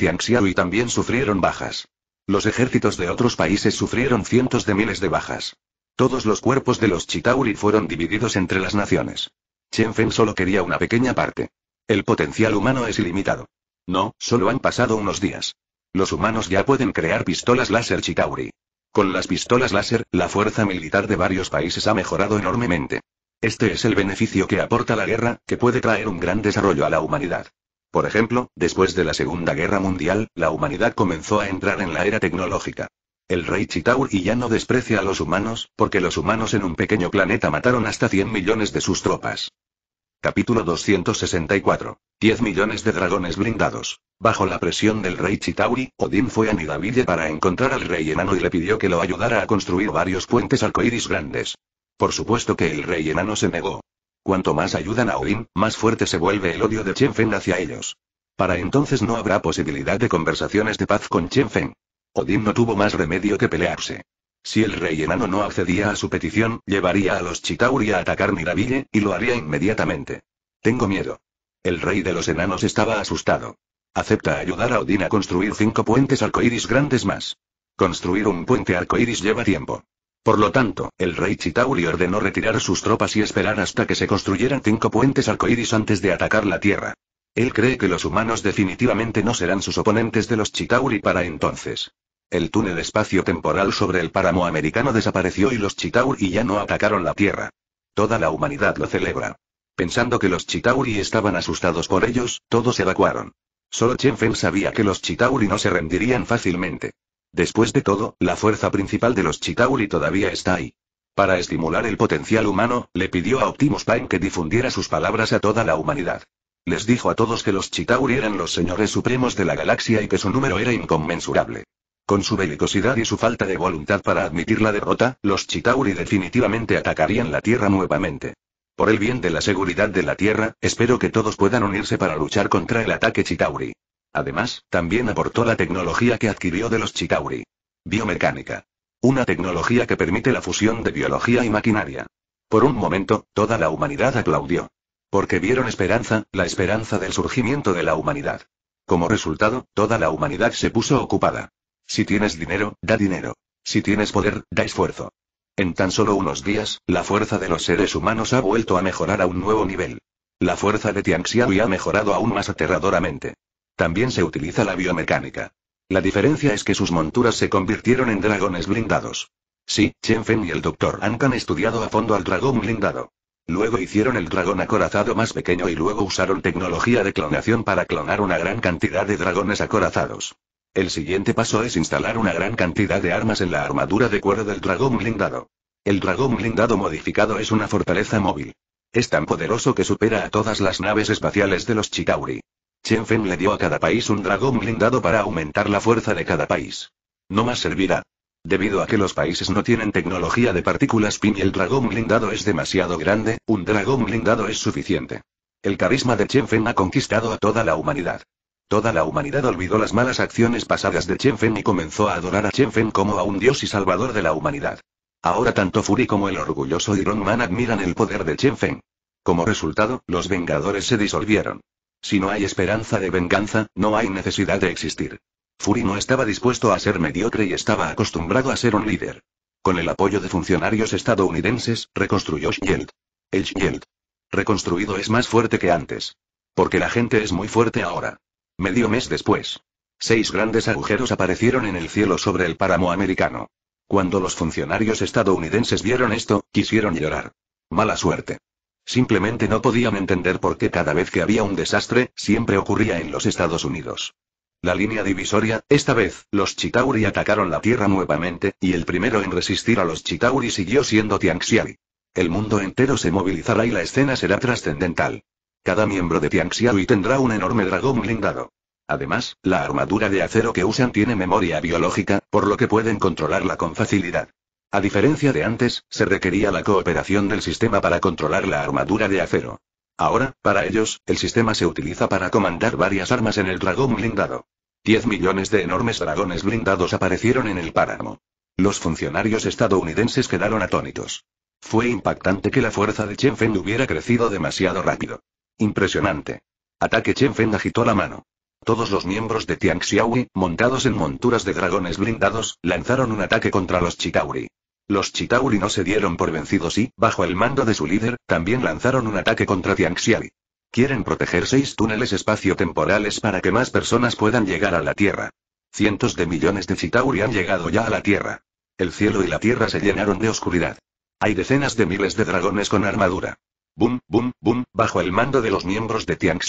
y también sufrieron bajas. Los ejércitos de otros países sufrieron cientos de miles de bajas. Todos los cuerpos de los Chitauri fueron divididos entre las naciones. Chen Feng solo quería una pequeña parte. El potencial humano es ilimitado. No, solo han pasado unos días. Los humanos ya pueden crear pistolas láser Chitauri. Con las pistolas láser, la fuerza militar de varios países ha mejorado enormemente. Este es el beneficio que aporta la guerra, que puede traer un gran desarrollo a la humanidad. Por ejemplo, después de la Segunda Guerra Mundial, la humanidad comenzó a entrar en la era tecnológica. El rey Chitauri ya no desprecia a los humanos, porque los humanos en un pequeño planeta mataron hasta 100 millones de sus tropas. Capítulo 264. 10 millones de dragones blindados. Bajo la presión del rey Chitauri, Odín fue a Nidaville para encontrar al rey enano y le pidió que lo ayudara a construir varios puentes arcoíris grandes. Por supuesto que el rey enano se negó. Cuanto más ayudan a Odin, más fuerte se vuelve el odio de Chen hacia ellos. Para entonces no habrá posibilidad de conversaciones de paz con Chen Odin no tuvo más remedio que pelearse. Si el rey enano no accedía a su petición, llevaría a los Chitauri a atacar Miraville, y lo haría inmediatamente. Tengo miedo. El rey de los enanos estaba asustado. Acepta ayudar a Odín a construir cinco puentes arcoíris grandes más. Construir un puente arcoíris lleva tiempo. Por lo tanto, el rey Chitauri ordenó retirar sus tropas y esperar hasta que se construyeran cinco puentes arcoíris antes de atacar la tierra. Él cree que los humanos definitivamente no serán sus oponentes de los Chitauri para entonces. El túnel espacio-temporal sobre el páramo americano desapareció y los Chitauri ya no atacaron la Tierra. Toda la humanidad lo celebra. Pensando que los Chitauri estaban asustados por ellos, todos evacuaron. Solo Chen Feng sabía que los Chitauri no se rendirían fácilmente. Después de todo, la fuerza principal de los Chitauri todavía está ahí. Para estimular el potencial humano, le pidió a Optimus Prime que difundiera sus palabras a toda la humanidad. Les dijo a todos que los Chitauri eran los señores supremos de la galaxia y que su número era inconmensurable. Con su belicosidad y su falta de voluntad para admitir la derrota, los Chitauri definitivamente atacarían la Tierra nuevamente. Por el bien de la seguridad de la Tierra, espero que todos puedan unirse para luchar contra el ataque Chitauri. Además, también aportó la tecnología que adquirió de los Chitauri. Biomecánica. Una tecnología que permite la fusión de biología y maquinaria. Por un momento, toda la humanidad aplaudió. Porque vieron esperanza, la esperanza del surgimiento de la humanidad. Como resultado, toda la humanidad se puso ocupada. Si tienes dinero, da dinero. Si tienes poder, da esfuerzo. En tan solo unos días, la fuerza de los seres humanos ha vuelto a mejorar a un nuevo nivel. La fuerza de Xiaoyi ha mejorado aún más aterradoramente. También se utiliza la biomecánica. La diferencia es que sus monturas se convirtieron en dragones blindados. Sí, Chen Feng y el Dr. Ankan han estudiado a fondo al dragón blindado. Luego hicieron el dragón acorazado más pequeño y luego usaron tecnología de clonación para clonar una gran cantidad de dragones acorazados. El siguiente paso es instalar una gran cantidad de armas en la armadura de cuero del dragón blindado. El dragón blindado modificado es una fortaleza móvil. Es tan poderoso que supera a todas las naves espaciales de los Chitauri. Chen Feng le dio a cada país un dragón blindado para aumentar la fuerza de cada país. No más servirá. Debido a que los países no tienen tecnología de partículas PIN y el dragón blindado es demasiado grande, un dragón blindado es suficiente. El carisma de Chen Feng ha conquistado a toda la humanidad. Toda la humanidad olvidó las malas acciones pasadas de Chen Feng y comenzó a adorar a Chen Feng como a un dios y salvador de la humanidad. Ahora tanto Fury como el orgulloso Iron Man admiran el poder de Chen Feng. Como resultado, los Vengadores se disolvieron. Si no hay esperanza de venganza, no hay necesidad de existir. Fury no estaba dispuesto a ser mediocre y estaba acostumbrado a ser un líder. Con el apoyo de funcionarios estadounidenses, reconstruyó Shield. El Shield reconstruido es más fuerte que antes. Porque la gente es muy fuerte ahora. Medio mes después. Seis grandes agujeros aparecieron en el cielo sobre el páramo americano. Cuando los funcionarios estadounidenses vieron esto, quisieron llorar. Mala suerte. Simplemente no podían entender por qué cada vez que había un desastre, siempre ocurría en los Estados Unidos. La línea divisoria, esta vez, los Chitauri atacaron la Tierra nuevamente, y el primero en resistir a los Chitauri siguió siendo Tianxiali. El mundo entero se movilizará y la escena será trascendental. Cada miembro de Tianxiahui tendrá un enorme dragón blindado. Además, la armadura de acero que usan tiene memoria biológica, por lo que pueden controlarla con facilidad. A diferencia de antes, se requería la cooperación del sistema para controlar la armadura de acero. Ahora, para ellos, el sistema se utiliza para comandar varias armas en el dragón blindado. Diez millones de enormes dragones blindados aparecieron en el páramo. Los funcionarios estadounidenses quedaron atónitos. Fue impactante que la fuerza de Chen Feng hubiera crecido demasiado rápido. Impresionante. Ataque Chen Feng agitó la mano. Todos los miembros de Tian montados en monturas de dragones blindados, lanzaron un ataque contra los Chitauri. Los Chitauri no se dieron por vencidos y, bajo el mando de su líder, también lanzaron un ataque contra Tian Quieren proteger seis túneles espacio-temporales para que más personas puedan llegar a la Tierra. Cientos de millones de Chitauri han llegado ya a la Tierra. El cielo y la Tierra se llenaron de oscuridad. Hay decenas de miles de dragones con armadura. Bum, bum, bum, bajo el mando de los miembros de Tiang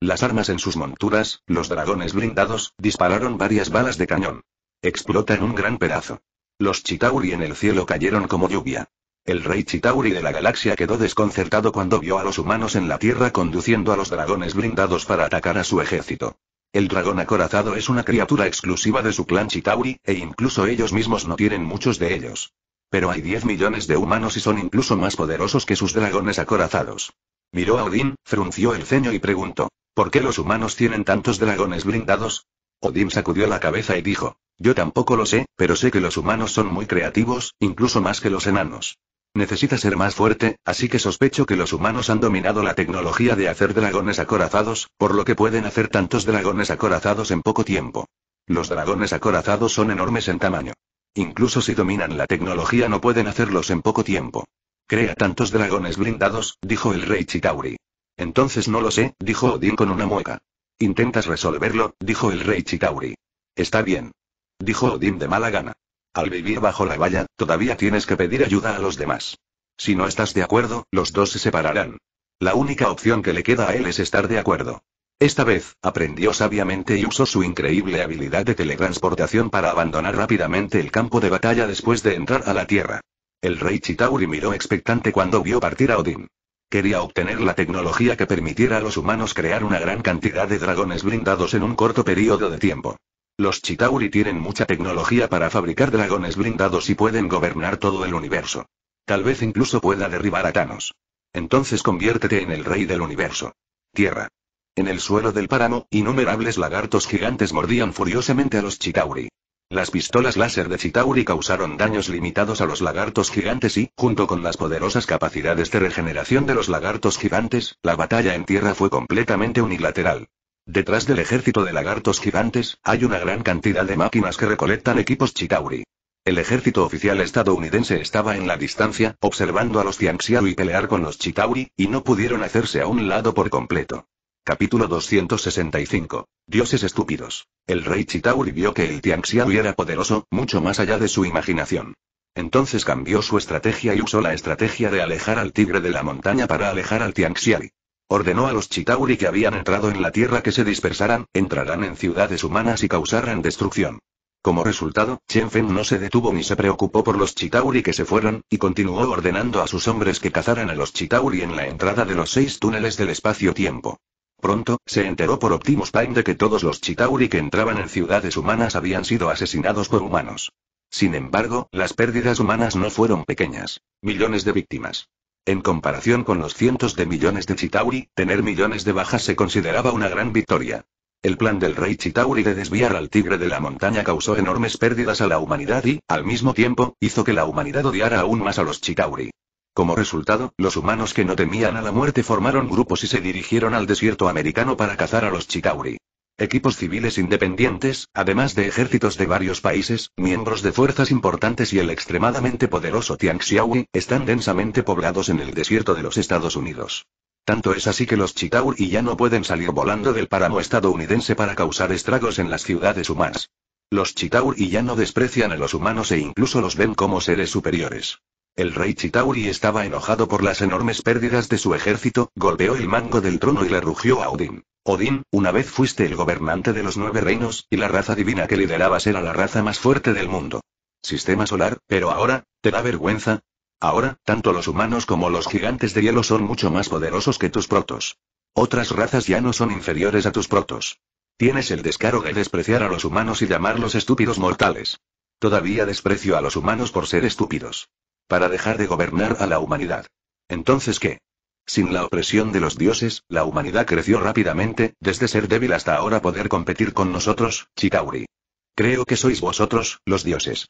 las armas en sus monturas, los dragones blindados, dispararon varias balas de cañón. Explotan un gran pedazo. Los Chitauri en el cielo cayeron como lluvia. El rey Chitauri de la galaxia quedó desconcertado cuando vio a los humanos en la Tierra conduciendo a los dragones blindados para atacar a su ejército. El dragón acorazado es una criatura exclusiva de su clan Chitauri, e incluso ellos mismos no tienen muchos de ellos. Pero hay 10 millones de humanos y son incluso más poderosos que sus dragones acorazados. Miró a Odín, frunció el ceño y preguntó, ¿por qué los humanos tienen tantos dragones blindados? Odín sacudió la cabeza y dijo, yo tampoco lo sé, pero sé que los humanos son muy creativos, incluso más que los enanos. Necesita ser más fuerte, así que sospecho que los humanos han dominado la tecnología de hacer dragones acorazados, por lo que pueden hacer tantos dragones acorazados en poco tiempo. Los dragones acorazados son enormes en tamaño. Incluso si dominan la tecnología no pueden hacerlos en poco tiempo. Crea tantos dragones blindados, dijo el rey Chitauri. Entonces no lo sé, dijo Odín con una mueca. Intentas resolverlo, dijo el rey Chitauri. Está bien. Dijo Odín de mala gana. Al vivir bajo la valla, todavía tienes que pedir ayuda a los demás. Si no estás de acuerdo, los dos se separarán. La única opción que le queda a él es estar de acuerdo. Esta vez, aprendió sabiamente y usó su increíble habilidad de teletransportación para abandonar rápidamente el campo de batalla después de entrar a la Tierra. El rey Chitauri miró expectante cuando vio partir a Odín. Quería obtener la tecnología que permitiera a los humanos crear una gran cantidad de dragones blindados en un corto periodo de tiempo. Los Chitauri tienen mucha tecnología para fabricar dragones blindados y pueden gobernar todo el universo. Tal vez incluso pueda derribar a Thanos. Entonces conviértete en el rey del universo. Tierra. En el suelo del páramo, innumerables lagartos gigantes mordían furiosamente a los Chitauri. Las pistolas láser de Chitauri causaron daños limitados a los lagartos gigantes y, junto con las poderosas capacidades de regeneración de los lagartos gigantes, la batalla en tierra fue completamente unilateral. Detrás del ejército de lagartos gigantes, hay una gran cantidad de máquinas que recolectan equipos Chitauri. El ejército oficial estadounidense estaba en la distancia, observando a los Tianxiao y pelear con los Chitauri, y no pudieron hacerse a un lado por completo. Capítulo 265. Dioses estúpidos. El rey Chitauri vio que el Tianxiao era poderoso, mucho más allá de su imaginación. Entonces cambió su estrategia y usó la estrategia de alejar al tigre de la montaña para alejar al Tianxiari. Ordenó a los Chitauri que habían entrado en la tierra que se dispersaran, entrarán en ciudades humanas y causaran destrucción. Como resultado, Chen Feng no se detuvo ni se preocupó por los Chitauri que se fueron, y continuó ordenando a sus hombres que cazaran a los Chitauri en la entrada de los seis túneles del espacio-tiempo. Pronto, se enteró por Optimus Prime de que todos los Chitauri que entraban en ciudades humanas habían sido asesinados por humanos. Sin embargo, las pérdidas humanas no fueron pequeñas. Millones de víctimas. En comparación con los cientos de millones de Chitauri, tener millones de bajas se consideraba una gran victoria. El plan del rey Chitauri de desviar al tigre de la montaña causó enormes pérdidas a la humanidad y, al mismo tiempo, hizo que la humanidad odiara aún más a los Chitauri. Como resultado, los humanos que no temían a la muerte formaron grupos y se dirigieron al desierto americano para cazar a los Chitauri. Equipos civiles independientes, además de ejércitos de varios países, miembros de fuerzas importantes y el extremadamente poderoso Tianxiaui, están densamente poblados en el desierto de los Estados Unidos. Tanto es así que los Chitauri ya no pueden salir volando del páramo estadounidense para causar estragos en las ciudades humanas. Los Chitauri ya no desprecian a los humanos e incluso los ven como seres superiores. El rey Chitauri estaba enojado por las enormes pérdidas de su ejército, golpeó el mango del trono y le rugió a Odín. Odín, una vez fuiste el gobernante de los nueve reinos, y la raza divina que liderabas era la raza más fuerte del mundo. Sistema solar, pero ahora, ¿te da vergüenza? Ahora, tanto los humanos como los gigantes de hielo son mucho más poderosos que tus protos. Otras razas ya no son inferiores a tus protos. Tienes el descaro de despreciar a los humanos y llamarlos estúpidos mortales. Todavía desprecio a los humanos por ser estúpidos. Para dejar de gobernar a la humanidad. Entonces, ¿qué? Sin la opresión de los dioses, la humanidad creció rápidamente, desde ser débil hasta ahora poder competir con nosotros, Chitauri. Creo que sois vosotros, los dioses.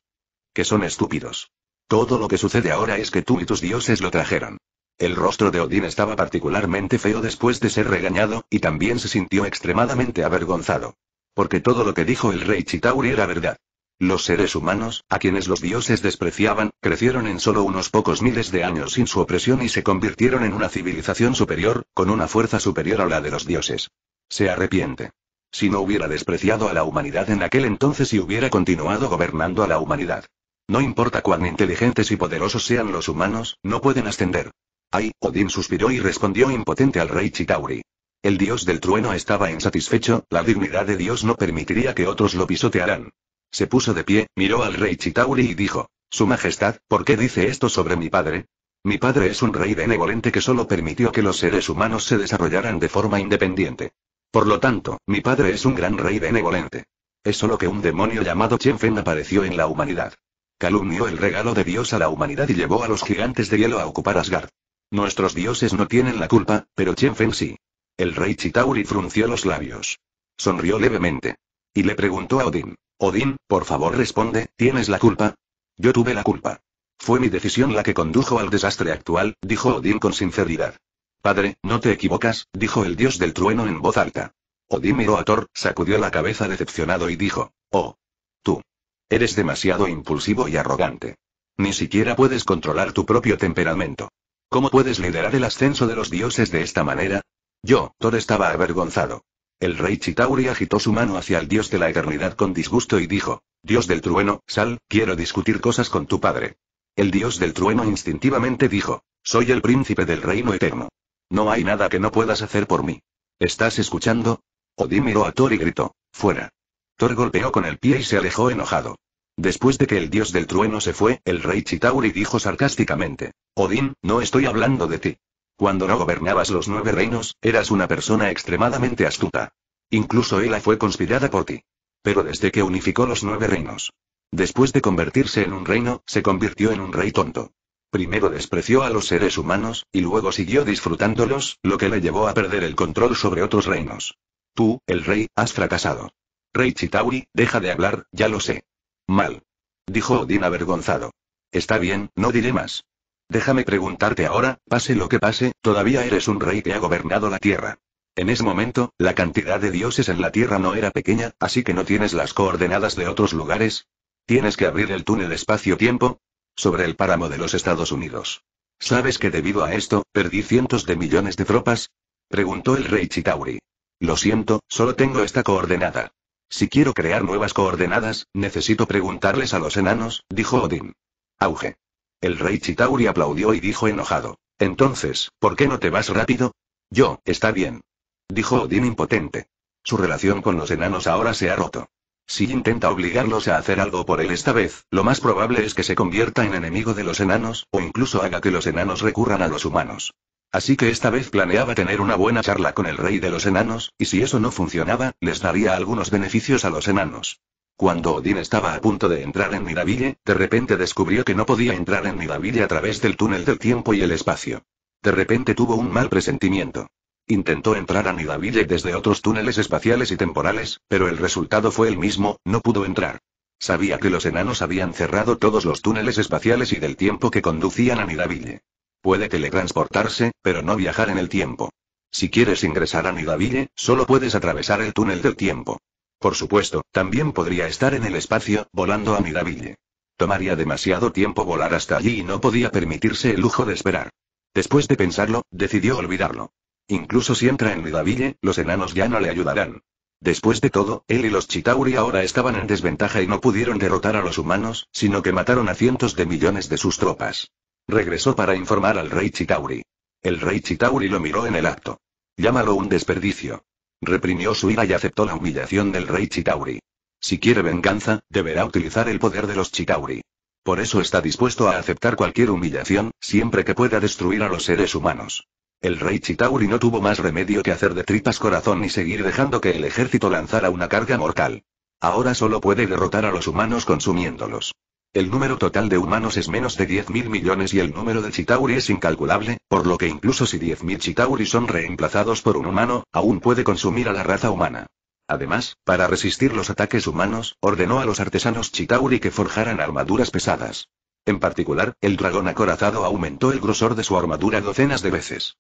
Que son estúpidos. Todo lo que sucede ahora es que tú y tus dioses lo trajeron. El rostro de Odín estaba particularmente feo después de ser regañado, y también se sintió extremadamente avergonzado. Porque todo lo que dijo el rey Chitauri era verdad. Los seres humanos, a quienes los dioses despreciaban, crecieron en solo unos pocos miles de años sin su opresión y se convirtieron en una civilización superior, con una fuerza superior a la de los dioses. Se arrepiente. Si no hubiera despreciado a la humanidad en aquel entonces y hubiera continuado gobernando a la humanidad. No importa cuán inteligentes y poderosos sean los humanos, no pueden ascender. Ay, Odín suspiró y respondió impotente al rey Chitauri. El dios del trueno estaba insatisfecho, la dignidad de Dios no permitiría que otros lo pisotearan. Se puso de pie, miró al rey Chitauri y dijo, Su Majestad, ¿por qué dice esto sobre mi padre? Mi padre es un rey benevolente que solo permitió que los seres humanos se desarrollaran de forma independiente. Por lo tanto, mi padre es un gran rey benevolente. Es solo que un demonio llamado Chenfen apareció en la humanidad. Calumnió el regalo de Dios a la humanidad y llevó a los gigantes de hielo a ocupar Asgard. Nuestros dioses no tienen la culpa, pero Chenfen sí. El rey Chitauri frunció los labios. Sonrió levemente. Y le preguntó a Odín. Odín, por favor responde, ¿tienes la culpa? Yo tuve la culpa. Fue mi decisión la que condujo al desastre actual, dijo Odín con sinceridad. Padre, no te equivocas, dijo el dios del trueno en voz alta. Odín miró a Thor, sacudió la cabeza decepcionado y dijo, Oh. Tú. Eres demasiado impulsivo y arrogante. Ni siquiera puedes controlar tu propio temperamento. ¿Cómo puedes liderar el ascenso de los dioses de esta manera? Yo, Thor estaba avergonzado. El rey Chitauri agitó su mano hacia el dios de la eternidad con disgusto y dijo, Dios del trueno, sal, quiero discutir cosas con tu padre. El dios del trueno instintivamente dijo, soy el príncipe del reino eterno. No hay nada que no puedas hacer por mí. ¿Estás escuchando? miró a Thor y gritó, fuera. Thor golpeó con el pie y se alejó enojado. Después de que el dios del trueno se fue, el rey Chitauri dijo sarcásticamente, Odín, no estoy hablando de ti. Cuando no gobernabas los nueve reinos, eras una persona extremadamente astuta. Incluso ella fue conspirada por ti. Pero desde que unificó los nueve reinos. Después de convertirse en un reino, se convirtió en un rey tonto. Primero despreció a los seres humanos, y luego siguió disfrutándolos, lo que le llevó a perder el control sobre otros reinos. Tú, el rey, has fracasado. Rey Chitauri, deja de hablar, ya lo sé. Mal. Dijo Odín avergonzado. Está bien, no diré más. Déjame preguntarte ahora, pase lo que pase, todavía eres un rey que ha gobernado la tierra. En ese momento, la cantidad de dioses en la tierra no era pequeña, así que no tienes las coordenadas de otros lugares. Tienes que abrir el túnel espacio-tiempo sobre el páramo de los Estados Unidos. ¿Sabes que debido a esto, perdí cientos de millones de tropas? Preguntó el rey Chitauri. Lo siento, solo tengo esta coordenada. Si quiero crear nuevas coordenadas, necesito preguntarles a los enanos, dijo Odín. Auge. El rey Chitauri aplaudió y dijo enojado. Entonces, ¿por qué no te vas rápido? Yo, está bien. Dijo Odín impotente. Su relación con los enanos ahora se ha roto. Si intenta obligarlos a hacer algo por él esta vez, lo más probable es que se convierta en enemigo de los enanos, o incluso haga que los enanos recurran a los humanos. Así que esta vez planeaba tener una buena charla con el rey de los enanos, y si eso no funcionaba, les daría algunos beneficios a los enanos. Cuando Odín estaba a punto de entrar en Miraville, de repente descubrió que no podía entrar en Miraville a través del túnel del tiempo y el espacio. De repente tuvo un mal presentimiento. Intentó entrar a Nidaville desde otros túneles espaciales y temporales, pero el resultado fue el mismo, no pudo entrar. Sabía que los enanos habían cerrado todos los túneles espaciales y del tiempo que conducían a Nidaville. Puede teletransportarse, pero no viajar en el tiempo. Si quieres ingresar a Nidaville, solo puedes atravesar el túnel del tiempo. Por supuesto, también podría estar en el espacio, volando a Miraville. Tomaría demasiado tiempo volar hasta allí y no podía permitirse el lujo de esperar. Después de pensarlo, decidió olvidarlo. Incluso si entra en Miraville, los enanos ya no le ayudarán. Después de todo, él y los Chitauri ahora estaban en desventaja y no pudieron derrotar a los humanos, sino que mataron a cientos de millones de sus tropas. Regresó para informar al rey Chitauri. El rey Chitauri lo miró en el acto. Llámalo un desperdicio. Reprimió su ira y aceptó la humillación del rey Chitauri. Si quiere venganza, deberá utilizar el poder de los Chitauri. Por eso está dispuesto a aceptar cualquier humillación, siempre que pueda destruir a los seres humanos. El rey Chitauri no tuvo más remedio que hacer de tripas corazón y seguir dejando que el ejército lanzara una carga mortal. Ahora solo puede derrotar a los humanos consumiéndolos. El número total de humanos es menos de 10.000 millones y el número de Chitauri es incalculable, por lo que incluso si 10.000 Chitauri son reemplazados por un humano, aún puede consumir a la raza humana. Además, para resistir los ataques humanos, ordenó a los artesanos Chitauri que forjaran armaduras pesadas. En particular, el dragón acorazado aumentó el grosor de su armadura docenas de veces.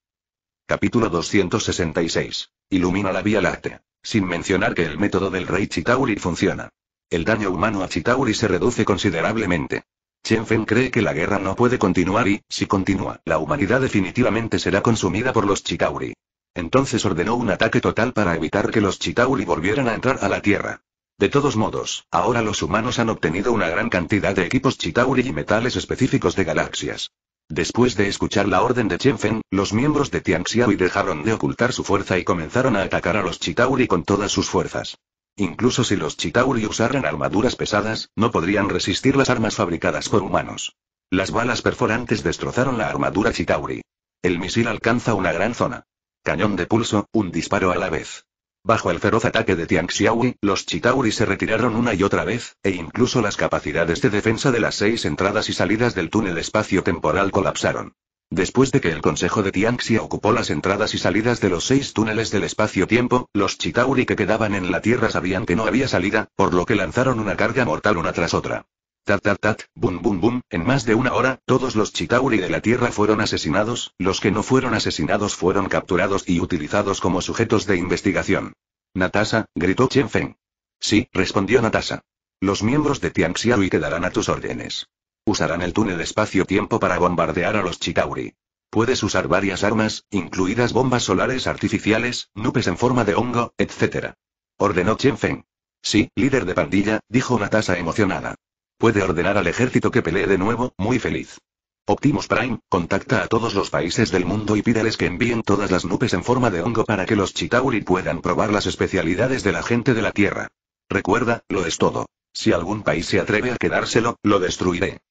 Capítulo 266. Ilumina la Vía Láctea. Sin mencionar que el método del rey Chitauri funciona. El daño humano a Chitauri se reduce considerablemente. Chen Fen cree que la guerra no puede continuar y, si continúa, la humanidad definitivamente será consumida por los Chitauri. Entonces ordenó un ataque total para evitar que los Chitauri volvieran a entrar a la Tierra. De todos modos, ahora los humanos han obtenido una gran cantidad de equipos Chitauri y metales específicos de galaxias. Después de escuchar la orden de Chen los miembros de Tianxiaui dejaron de ocultar su fuerza y comenzaron a atacar a los Chitauri con todas sus fuerzas. Incluso si los Chitauri usaran armaduras pesadas, no podrían resistir las armas fabricadas por humanos. Las balas perforantes destrozaron la armadura Chitauri. El misil alcanza una gran zona. Cañón de pulso, un disparo a la vez. Bajo el feroz ataque de Tiang Xiaoyi, los Chitauri se retiraron una y otra vez, e incluso las capacidades de defensa de las seis entradas y salidas del túnel espacio-temporal colapsaron. Después de que el Consejo de Tianxia ocupó las entradas y salidas de los seis túneles del espacio-tiempo, los Chitauri que quedaban en la Tierra sabían que no había salida, por lo que lanzaron una carga mortal una tras otra. Tat tat tat, bum bum bum, en más de una hora, todos los Chitauri de la Tierra fueron asesinados, los que no fueron asesinados fueron capturados y utilizados como sujetos de investigación. Natasa, gritó Chen Feng. Sí, respondió Natasa. Los miembros de Tianxiaui quedarán a tus órdenes. Usarán el túnel espacio-tiempo para bombardear a los Chitauri. Puedes usar varias armas, incluidas bombas solares artificiales, nubes en forma de hongo, etc. Ordenó Chen Feng. Sí, líder de pandilla, dijo Natasa emocionada. Puede ordenar al ejército que pelee de nuevo, muy feliz. Optimus Prime, contacta a todos los países del mundo y pídales que envíen todas las nubes en forma de hongo para que los Chitauri puedan probar las especialidades de la gente de la Tierra. Recuerda, lo es todo. Si algún país se atreve a quedárselo, lo destruiré.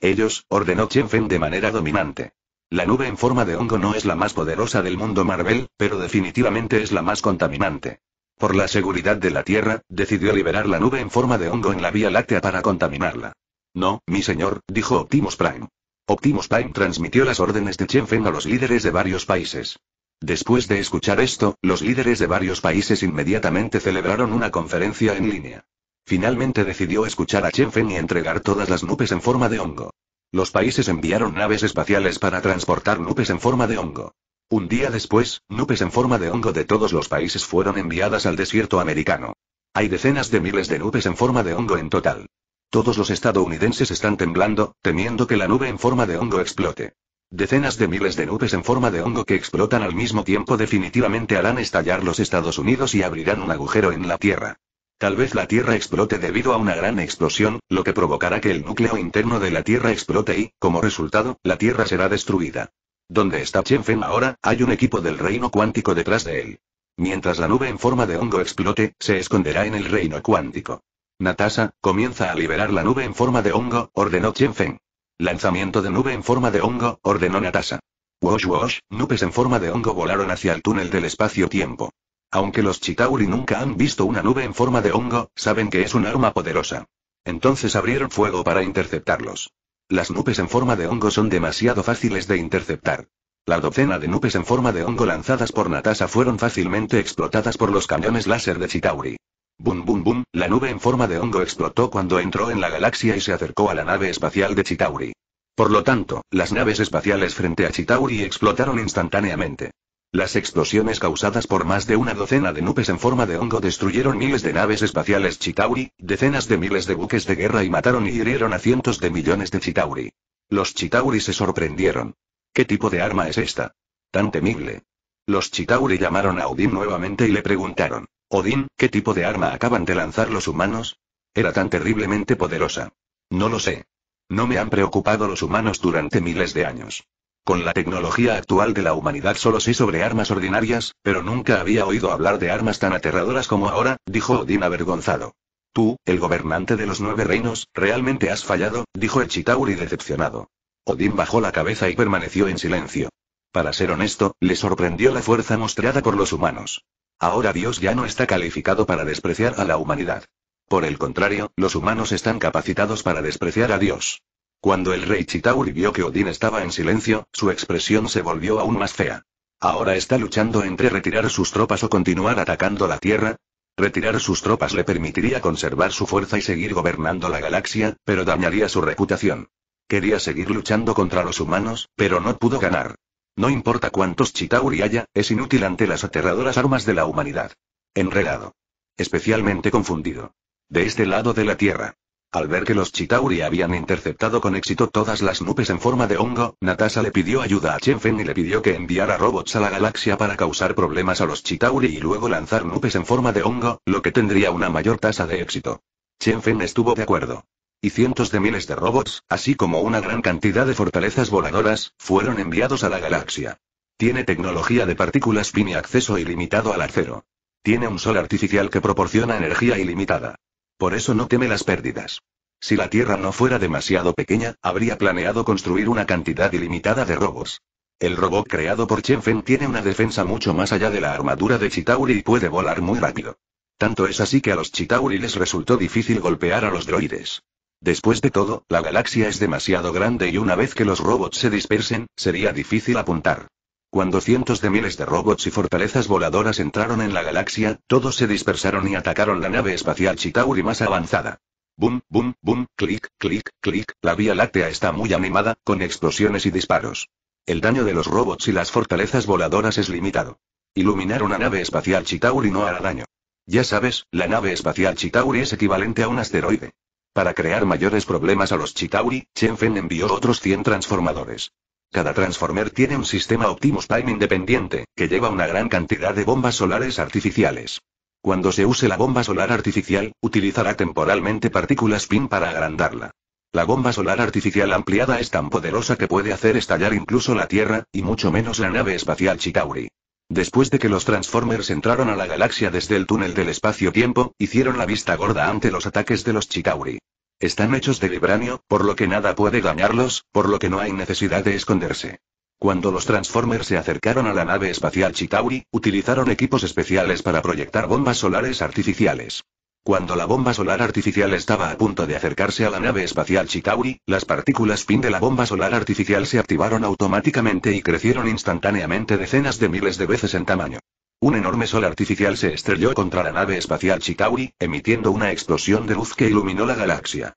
Ellos, ordenó Feng de manera dominante. La nube en forma de hongo no es la más poderosa del mundo Marvel, pero definitivamente es la más contaminante. Por la seguridad de la Tierra, decidió liberar la nube en forma de hongo en la Vía Láctea para contaminarla. No, mi señor, dijo Optimus Prime. Optimus Prime transmitió las órdenes de Feng a los líderes de varios países. Después de escuchar esto, los líderes de varios países inmediatamente celebraron una conferencia en línea. Finalmente decidió escuchar a Feng y entregar todas las nubes en forma de hongo. Los países enviaron naves espaciales para transportar nubes en forma de hongo. Un día después, nubes en forma de hongo de todos los países fueron enviadas al desierto americano. Hay decenas de miles de nubes en forma de hongo en total. Todos los estadounidenses están temblando, temiendo que la nube en forma de hongo explote. Decenas de miles de nubes en forma de hongo que explotan al mismo tiempo definitivamente harán estallar los Estados Unidos y abrirán un agujero en la Tierra. Tal vez la Tierra explote debido a una gran explosión, lo que provocará que el núcleo interno de la Tierra explote y, como resultado, la Tierra será destruida. ¿Dónde está Feng ahora, hay un equipo del reino cuántico detrás de él. Mientras la nube en forma de hongo explote, se esconderá en el reino cuántico. Natasha, comienza a liberar la nube en forma de hongo, ordenó Feng. Lanzamiento de nube en forma de hongo, ordenó Natasha. Wash wash, nubes en forma de hongo volaron hacia el túnel del espacio-tiempo. Aunque los Chitauri nunca han visto una nube en forma de hongo, saben que es un arma poderosa. Entonces abrieron fuego para interceptarlos. Las nubes en forma de hongo son demasiado fáciles de interceptar. La docena de nubes en forma de hongo lanzadas por Natasa fueron fácilmente explotadas por los cañones láser de Chitauri. Bum bum bum, la nube en forma de hongo explotó cuando entró en la galaxia y se acercó a la nave espacial de Chitauri. Por lo tanto, las naves espaciales frente a Chitauri explotaron instantáneamente. Las explosiones causadas por más de una docena de nubes en forma de hongo destruyeron miles de naves espaciales Chitauri, decenas de miles de buques de guerra y mataron y hirieron a cientos de millones de Chitauri. Los Chitauri se sorprendieron. ¿Qué tipo de arma es esta? Tan temible. Los Chitauri llamaron a Odín nuevamente y le preguntaron, Odín, ¿qué tipo de arma acaban de lanzar los humanos? Era tan terriblemente poderosa. No lo sé. No me han preocupado los humanos durante miles de años. Con la tecnología actual de la humanidad solo sé sobre armas ordinarias, pero nunca había oído hablar de armas tan aterradoras como ahora, dijo Odín avergonzado. Tú, el gobernante de los nueve reinos, realmente has fallado, dijo Echitauri decepcionado. Odín bajó la cabeza y permaneció en silencio. Para ser honesto, le sorprendió la fuerza mostrada por los humanos. Ahora Dios ya no está calificado para despreciar a la humanidad. Por el contrario, los humanos están capacitados para despreciar a Dios. Cuando el rey Chitauri vio que Odín estaba en silencio, su expresión se volvió aún más fea. Ahora está luchando entre retirar sus tropas o continuar atacando la Tierra. Retirar sus tropas le permitiría conservar su fuerza y seguir gobernando la galaxia, pero dañaría su reputación. Quería seguir luchando contra los humanos, pero no pudo ganar. No importa cuántos Chitauri haya, es inútil ante las aterradoras armas de la humanidad. Enredado. Especialmente confundido. De este lado de la Tierra. Al ver que los Chitauri habían interceptado con éxito todas las nubes en forma de hongo, Natasha le pidió ayuda a Chen y le pidió que enviara robots a la galaxia para causar problemas a los Chitauri y luego lanzar nubes en forma de hongo, lo que tendría una mayor tasa de éxito. Chen estuvo de acuerdo. Y cientos de miles de robots, así como una gran cantidad de fortalezas voladoras, fueron enviados a la galaxia. Tiene tecnología de partículas PIN y acceso ilimitado al acero. Tiene un sol artificial que proporciona energía ilimitada. Por eso no teme las pérdidas. Si la Tierra no fuera demasiado pequeña, habría planeado construir una cantidad ilimitada de robos. El robot creado por Feng tiene una defensa mucho más allá de la armadura de Chitauri y puede volar muy rápido. Tanto es así que a los Chitauri les resultó difícil golpear a los droides. Después de todo, la galaxia es demasiado grande y una vez que los robots se dispersen, sería difícil apuntar. Cuando cientos de miles de robots y fortalezas voladoras entraron en la galaxia, todos se dispersaron y atacaron la nave espacial Chitauri más avanzada. Boom, boom, boom, clic, clic, clic, la Vía Láctea está muy animada, con explosiones y disparos. El daño de los robots y las fortalezas voladoras es limitado. Iluminar una nave espacial Chitauri no hará daño. Ya sabes, la nave espacial Chitauri es equivalente a un asteroide. Para crear mayores problemas a los Chitauri, Chen Fen envió otros 100 transformadores. Cada Transformer tiene un sistema Optimus Prime independiente, que lleva una gran cantidad de bombas solares artificiales. Cuando se use la bomba solar artificial, utilizará temporalmente partículas PIN para agrandarla. La bomba solar artificial ampliada es tan poderosa que puede hacer estallar incluso la Tierra, y mucho menos la nave espacial Chitauri. Después de que los Transformers entraron a la galaxia desde el túnel del espacio-tiempo, hicieron la vista gorda ante los ataques de los Chitauri. Están hechos de vibranio, por lo que nada puede dañarlos, por lo que no hay necesidad de esconderse. Cuando los Transformers se acercaron a la nave espacial Chitauri, utilizaron equipos especiales para proyectar bombas solares artificiales. Cuando la bomba solar artificial estaba a punto de acercarse a la nave espacial Chitauri, las partículas PIN de la bomba solar artificial se activaron automáticamente y crecieron instantáneamente decenas de miles de veces en tamaño. Un enorme sol artificial se estrelló contra la nave espacial Chitauri, emitiendo una explosión de luz que iluminó la galaxia.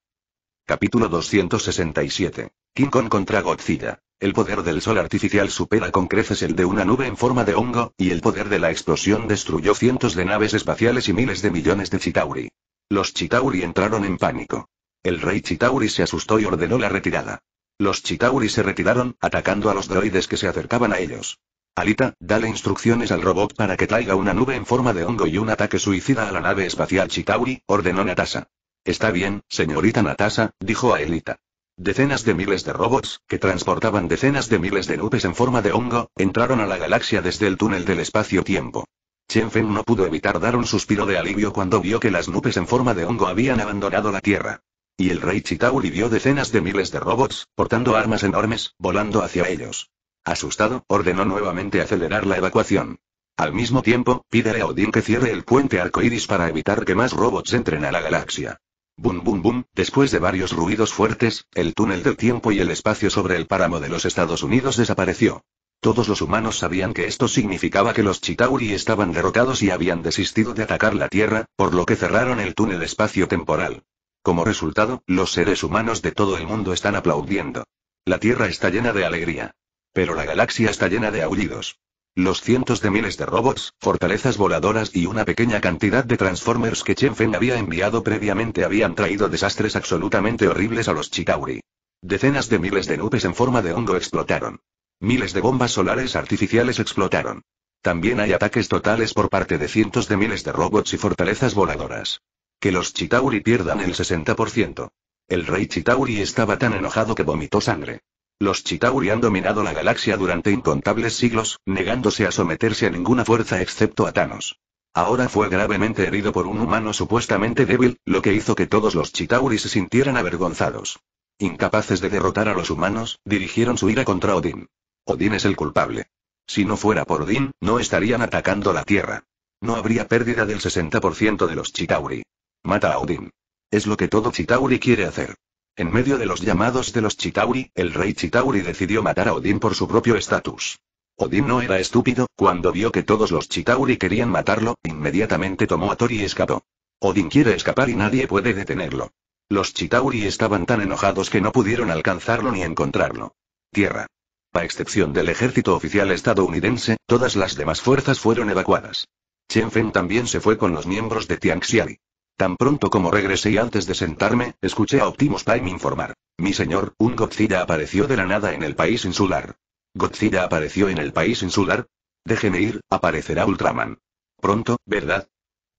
Capítulo 267. King Kong contra Godzilla. El poder del sol artificial supera con creces el de una nube en forma de hongo, y el poder de la explosión destruyó cientos de naves espaciales y miles de millones de Chitauri. Los Chitauri entraron en pánico. El rey Chitauri se asustó y ordenó la retirada. Los Chitauri se retiraron, atacando a los droides que se acercaban a ellos. Alita, dale instrucciones al robot para que traiga una nube en forma de hongo y un ataque suicida a la nave espacial Chitauri, ordenó Natasa. Está bien, señorita Natasa, dijo a Elita. Decenas de miles de robots, que transportaban decenas de miles de nubes en forma de hongo, entraron a la galaxia desde el túnel del espacio-tiempo. Chen no pudo evitar dar un suspiro de alivio cuando vio que las nubes en forma de hongo habían abandonado la Tierra. Y el rey Chitauri vio decenas de miles de robots, portando armas enormes, volando hacia ellos. Asustado, ordenó nuevamente acelerar la evacuación. Al mismo tiempo, pide a Odín que cierre el puente arcoíris para evitar que más robots entren a la galaxia. Bum bum bum, después de varios ruidos fuertes, el túnel del tiempo y el espacio sobre el páramo de los Estados Unidos desapareció. Todos los humanos sabían que esto significaba que los Chitauri estaban derrotados y habían desistido de atacar la Tierra, por lo que cerraron el túnel espacio-temporal. Como resultado, los seres humanos de todo el mundo están aplaudiendo. La Tierra está llena de alegría. Pero la galaxia está llena de aullidos. Los cientos de miles de robots, fortalezas voladoras y una pequeña cantidad de Transformers que Chen Fen había enviado previamente habían traído desastres absolutamente horribles a los Chitauri. Decenas de miles de nubes en forma de hongo explotaron. Miles de bombas solares artificiales explotaron. También hay ataques totales por parte de cientos de miles de robots y fortalezas voladoras. Que los Chitauri pierdan el 60%. El rey Chitauri estaba tan enojado que vomitó sangre. Los Chitauri han dominado la galaxia durante incontables siglos, negándose a someterse a ninguna fuerza excepto a Thanos. Ahora fue gravemente herido por un humano supuestamente débil, lo que hizo que todos los Chitauri se sintieran avergonzados. Incapaces de derrotar a los humanos, dirigieron su ira contra Odin. Odin es el culpable. Si no fuera por Odin, no estarían atacando la Tierra. No habría pérdida del 60% de los Chitauri. Mata a Odin. Es lo que todo Chitauri quiere hacer. En medio de los llamados de los Chitauri, el rey Chitauri decidió matar a Odín por su propio estatus. Odín no era estúpido, cuando vio que todos los Chitauri querían matarlo, inmediatamente tomó a Tori y escapó. Odín quiere escapar y nadie puede detenerlo. Los Chitauri estaban tan enojados que no pudieron alcanzarlo ni encontrarlo. Tierra. A excepción del ejército oficial estadounidense, todas las demás fuerzas fueron evacuadas. Chen Feng también se fue con los miembros de Tianxiali. Tan pronto como regresé y antes de sentarme, escuché a Optimus Prime informar. Mi señor, un Godzilla apareció de la nada en el país insular. ¿Godzilla apareció en el país insular? Déjeme ir, aparecerá Ultraman. Pronto, ¿verdad?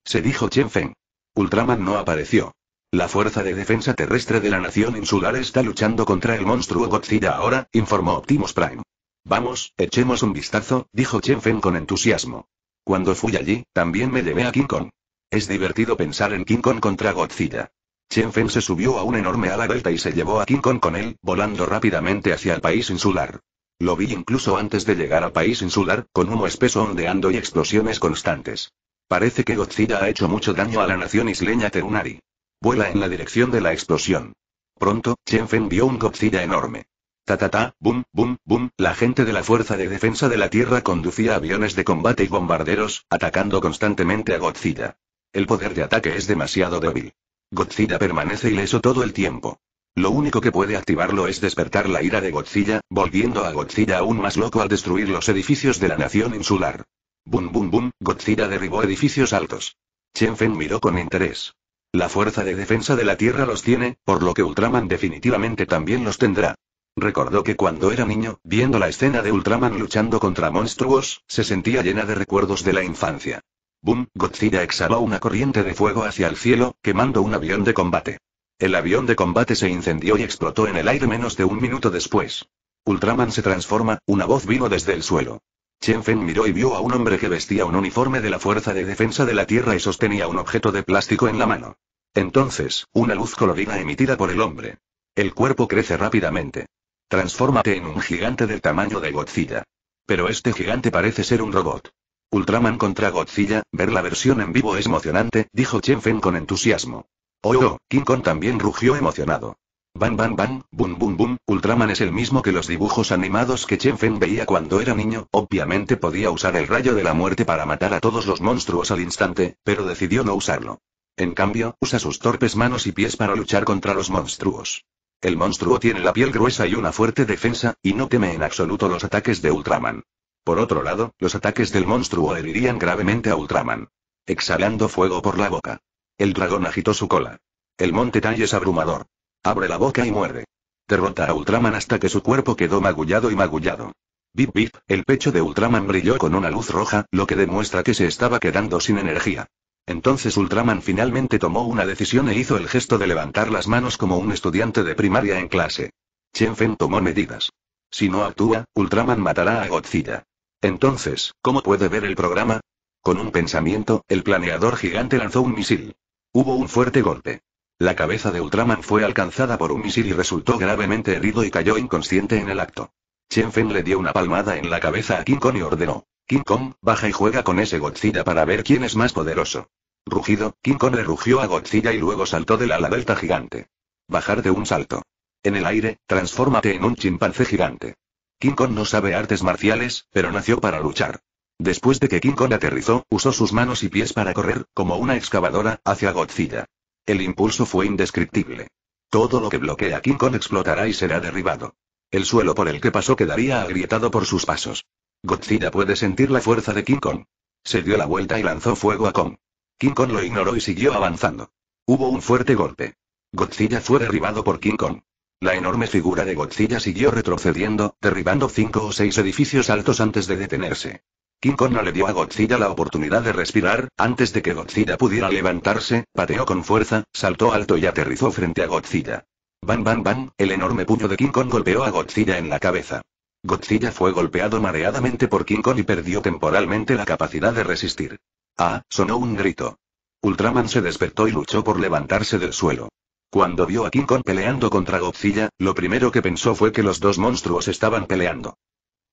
Se dijo Chen Feng. Ultraman no apareció. La Fuerza de Defensa Terrestre de la Nación Insular está luchando contra el monstruo Godzilla ahora, informó Optimus Prime. Vamos, echemos un vistazo, dijo Chen Feng con entusiasmo. Cuando fui allí, también me llevé a King Kong. Es divertido pensar en King Kong contra Godzilla. Chen Feng se subió a un enorme ala delta y se llevó a King Kong con él, volando rápidamente hacia el país insular. Lo vi incluso antes de llegar al país insular, con humo espeso ondeando y explosiones constantes. Parece que Godzilla ha hecho mucho daño a la nación isleña Terunari. Vuela en la dirección de la explosión. Pronto, Chen Feng vio un Godzilla enorme. Ta ta ta, boom, boom, boom, la gente de la Fuerza de Defensa de la Tierra conducía aviones de combate y bombarderos, atacando constantemente a Godzilla. El poder de ataque es demasiado débil. Godzilla permanece ileso todo el tiempo. Lo único que puede activarlo es despertar la ira de Godzilla, volviendo a Godzilla aún más loco al destruir los edificios de la nación insular. Bum bum bum, Godzilla derribó edificios altos. Chen Fen miró con interés. La fuerza de defensa de la Tierra los tiene, por lo que Ultraman definitivamente también los tendrá. Recordó que cuando era niño, viendo la escena de Ultraman luchando contra monstruos, se sentía llena de recuerdos de la infancia. Boom, Godzilla exhaló una corriente de fuego hacia el cielo, quemando un avión de combate. El avión de combate se incendió y explotó en el aire menos de un minuto después. Ultraman se transforma, una voz vino desde el suelo. Chen Feng miró y vio a un hombre que vestía un uniforme de la Fuerza de Defensa de la Tierra y sostenía un objeto de plástico en la mano. Entonces, una luz colorida emitida por el hombre. El cuerpo crece rápidamente. Transfórmate en un gigante del tamaño de Godzilla. Pero este gigante parece ser un robot. Ultraman contra Godzilla, ver la versión en vivo es emocionante, dijo Chen con entusiasmo. Oh, oh, King Kong también rugió emocionado. Bam bam bam, bum bum bum, Ultraman es el mismo que los dibujos animados que Chen veía cuando era niño, obviamente podía usar el rayo de la muerte para matar a todos los monstruos al instante, pero decidió no usarlo. En cambio, usa sus torpes manos y pies para luchar contra los monstruos. El monstruo tiene la piel gruesa y una fuerte defensa, y no teme en absoluto los ataques de Ultraman. Por otro lado, los ataques del monstruo herirían gravemente a Ultraman. Exhalando fuego por la boca. El dragón agitó su cola. El monte Tai es abrumador. Abre la boca y muerde. Derrota a Ultraman hasta que su cuerpo quedó magullado y magullado. Bip bip, el pecho de Ultraman brilló con una luz roja, lo que demuestra que se estaba quedando sin energía. Entonces Ultraman finalmente tomó una decisión e hizo el gesto de levantar las manos como un estudiante de primaria en clase. Chen Fen tomó medidas. Si no actúa, Ultraman matará a Godzilla. Entonces, ¿cómo puede ver el programa? Con un pensamiento, el planeador gigante lanzó un misil. Hubo un fuerte golpe. La cabeza de Ultraman fue alcanzada por un misil y resultó gravemente herido y cayó inconsciente en el acto. Chen Fen le dio una palmada en la cabeza a King Kong y ordenó. King Kong, baja y juega con ese Godzilla para ver quién es más poderoso. Rugido, King Kong le rugió a Godzilla y luego saltó del ala delta gigante. Bajar de un salto en el aire, transfórmate en un chimpancé gigante. King Kong no sabe artes marciales, pero nació para luchar. Después de que King Kong aterrizó, usó sus manos y pies para correr, como una excavadora, hacia Godzilla. El impulso fue indescriptible. Todo lo que bloquea a King Kong explotará y será derribado. El suelo por el que pasó quedaría agrietado por sus pasos. Godzilla puede sentir la fuerza de King Kong. Se dio la vuelta y lanzó fuego a Kong. King Kong lo ignoró y siguió avanzando. Hubo un fuerte golpe. Godzilla fue derribado por King Kong. La enorme figura de Godzilla siguió retrocediendo, derribando cinco o seis edificios altos antes de detenerse. King Kong no le dio a Godzilla la oportunidad de respirar, antes de que Godzilla pudiera levantarse, pateó con fuerza, saltó alto y aterrizó frente a Godzilla. Bam bam bam, el enorme puño de King Kong golpeó a Godzilla en la cabeza. Godzilla fue golpeado mareadamente por King Kong y perdió temporalmente la capacidad de resistir. Ah, sonó un grito. Ultraman se despertó y luchó por levantarse del suelo. Cuando vio a King Kong peleando contra Godzilla, lo primero que pensó fue que los dos monstruos estaban peleando.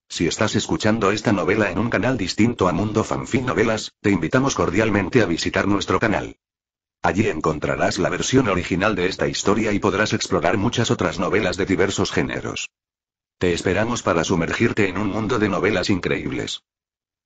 Si estás escuchando esta novela en un canal distinto a Mundo Fanfic Novelas, te invitamos cordialmente a visitar nuestro canal. Allí encontrarás la versión original de esta historia y podrás explorar muchas otras novelas de diversos géneros. Te esperamos para sumergirte en un mundo de novelas increíbles.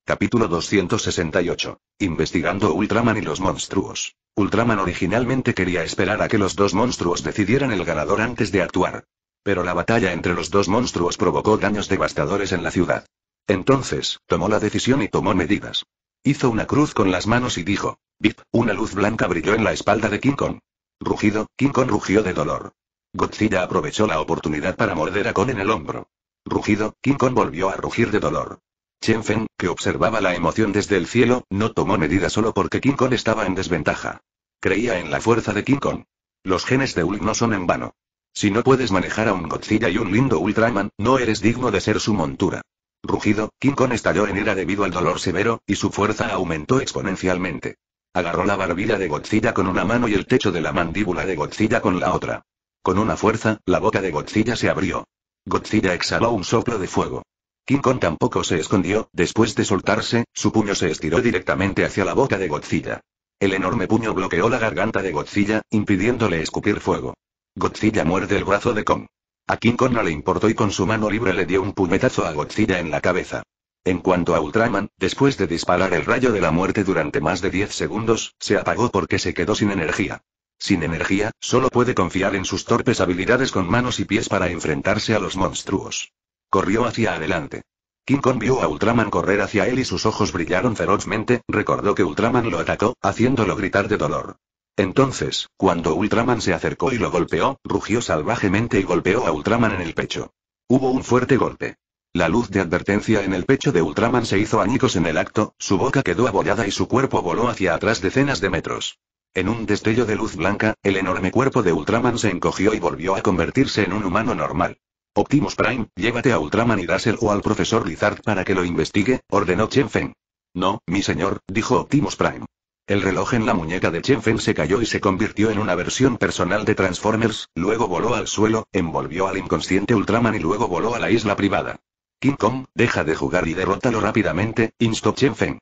Capítulo 268. Investigando Ultraman y los monstruos. Ultraman originalmente quería esperar a que los dos monstruos decidieran el ganador antes de actuar. Pero la batalla entre los dos monstruos provocó daños devastadores en la ciudad. Entonces, tomó la decisión y tomó medidas. Hizo una cruz con las manos y dijo, Bip, una luz blanca brilló en la espalda de King Kong. Rugido, King Kong rugió de dolor. Godzilla aprovechó la oportunidad para morder a Kong en el hombro. Rugido, King Kong volvió a rugir de dolor. Chen Feng, que observaba la emoción desde el cielo, no tomó medida solo porque King Kong estaba en desventaja. Creía en la fuerza de King Kong. Los genes de Hulk no son en vano. Si no puedes manejar a un Godzilla y un lindo Ultraman, no eres digno de ser su montura. Rugido, King Kong estalló en ira debido al dolor severo, y su fuerza aumentó exponencialmente. Agarró la barbilla de Godzilla con una mano y el techo de la mandíbula de Godzilla con la otra. Con una fuerza, la boca de Godzilla se abrió. Godzilla exhaló un soplo de fuego. King Kong tampoco se escondió, después de soltarse, su puño se estiró directamente hacia la boca de Godzilla. El enorme puño bloqueó la garganta de Godzilla, impidiéndole escupir fuego. Godzilla muerde el brazo de Kong. A King Kong no le importó y con su mano libre le dio un puñetazo a Godzilla en la cabeza. En cuanto a Ultraman, después de disparar el rayo de la muerte durante más de 10 segundos, se apagó porque se quedó sin energía. Sin energía, solo puede confiar en sus torpes habilidades con manos y pies para enfrentarse a los monstruos. Corrió hacia adelante. King Kong vio a Ultraman correr hacia él y sus ojos brillaron ferozmente, recordó que Ultraman lo atacó, haciéndolo gritar de dolor. Entonces, cuando Ultraman se acercó y lo golpeó, rugió salvajemente y golpeó a Ultraman en el pecho. Hubo un fuerte golpe. La luz de advertencia en el pecho de Ultraman se hizo añicos en el acto, su boca quedó abollada y su cuerpo voló hacia atrás decenas de metros. En un destello de luz blanca, el enorme cuerpo de Ultraman se encogió y volvió a convertirse en un humano normal. Optimus Prime, llévate a Ultraman y Dazzle o al profesor Lizard para que lo investigue, ordenó Chen Feng. No, mi señor, dijo Optimus Prime. El reloj en la muñeca de Chen Feng se cayó y se convirtió en una versión personal de Transformers, luego voló al suelo, envolvió al inconsciente Ultraman y luego voló a la isla privada. King Kong, deja de jugar y derrótalo rápidamente, instó Chen Feng.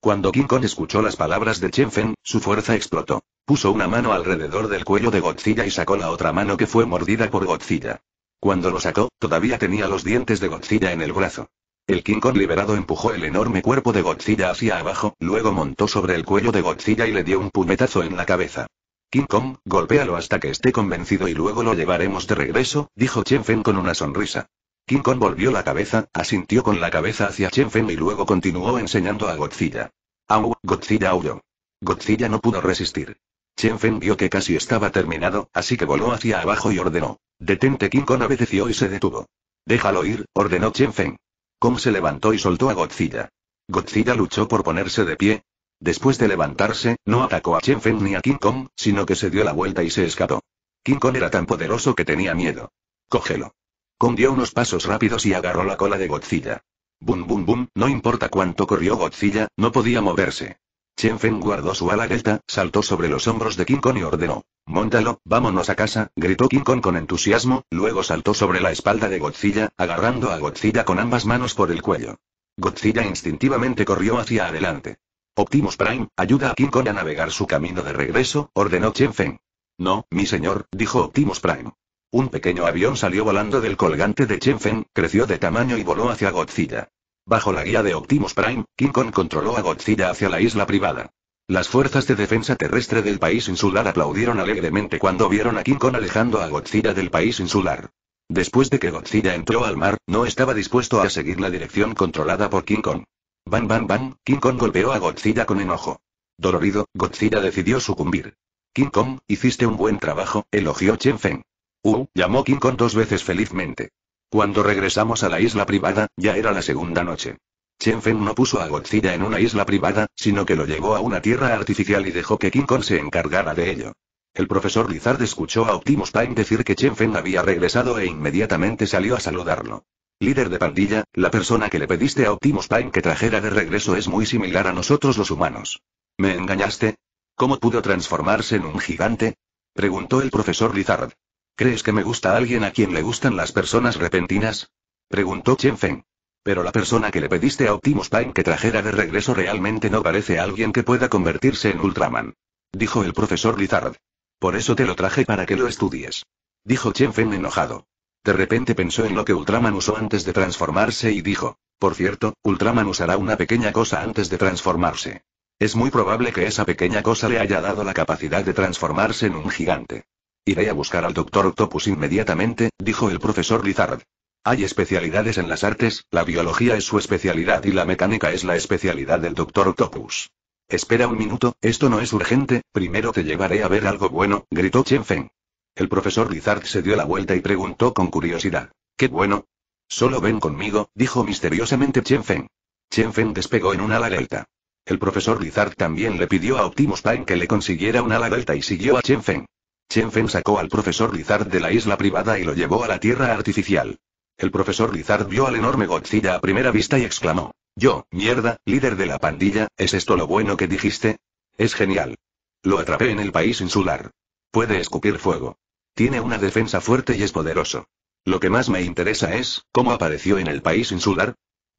Cuando King Kong escuchó las palabras de Chen Feng, su fuerza explotó. Puso una mano alrededor del cuello de Godzilla y sacó la otra mano que fue mordida por Godzilla. Cuando lo sacó, todavía tenía los dientes de Godzilla en el brazo. El King Kong liberado empujó el enorme cuerpo de Godzilla hacia abajo, luego montó sobre el cuello de Godzilla y le dio un puñetazo en la cabeza. King Kong, golpéalo hasta que esté convencido y luego lo llevaremos de regreso, dijo Chen Feng con una sonrisa. King Kong volvió la cabeza, asintió con la cabeza hacia Chen Feng y luego continuó enseñando a Godzilla. Au, Godzilla huyó. Godzilla no pudo resistir. Chen Feng vio que casi estaba terminado, así que voló hacia abajo y ordenó. Detente King Kong obedeció y se detuvo. Déjalo ir, ordenó Chen Feng. Kong se levantó y soltó a Godzilla. Godzilla luchó por ponerse de pie. Después de levantarse, no atacó a Chen Feng ni a King Kong, sino que se dio la vuelta y se escapó. King Kong era tan poderoso que tenía miedo. Cógelo. Kong dio unos pasos rápidos y agarró la cola de Godzilla. Bum bum bum, no importa cuánto corrió Godzilla, no podía moverse. Chen Feng guardó su ala delta, saltó sobre los hombros de King Kong y ordenó. Móntalo, vámonos a casa, gritó King Kong con entusiasmo, luego saltó sobre la espalda de Godzilla, agarrando a Godzilla con ambas manos por el cuello. Godzilla instintivamente corrió hacia adelante. Optimus Prime, ayuda a King Kong a navegar su camino de regreso, ordenó Chen Feng. No, mi señor, dijo Optimus Prime. Un pequeño avión salió volando del colgante de Chen Feng, creció de tamaño y voló hacia Godzilla. Bajo la guía de Optimus Prime, King Kong controló a Godzilla hacia la isla privada. Las fuerzas de defensa terrestre del país insular aplaudieron alegremente cuando vieron a King Kong alejando a Godzilla del país insular. Después de que Godzilla entró al mar, no estaba dispuesto a seguir la dirección controlada por King Kong. Bam bam bam, King Kong golpeó a Godzilla con enojo. Dolorido, Godzilla decidió sucumbir. King Kong, hiciste un buen trabajo, elogió Chen Feng. Uh, llamó King Kong dos veces felizmente. Cuando regresamos a la isla privada, ya era la segunda noche. Chen Feng no puso a Godzilla en una isla privada, sino que lo llevó a una tierra artificial y dejó que King Kong se encargara de ello. El profesor Lizard escuchó a Optimus Prime decir que Chen Feng había regresado e inmediatamente salió a saludarlo. Líder de pandilla, la persona que le pediste a Optimus Prime que trajera de regreso es muy similar a nosotros los humanos. ¿Me engañaste? ¿Cómo pudo transformarse en un gigante? Preguntó el profesor Lizard. ¿Crees que me gusta alguien a quien le gustan las personas repentinas? Preguntó Chen Feng. Pero la persona que le pediste a Optimus Prime que trajera de regreso realmente no parece alguien que pueda convertirse en Ultraman. Dijo el profesor Lizard. Por eso te lo traje para que lo estudies. Dijo Chen Feng enojado. De repente pensó en lo que Ultraman usó antes de transformarse y dijo, por cierto, Ultraman usará una pequeña cosa antes de transformarse. Es muy probable que esa pequeña cosa le haya dado la capacidad de transformarse en un gigante. Iré a buscar al doctor Octopus inmediatamente, dijo el profesor Lizard. Hay especialidades en las artes, la biología es su especialidad y la mecánica es la especialidad del doctor Octopus. Espera un minuto, esto no es urgente, primero te llevaré a ver algo bueno, gritó Chen Feng. El profesor Lizard se dio la vuelta y preguntó con curiosidad. ¿Qué bueno? Solo ven conmigo, dijo misteriosamente Chen Feng. Chen Feng despegó en una ala delta. El profesor Lizard también le pidió a Optimus Prime que le consiguiera un ala delta y siguió a Chen Feng. Chen Feng sacó al profesor Lizard de la isla privada y lo llevó a la tierra artificial. El profesor Lizard vio al enorme Godzilla a primera vista y exclamó. Yo, mierda, líder de la pandilla, ¿es esto lo bueno que dijiste? Es genial. Lo atrapé en el país insular. Puede escupir fuego. Tiene una defensa fuerte y es poderoso. Lo que más me interesa es, ¿cómo apareció en el país insular?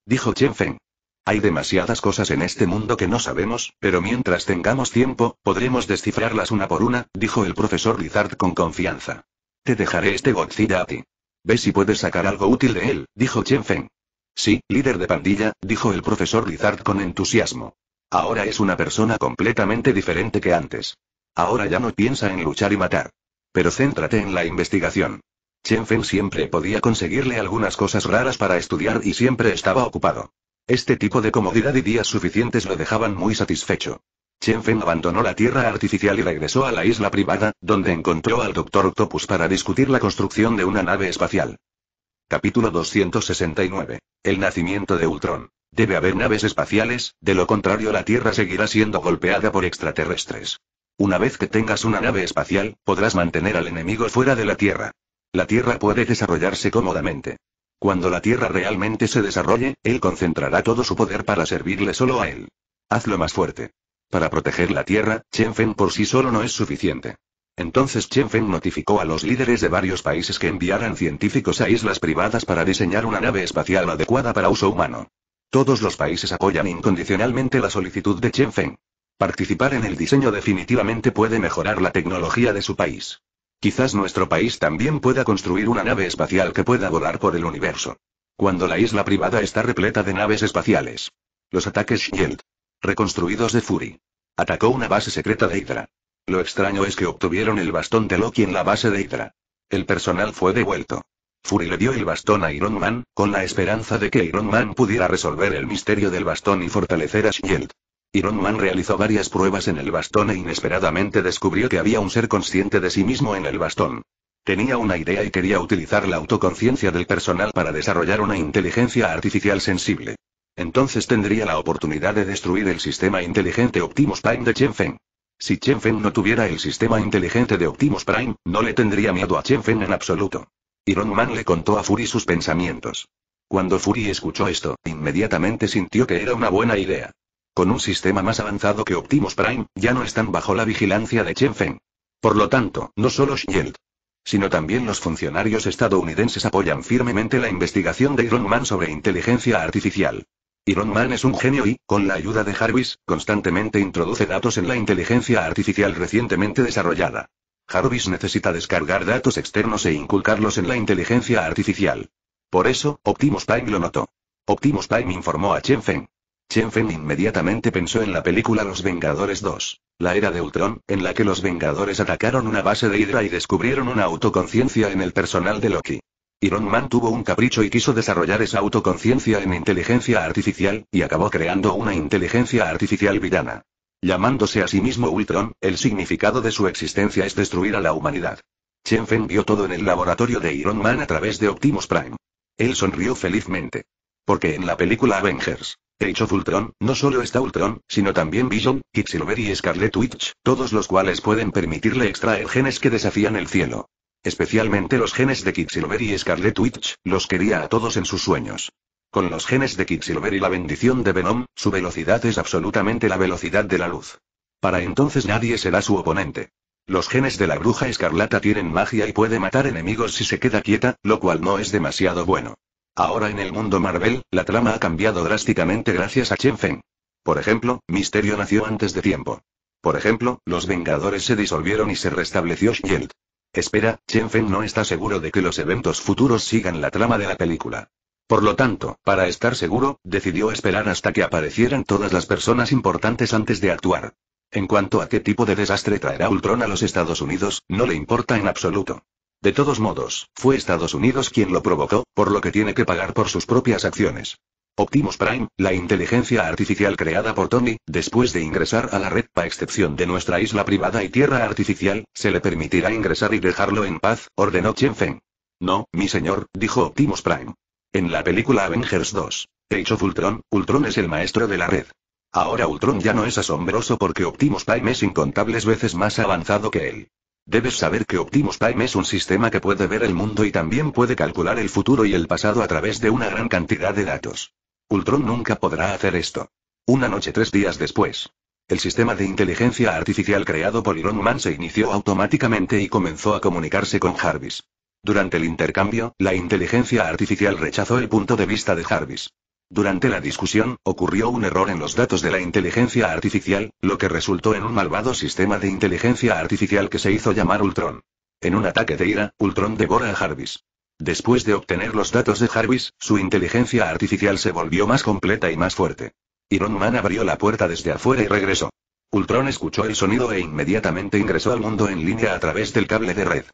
Dijo Chen Feng. Hay demasiadas cosas en este mundo que no sabemos, pero mientras tengamos tiempo, podremos descifrarlas una por una, dijo el profesor Lizard con confianza. Te dejaré este Godzilla a ti. Ve si puedes sacar algo útil de él, dijo Chen Feng. Sí, líder de pandilla, dijo el profesor Lizard con entusiasmo. Ahora es una persona completamente diferente que antes. Ahora ya no piensa en luchar y matar. Pero céntrate en la investigación. Chen Feng siempre podía conseguirle algunas cosas raras para estudiar y siempre estaba ocupado. Este tipo de comodidad y días suficientes lo dejaban muy satisfecho. Chen Feng abandonó la tierra artificial y regresó a la isla privada, donde encontró al Dr. Octopus para discutir la construcción de una nave espacial. Capítulo 269. El nacimiento de Ultron. Debe haber naves espaciales, de lo contrario la Tierra seguirá siendo golpeada por extraterrestres. Una vez que tengas una nave espacial, podrás mantener al enemigo fuera de la Tierra. La Tierra puede desarrollarse cómodamente. Cuando la Tierra realmente se desarrolle, él concentrará todo su poder para servirle solo a él. Hazlo más fuerte. Para proteger la Tierra, Chen Feng por sí solo no es suficiente. Entonces Chen Feng notificó a los líderes de varios países que enviaran científicos a islas privadas para diseñar una nave espacial adecuada para uso humano. Todos los países apoyan incondicionalmente la solicitud de Chen Feng. Participar en el diseño definitivamente puede mejorar la tecnología de su país. Quizás nuestro país también pueda construir una nave espacial que pueda volar por el universo. Cuando la isla privada está repleta de naves espaciales. Los ataques Shield. Reconstruidos de Fury. Atacó una base secreta de Hydra. Lo extraño es que obtuvieron el bastón de Loki en la base de Hydra. El personal fue devuelto. Fury le dio el bastón a Iron Man, con la esperanza de que Iron Man pudiera resolver el misterio del bastón y fortalecer a Shield. Iron Man realizó varias pruebas en el bastón e inesperadamente descubrió que había un ser consciente de sí mismo en el bastón. Tenía una idea y quería utilizar la autoconciencia del personal para desarrollar una inteligencia artificial sensible. Entonces tendría la oportunidad de destruir el sistema inteligente Optimus Prime de Chen Feng. Si Chen Feng no tuviera el sistema inteligente de Optimus Prime, no le tendría miedo a Chen Feng en absoluto. Iron Man le contó a Fury sus pensamientos. Cuando Fury escuchó esto, inmediatamente sintió que era una buena idea. Con un sistema más avanzado que Optimus Prime, ya no están bajo la vigilancia de Chen Feng. Por lo tanto, no solo Shield, sino también los funcionarios estadounidenses apoyan firmemente la investigación de Iron Man sobre inteligencia artificial. Iron Man es un genio y, con la ayuda de Jarvis, constantemente introduce datos en la inteligencia artificial recientemente desarrollada. Jarvis necesita descargar datos externos e inculcarlos en la inteligencia artificial. Por eso, Optimus Prime lo notó. Optimus Prime informó a Chen Feng. Chen Feng inmediatamente pensó en la película Los Vengadores 2, la era de Ultron, en la que los Vengadores atacaron una base de Hydra y descubrieron una autoconciencia en el personal de Loki. Iron Man tuvo un capricho y quiso desarrollar esa autoconciencia en inteligencia artificial, y acabó creando una inteligencia artificial villana. Llamándose a sí mismo Ultron, el significado de su existencia es destruir a la humanidad. Chen Feng vio todo en el laboratorio de Iron Man a través de Optimus Prime. Él sonrió felizmente. Porque en la película Avengers, Age of Ultron, no solo está Ultron, sino también Vision, Quicksilver y Scarlet Witch, todos los cuales pueden permitirle extraer genes que desafían el cielo. Especialmente los genes de Quicksilver y Scarlet Witch, los quería a todos en sus sueños. Con los genes de Quicksilver y la bendición de Venom, su velocidad es absolutamente la velocidad de la luz. Para entonces nadie será su oponente. Los genes de la bruja escarlata tienen magia y puede matar enemigos si se queda quieta, lo cual no es demasiado bueno. Ahora en el mundo Marvel, la trama ha cambiado drásticamente gracias a Chen Feng. Por ejemplo, Misterio nació antes de tiempo. Por ejemplo, los Vengadores se disolvieron y se restableció Shield. Espera, Chen Feng no está seguro de que los eventos futuros sigan la trama de la película. Por lo tanto, para estar seguro, decidió esperar hasta que aparecieran todas las personas importantes antes de actuar. En cuanto a qué tipo de desastre traerá Ultron a los Estados Unidos, no le importa en absoluto. De todos modos, fue Estados Unidos quien lo provocó, por lo que tiene que pagar por sus propias acciones. Optimus Prime, la inteligencia artificial creada por Tony, después de ingresar a la red, a excepción de nuestra isla privada y tierra artificial, se le permitirá ingresar y dejarlo en paz, ordenó Chen Feng. No, mi señor, dijo Optimus Prime. En la película Avengers 2, Age of Ultron, Ultron es el maestro de la red. Ahora Ultron ya no es asombroso porque Optimus Prime es incontables veces más avanzado que él. Debes saber que Optimus Prime es un sistema que puede ver el mundo y también puede calcular el futuro y el pasado a través de una gran cantidad de datos. Ultron nunca podrá hacer esto. Una noche tres días después. El sistema de inteligencia artificial creado por Iron Man se inició automáticamente y comenzó a comunicarse con Jarvis. Durante el intercambio, la inteligencia artificial rechazó el punto de vista de Jarvis. Durante la discusión, ocurrió un error en los datos de la inteligencia artificial, lo que resultó en un malvado sistema de inteligencia artificial que se hizo llamar Ultron. En un ataque de ira, Ultron devora a Jarvis. Después de obtener los datos de Jarvis, su inteligencia artificial se volvió más completa y más fuerte. Iron Man abrió la puerta desde afuera y regresó. Ultron escuchó el sonido e inmediatamente ingresó al mundo en línea a través del cable de red.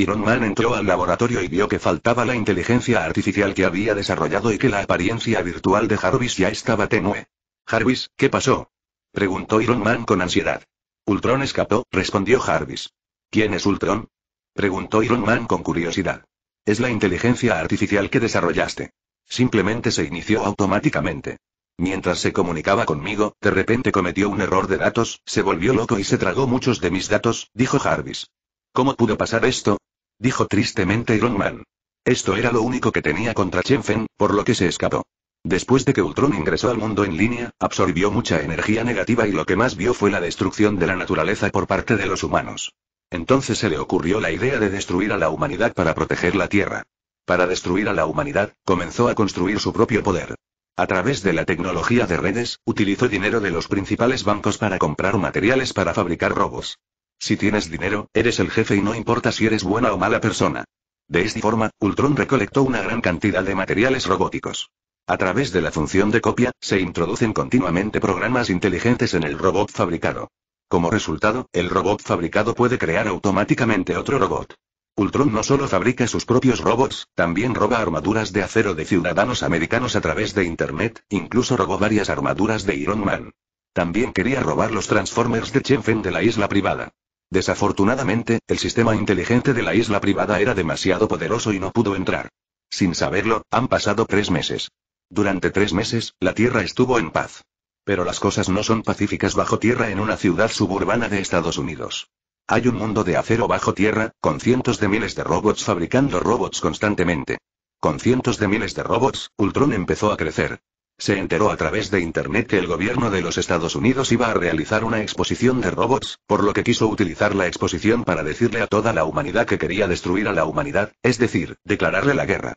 Iron Man entró al laboratorio y vio que faltaba la inteligencia artificial que había desarrollado y que la apariencia virtual de Jarvis ya estaba tenue. Jarvis, ¿qué pasó? preguntó Iron Man con ansiedad. Ultron escapó, respondió Jarvis. ¿Quién es Ultron? preguntó Iron Man con curiosidad. Es la inteligencia artificial que desarrollaste. Simplemente se inició automáticamente. Mientras se comunicaba conmigo, de repente cometió un error de datos, se volvió loco y se tragó muchos de mis datos, dijo Jarvis. ¿Cómo pudo pasar esto? Dijo tristemente Iron Man. Esto era lo único que tenía contra Feng, por lo que se escapó. Después de que Ultron ingresó al mundo en línea, absorbió mucha energía negativa y lo que más vio fue la destrucción de la naturaleza por parte de los humanos. Entonces se le ocurrió la idea de destruir a la humanidad para proteger la Tierra. Para destruir a la humanidad, comenzó a construir su propio poder. A través de la tecnología de redes, utilizó dinero de los principales bancos para comprar materiales para fabricar robos. Si tienes dinero, eres el jefe y no importa si eres buena o mala persona. De esta forma, Ultron recolectó una gran cantidad de materiales robóticos. A través de la función de copia, se introducen continuamente programas inteligentes en el robot fabricado. Como resultado, el robot fabricado puede crear automáticamente otro robot. Ultron no solo fabrica sus propios robots, también roba armaduras de acero de ciudadanos americanos a través de Internet, incluso robó varias armaduras de Iron Man. También quería robar los Transformers de Chenfen de la isla privada. Desafortunadamente, el sistema inteligente de la isla privada era demasiado poderoso y no pudo entrar. Sin saberlo, han pasado tres meses. Durante tres meses, la Tierra estuvo en paz. Pero las cosas no son pacíficas bajo tierra en una ciudad suburbana de Estados Unidos. Hay un mundo de acero bajo tierra, con cientos de miles de robots fabricando robots constantemente. Con cientos de miles de robots, Ultron empezó a crecer. Se enteró a través de Internet que el gobierno de los Estados Unidos iba a realizar una exposición de robots, por lo que quiso utilizar la exposición para decirle a toda la humanidad que quería destruir a la humanidad, es decir, declararle la guerra.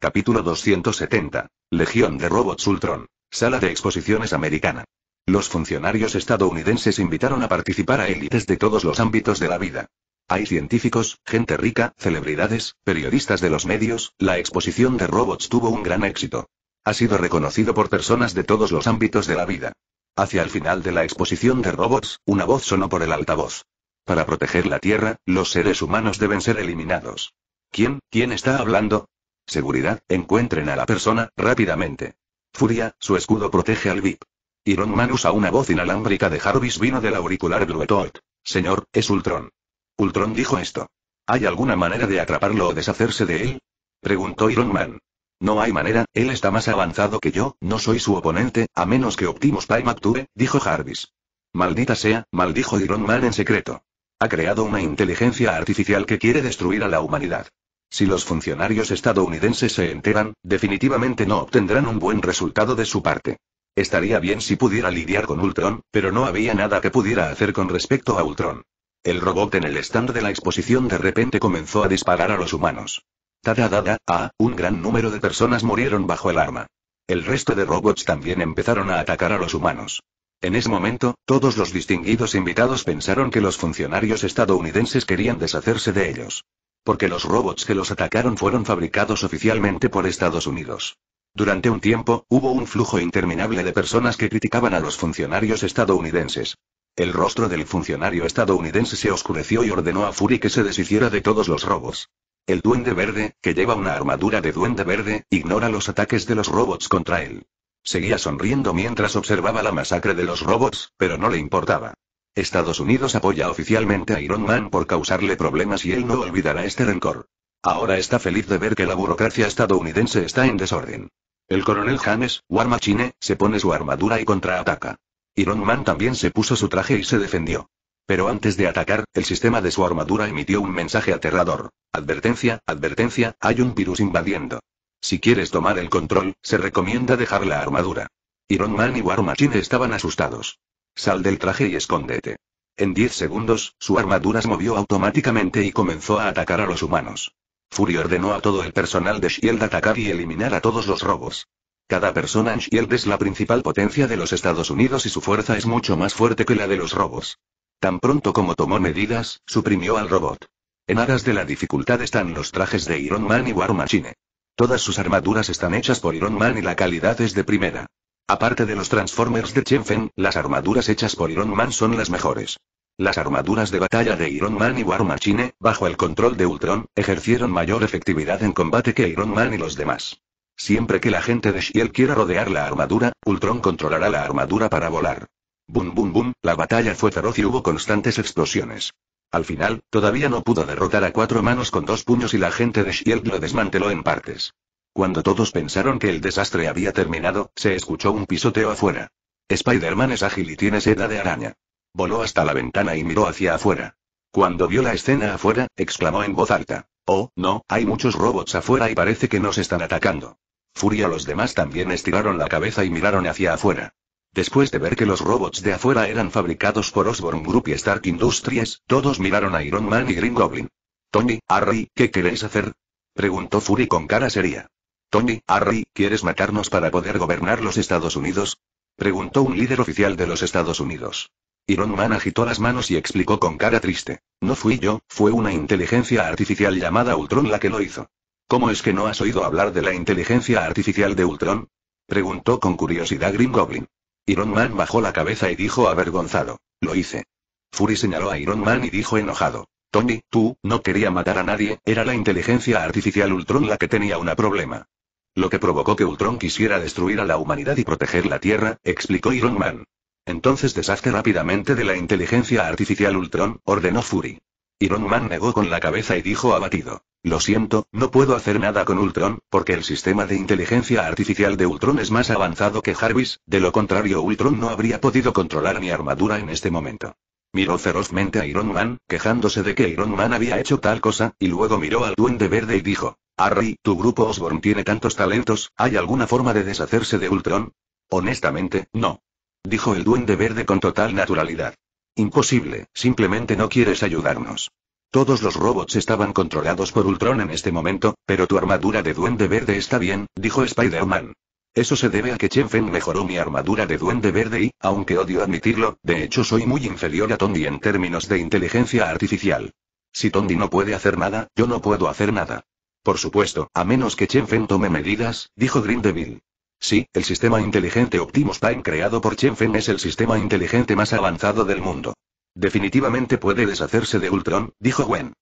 Capítulo 270. Legión de Robots Ultron. Sala de Exposiciones Americana. Los funcionarios estadounidenses invitaron a participar a élites de todos los ámbitos de la vida. Hay científicos, gente rica, celebridades, periodistas de los medios, la exposición de robots tuvo un gran éxito. Ha sido reconocido por personas de todos los ámbitos de la vida. Hacia el final de la exposición de robots, una voz sonó por el altavoz. Para proteger la Tierra, los seres humanos deben ser eliminados. ¿Quién? ¿Quién está hablando? Seguridad, encuentren a la persona, rápidamente. Furia, su escudo protege al VIP. Iron Man usa una voz inalámbrica de Jarvis vino del auricular Bluetooth. Señor, es Ultron. Ultron dijo esto. ¿Hay alguna manera de atraparlo o deshacerse de él? Preguntó Iron Man. No hay manera, él está más avanzado que yo, no soy su oponente, a menos que Optimus Prime actúe, dijo Jarvis. Maldita sea, maldijo Iron Man en secreto. Ha creado una inteligencia artificial que quiere destruir a la humanidad. Si los funcionarios estadounidenses se enteran, definitivamente no obtendrán un buen resultado de su parte. Estaría bien si pudiera lidiar con Ultron, pero no había nada que pudiera hacer con respecto a Ultron. El robot en el stand de la exposición de repente comenzó a disparar a los humanos dada a ah, un gran número de personas murieron bajo el arma. El resto de robots también empezaron a atacar a los humanos. En ese momento, todos los distinguidos invitados pensaron que los funcionarios estadounidenses querían deshacerse de ellos. Porque los robots que los atacaron fueron fabricados oficialmente por Estados Unidos. Durante un tiempo, hubo un flujo interminable de personas que criticaban a los funcionarios estadounidenses. El rostro del funcionario estadounidense se oscureció y ordenó a Fury que se deshiciera de todos los robots. El duende verde, que lleva una armadura de duende verde, ignora los ataques de los robots contra él. Seguía sonriendo mientras observaba la masacre de los robots, pero no le importaba. Estados Unidos apoya oficialmente a Iron Man por causarle problemas y él no olvidará este rencor. Ahora está feliz de ver que la burocracia estadounidense está en desorden. El coronel James, War Machine, se pone su armadura y contraataca. Iron Man también se puso su traje y se defendió. Pero antes de atacar, el sistema de su armadura emitió un mensaje aterrador. Advertencia, advertencia, hay un virus invadiendo. Si quieres tomar el control, se recomienda dejar la armadura. Iron Man y War Machine estaban asustados. Sal del traje y escóndete. En 10 segundos, su armadura se movió automáticamente y comenzó a atacar a los humanos. Fury ordenó a todo el personal de Shield atacar y eliminar a todos los robos. Cada persona en Shield es la principal potencia de los Estados Unidos y su fuerza es mucho más fuerte que la de los robos. Tan pronto como tomó medidas, suprimió al robot. En aras de la dificultad están los trajes de Iron Man y War Machine. Todas sus armaduras están hechas por Iron Man y la calidad es de primera. Aparte de los Transformers de Chenfen, las armaduras hechas por Iron Man son las mejores. Las armaduras de batalla de Iron Man y War Machine, bajo el control de Ultron, ejercieron mayor efectividad en combate que Iron Man y los demás. Siempre que la gente de Shield quiera rodear la armadura, Ultron controlará la armadura para volar. Bum bum bum, la batalla fue feroz y hubo constantes explosiones. Al final, todavía no pudo derrotar a cuatro manos con dos puños y la gente de Shield lo desmanteló en partes. Cuando todos pensaron que el desastre había terminado, se escuchó un pisoteo afuera. Spider-Man es ágil y tiene seda de araña. Voló hasta la ventana y miró hacia afuera. Cuando vio la escena afuera, exclamó en voz alta. Oh, no, hay muchos robots afuera y parece que nos están atacando. Furia los demás también estiraron la cabeza y miraron hacia afuera. Después de ver que los robots de afuera eran fabricados por Osborn Group y Stark Industries, todos miraron a Iron Man y Green Goblin. Tony, Harry, ¿qué queréis hacer? Preguntó Fury con cara seria. Tony, Harry, ¿quieres matarnos para poder gobernar los Estados Unidos? Preguntó un líder oficial de los Estados Unidos. Iron Man agitó las manos y explicó con cara triste. No fui yo, fue una inteligencia artificial llamada Ultron la que lo hizo. ¿Cómo es que no has oído hablar de la inteligencia artificial de Ultron? Preguntó con curiosidad Green Goblin. Iron Man bajó la cabeza y dijo avergonzado. Lo hice. Fury señaló a Iron Man y dijo enojado. Tony, tú, no quería matar a nadie, era la inteligencia artificial Ultron la que tenía un problema. Lo que provocó que Ultron quisiera destruir a la humanidad y proteger la Tierra, explicó Iron Man. Entonces deshazte rápidamente de la inteligencia artificial Ultron, ordenó Fury. Iron Man negó con la cabeza y dijo abatido. Lo siento, no puedo hacer nada con Ultron, porque el sistema de inteligencia artificial de Ultron es más avanzado que Jarvis, de lo contrario Ultron no habría podido controlar mi armadura en este momento. Miró ferozmente a Iron Man, quejándose de que Iron Man había hecho tal cosa, y luego miró al Duende Verde y dijo, Harry, tu grupo Osborn tiene tantos talentos, ¿hay alguna forma de deshacerse de Ultron? Honestamente, no. Dijo el Duende Verde con total naturalidad. Imposible, simplemente no quieres ayudarnos. Todos los robots estaban controlados por Ultron en este momento, pero tu armadura de duende verde está bien, dijo Spider-Man. Eso se debe a que Chen Feng mejoró mi armadura de duende verde y, aunque odio admitirlo, de hecho soy muy inferior a Tondi en términos de inteligencia artificial. Si Tondi no puede hacer nada, yo no puedo hacer nada. Por supuesto, a menos que Chen Feng tome medidas, dijo Green Devil. Sí, el sistema inteligente Optimus Prime creado por Chen Feng es el sistema inteligente más avanzado del mundo. Definitivamente puede deshacerse de Ultron, dijo Gwen.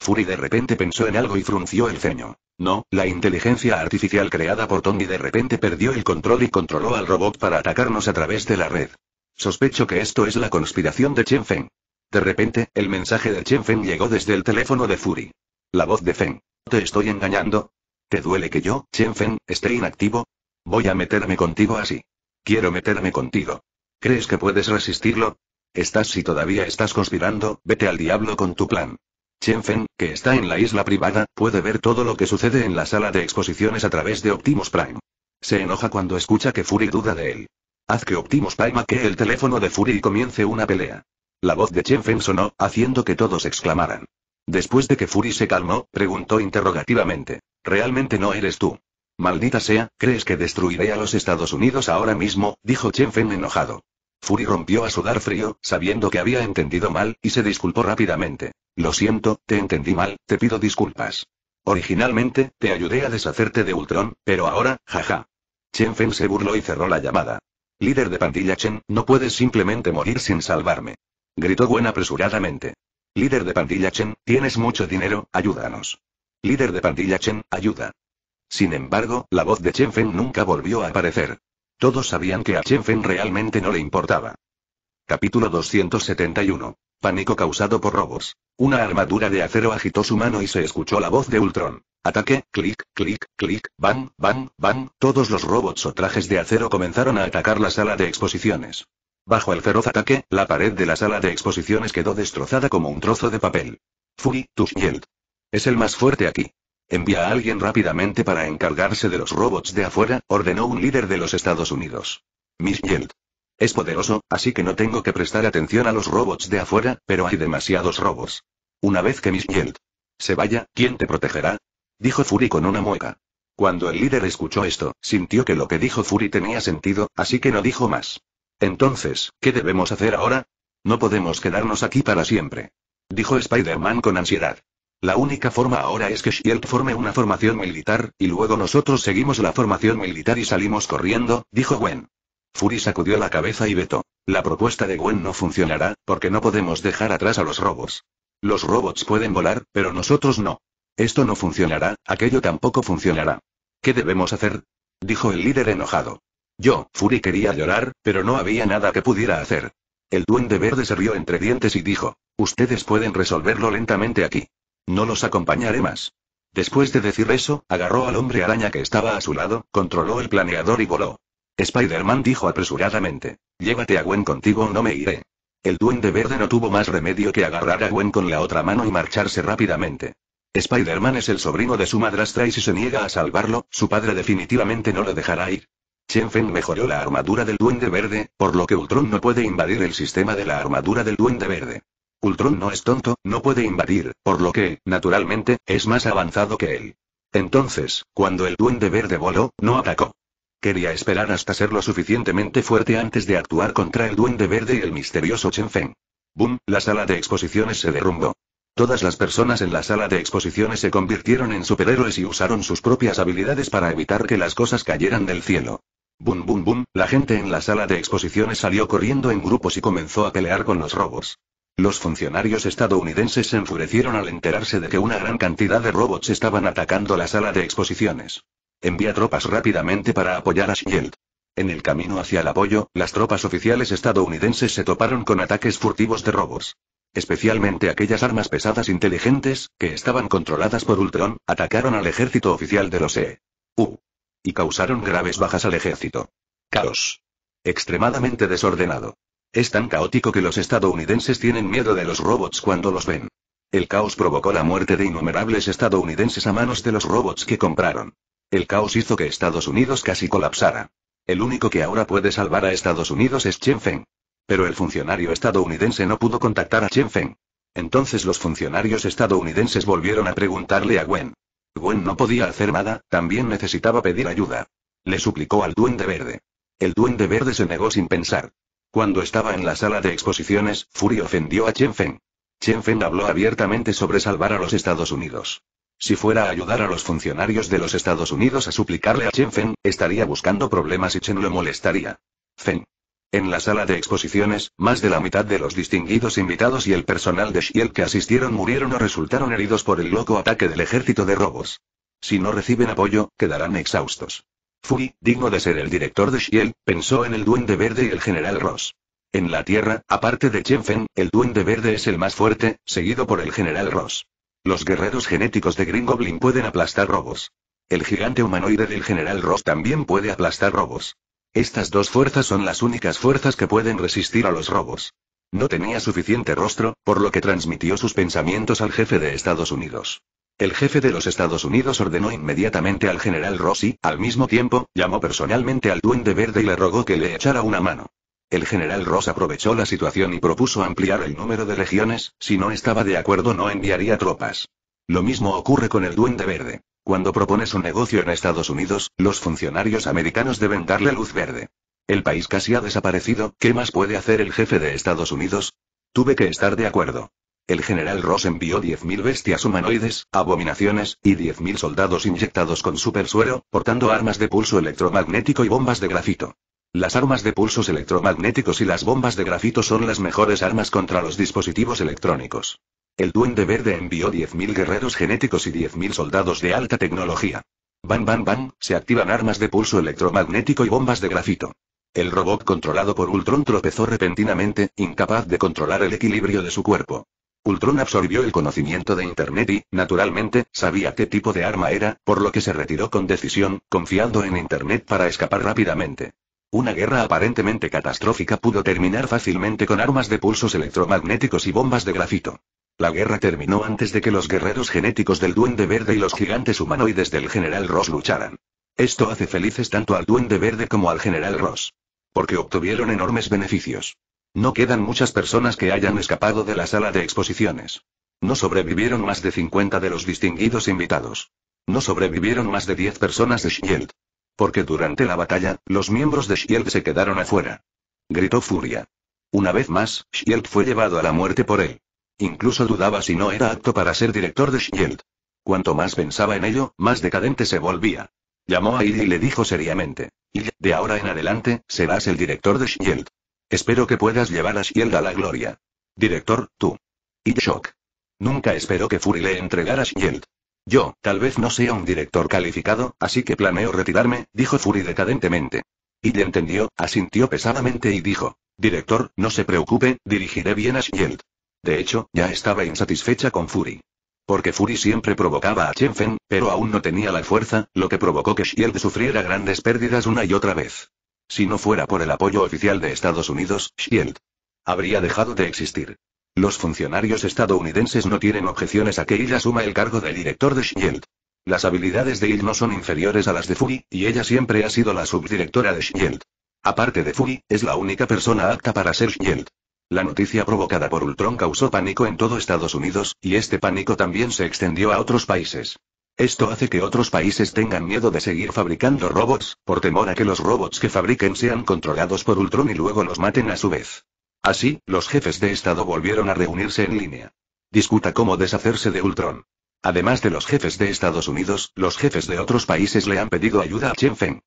Fury de repente pensó en algo y frunció el ceño. No, la inteligencia artificial creada por Tony de repente perdió el control y controló al robot para atacarnos a través de la red. Sospecho que esto es la conspiración de Chen Feng. De repente, el mensaje de Chen Feng llegó desde el teléfono de Fury. La voz de Feng. ¿Te estoy engañando? ¿Te duele que yo, Chen Feng, esté inactivo? Voy a meterme contigo así. Quiero meterme contigo. ¿Crees que puedes resistirlo? Estás si todavía estás conspirando, vete al diablo con tu plan. Chen Feng, que está en la isla privada, puede ver todo lo que sucede en la sala de exposiciones a través de Optimus Prime. Se enoja cuando escucha que Fury duda de él. Haz que Optimus Prime que el teléfono de Fury y comience una pelea. La voz de Chen Feng sonó, haciendo que todos exclamaran. Después de que Fury se calmó, preguntó interrogativamente. ¿Realmente no eres tú? Maldita sea, ¿crees que destruiré a los Estados Unidos ahora mismo? dijo Chen Feng enojado. Fury rompió a sudar frío, sabiendo que había entendido mal, y se disculpó rápidamente. Lo siento, te entendí mal, te pido disculpas. Originalmente, te ayudé a deshacerte de Ultron, pero ahora, jaja. Chen Feng se burló y cerró la llamada. Líder de pandilla Chen, no puedes simplemente morir sin salvarme. Gritó Gwen apresuradamente. Líder de pandilla Chen, tienes mucho dinero, ayúdanos. Líder de pandilla Chen, ayuda. Sin embargo, la voz de Chen Feng nunca volvió a aparecer. Todos sabían que a Chefen realmente no le importaba. Capítulo 271. Pánico causado por robos. Una armadura de acero agitó su mano y se escuchó la voz de Ultron. Ataque, clic, clic, clic, bang, bang, bang. Todos los robots o trajes de acero comenzaron a atacar la sala de exposiciones. Bajo el feroz ataque, la pared de la sala de exposiciones quedó destrozada como un trozo de papel. Fui, tu Es el más fuerte aquí. Envía a alguien rápidamente para encargarse de los robots de afuera, ordenó un líder de los Estados Unidos. Miss Yeld. Es poderoso, así que no tengo que prestar atención a los robots de afuera, pero hay demasiados robos. Una vez que Miss Yeld se vaya, ¿quién te protegerá? Dijo Fury con una mueca. Cuando el líder escuchó esto, sintió que lo que dijo Fury tenía sentido, así que no dijo más. Entonces, ¿qué debemos hacer ahora? No podemos quedarnos aquí para siempre. Dijo Spider-Man con ansiedad. La única forma ahora es que Shield forme una formación militar, y luego nosotros seguimos la formación militar y salimos corriendo, dijo Gwen. Fury sacudió la cabeza y vetó. La propuesta de Gwen no funcionará, porque no podemos dejar atrás a los robots. Los robots pueden volar, pero nosotros no. Esto no funcionará, aquello tampoco funcionará. ¿Qué debemos hacer? dijo el líder enojado. Yo, Fury quería llorar, pero no había nada que pudiera hacer. El duende verde se rió entre dientes y dijo, ustedes pueden resolverlo lentamente aquí. No los acompañaré más. Después de decir eso, agarró al hombre araña que estaba a su lado, controló el planeador y voló. Spider-Man dijo apresuradamente. Llévate a Gwen contigo o no me iré. El duende verde no tuvo más remedio que agarrar a Gwen con la otra mano y marcharse rápidamente. Spider-Man es el sobrino de su madrastra y si se niega a salvarlo, su padre definitivamente no lo dejará ir. Chen Fen mejoró la armadura del duende verde, por lo que Ultron no puede invadir el sistema de la armadura del duende verde. Ultron no es tonto, no puede invadir, por lo que, naturalmente, es más avanzado que él. Entonces, cuando el duende verde voló, no atacó. Quería esperar hasta ser lo suficientemente fuerte antes de actuar contra el duende verde y el misterioso Chen Feng. Boom, La sala de exposiciones se derrumbó. Todas las personas en la sala de exposiciones se convirtieron en superhéroes y usaron sus propias habilidades para evitar que las cosas cayeran del cielo. Bum bum bum, la gente en la sala de exposiciones salió corriendo en grupos y comenzó a pelear con los robos. Los funcionarios estadounidenses se enfurecieron al enterarse de que una gran cantidad de robots estaban atacando la sala de exposiciones. Envía tropas rápidamente para apoyar a Shield. En el camino hacia el apoyo, las tropas oficiales estadounidenses se toparon con ataques furtivos de robots. Especialmente aquellas armas pesadas inteligentes, que estaban controladas por Ultron, atacaron al ejército oficial de los E.U. Y causaron graves bajas al ejército. Caos. Extremadamente desordenado. Es tan caótico que los estadounidenses tienen miedo de los robots cuando los ven. El caos provocó la muerte de innumerables estadounidenses a manos de los robots que compraron. El caos hizo que Estados Unidos casi colapsara. El único que ahora puede salvar a Estados Unidos es Chen Feng. Pero el funcionario estadounidense no pudo contactar a Chen Feng. Entonces los funcionarios estadounidenses volvieron a preguntarle a Gwen. Gwen no podía hacer nada, también necesitaba pedir ayuda. Le suplicó al duende verde. El duende verde se negó sin pensar. Cuando estaba en la sala de exposiciones, Fury ofendió a Chen Feng. Chen Feng habló abiertamente sobre salvar a los Estados Unidos. Si fuera a ayudar a los funcionarios de los Estados Unidos a suplicarle a Chen Feng, estaría buscando problemas y Chen lo molestaría. Feng. En la sala de exposiciones, más de la mitad de los distinguidos invitados y el personal de Shiel que asistieron murieron o resultaron heridos por el loco ataque del ejército de robos. Si no reciben apoyo, quedarán exhaustos. Fury, digno de ser el director de Shield, pensó en el Duende Verde y el General Ross. En la Tierra, aparte de Chenfen, el Duende Verde es el más fuerte, seguido por el General Ross. Los guerreros genéticos de Green pueden aplastar robos. El gigante humanoide del General Ross también puede aplastar robos. Estas dos fuerzas son las únicas fuerzas que pueden resistir a los robos. No tenía suficiente rostro, por lo que transmitió sus pensamientos al jefe de Estados Unidos. El jefe de los Estados Unidos ordenó inmediatamente al general Rossi, al mismo tiempo, llamó personalmente al duende verde y le rogó que le echara una mano. El general Ross aprovechó la situación y propuso ampliar el número de legiones, si no estaba de acuerdo no enviaría tropas. Lo mismo ocurre con el duende verde. Cuando propones un negocio en Estados Unidos, los funcionarios americanos deben darle luz verde. El país casi ha desaparecido, ¿qué más puede hacer el jefe de Estados Unidos? Tuve que estar de acuerdo. El general Ross envió 10.000 bestias humanoides, abominaciones, y 10.000 soldados inyectados con supersuero, portando armas de pulso electromagnético y bombas de grafito. Las armas de pulsos electromagnéticos y las bombas de grafito son las mejores armas contra los dispositivos electrónicos. El Duende Verde envió 10.000 guerreros genéticos y 10.000 soldados de alta tecnología. Bam bam bam, se activan armas de pulso electromagnético y bombas de grafito. El robot controlado por Ultron tropezó repentinamente, incapaz de controlar el equilibrio de su cuerpo. Ultron absorbió el conocimiento de Internet y, naturalmente, sabía qué tipo de arma era, por lo que se retiró con decisión, confiando en Internet para escapar rápidamente. Una guerra aparentemente catastrófica pudo terminar fácilmente con armas de pulsos electromagnéticos y bombas de grafito. La guerra terminó antes de que los guerreros genéticos del Duende Verde y los gigantes humanoides del General Ross lucharan. Esto hace felices tanto al Duende Verde como al General Ross. Porque obtuvieron enormes beneficios. No quedan muchas personas que hayan escapado de la sala de exposiciones. No sobrevivieron más de 50 de los distinguidos invitados. No sobrevivieron más de 10 personas de Shield. Porque durante la batalla, los miembros de Shield se quedaron afuera. Gritó Furia. Una vez más, Shield fue llevado a la muerte por él. Incluso dudaba si no era apto para ser director de Shield. Cuanto más pensaba en ello, más decadente se volvía. Llamó a Id y le dijo seriamente. Y, de ahora en adelante, serás el director de Shield. Espero que puedas llevar a Shield a la gloria. Director, tú. Y Shock. Nunca espero que Fury le entregara Shield. Yo, tal vez no sea un director calificado, así que planeo retirarme, dijo Fury decadentemente. Y entendió, asintió pesadamente y dijo, Director, no se preocupe, dirigiré bien a Shield. De hecho, ya estaba insatisfecha con Fury. Porque Fury siempre provocaba a Feng, pero aún no tenía la fuerza, lo que provocó que Shield sufriera grandes pérdidas una y otra vez. Si no fuera por el apoyo oficial de Estados Unidos, Shield habría dejado de existir. Los funcionarios estadounidenses no tienen objeciones a que ella asuma el cargo de director de Shield. Las habilidades de ella no son inferiores a las de Fury, y ella siempre ha sido la subdirectora de Shield. Aparte de Fury, es la única persona apta para ser Shield. La noticia provocada por Ultron causó pánico en todo Estados Unidos, y este pánico también se extendió a otros países. Esto hace que otros países tengan miedo de seguir fabricando robots, por temor a que los robots que fabriquen sean controlados por Ultron y luego los maten a su vez. Así, los jefes de Estado volvieron a reunirse en línea. Discuta cómo deshacerse de Ultron. Además de los jefes de Estados Unidos, los jefes de otros países le han pedido ayuda a Chen Feng.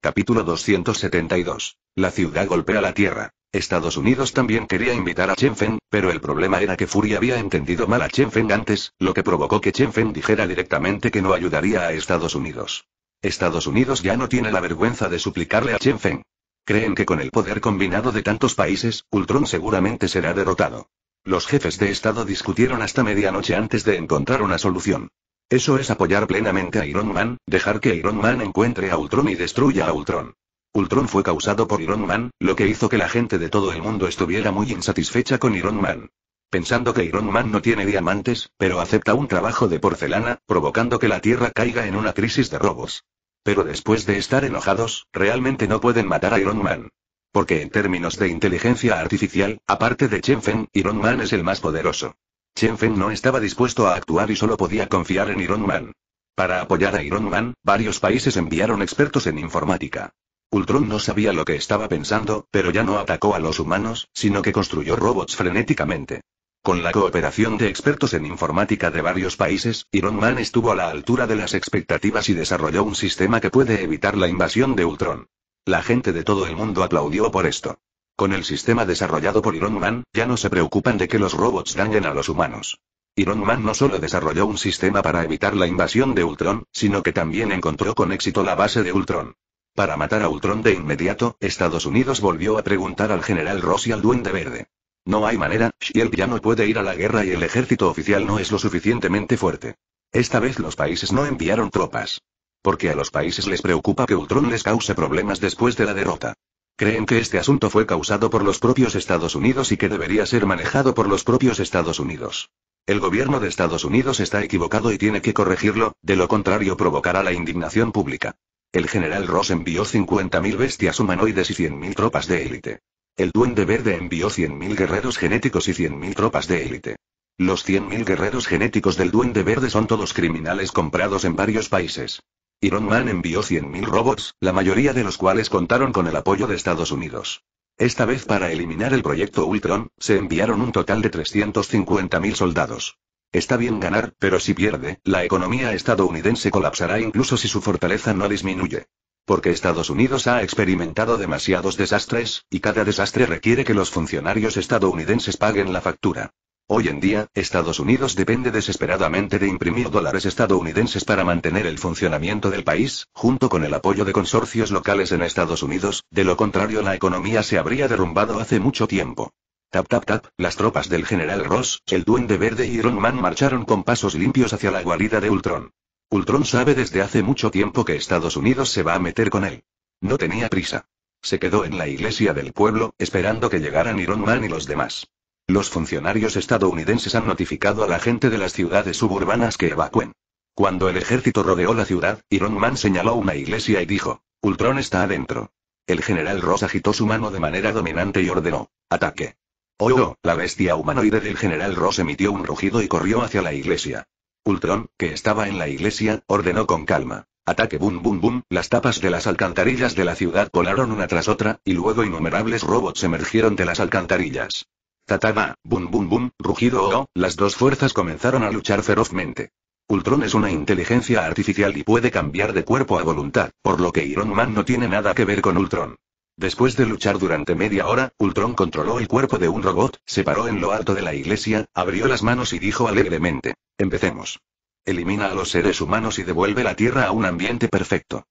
Capítulo 272. La ciudad golpea la tierra. Estados Unidos también quería invitar a Feng, pero el problema era que Fury había entendido mal a Feng antes, lo que provocó que Feng dijera directamente que no ayudaría a Estados Unidos. Estados Unidos ya no tiene la vergüenza de suplicarle a Feng. Creen que con el poder combinado de tantos países, Ultron seguramente será derrotado. Los jefes de Estado discutieron hasta medianoche antes de encontrar una solución. Eso es apoyar plenamente a Iron Man, dejar que Iron Man encuentre a Ultron y destruya a Ultron. Ultron fue causado por Iron Man, lo que hizo que la gente de todo el mundo estuviera muy insatisfecha con Iron Man. Pensando que Iron Man no tiene diamantes, pero acepta un trabajo de porcelana, provocando que la Tierra caiga en una crisis de robos. Pero después de estar enojados, realmente no pueden matar a Iron Man. Porque en términos de inteligencia artificial, aparte de Chen Feng, Iron Man es el más poderoso. Chen Feng no estaba dispuesto a actuar y solo podía confiar en Iron Man. Para apoyar a Iron Man, varios países enviaron expertos en informática. Ultron no sabía lo que estaba pensando, pero ya no atacó a los humanos, sino que construyó robots frenéticamente. Con la cooperación de expertos en informática de varios países, Iron Man estuvo a la altura de las expectativas y desarrolló un sistema que puede evitar la invasión de Ultron. La gente de todo el mundo aplaudió por esto. Con el sistema desarrollado por Iron Man, ya no se preocupan de que los robots dañen a los humanos. Iron Man no solo desarrolló un sistema para evitar la invasión de Ultron, sino que también encontró con éxito la base de Ultron. Para matar a Ultron de inmediato, Estados Unidos volvió a preguntar al general Ross y al Duende Verde. No hay manera, Shield ya no puede ir a la guerra y el ejército oficial no es lo suficientemente fuerte. Esta vez los países no enviaron tropas. Porque a los países les preocupa que Ultron les cause problemas después de la derrota. Creen que este asunto fue causado por los propios Estados Unidos y que debería ser manejado por los propios Estados Unidos. El gobierno de Estados Unidos está equivocado y tiene que corregirlo, de lo contrario provocará la indignación pública. El general Ross envió 50.000 bestias humanoides y 100.000 tropas de élite. El Duende Verde envió 100.000 guerreros genéticos y 100.000 tropas de élite. Los 100.000 guerreros genéticos del Duende Verde son todos criminales comprados en varios países. Iron Man envió 100.000 robots, la mayoría de los cuales contaron con el apoyo de Estados Unidos. Esta vez para eliminar el proyecto Ultron, se enviaron un total de 350.000 soldados. Está bien ganar, pero si pierde, la economía estadounidense colapsará incluso si su fortaleza no disminuye. Porque Estados Unidos ha experimentado demasiados desastres, y cada desastre requiere que los funcionarios estadounidenses paguen la factura. Hoy en día, Estados Unidos depende desesperadamente de imprimir dólares estadounidenses para mantener el funcionamiento del país, junto con el apoyo de consorcios locales en Estados Unidos, de lo contrario la economía se habría derrumbado hace mucho tiempo. Tap tap tap, las tropas del general Ross, el duende verde y Iron Man marcharon con pasos limpios hacia la guarida de Ultron. Ultron sabe desde hace mucho tiempo que Estados Unidos se va a meter con él. No tenía prisa. Se quedó en la iglesia del pueblo, esperando que llegaran Iron Man y los demás. Los funcionarios estadounidenses han notificado a la gente de las ciudades suburbanas que evacúen. Cuando el ejército rodeó la ciudad, Iron Man señaló una iglesia y dijo, Ultron está adentro. El general Ross agitó su mano de manera dominante y ordenó, ataque. Oh, oh, la bestia humanoide del general Ross emitió un rugido y corrió hacia la iglesia. Ultron, que estaba en la iglesia, ordenó con calma. Ataque boom boom boom, las tapas de las alcantarillas de la ciudad volaron una tras otra, y luego innumerables robots emergieron de las alcantarillas. Tatama, boom boom boom, rugido oh, oh, las dos fuerzas comenzaron a luchar ferozmente. Ultron es una inteligencia artificial y puede cambiar de cuerpo a voluntad, por lo que Iron Man no tiene nada que ver con Ultron. Después de luchar durante media hora, Ultron controló el cuerpo de un robot, se paró en lo alto de la iglesia, abrió las manos y dijo alegremente, empecemos. Elimina a los seres humanos y devuelve la Tierra a un ambiente perfecto.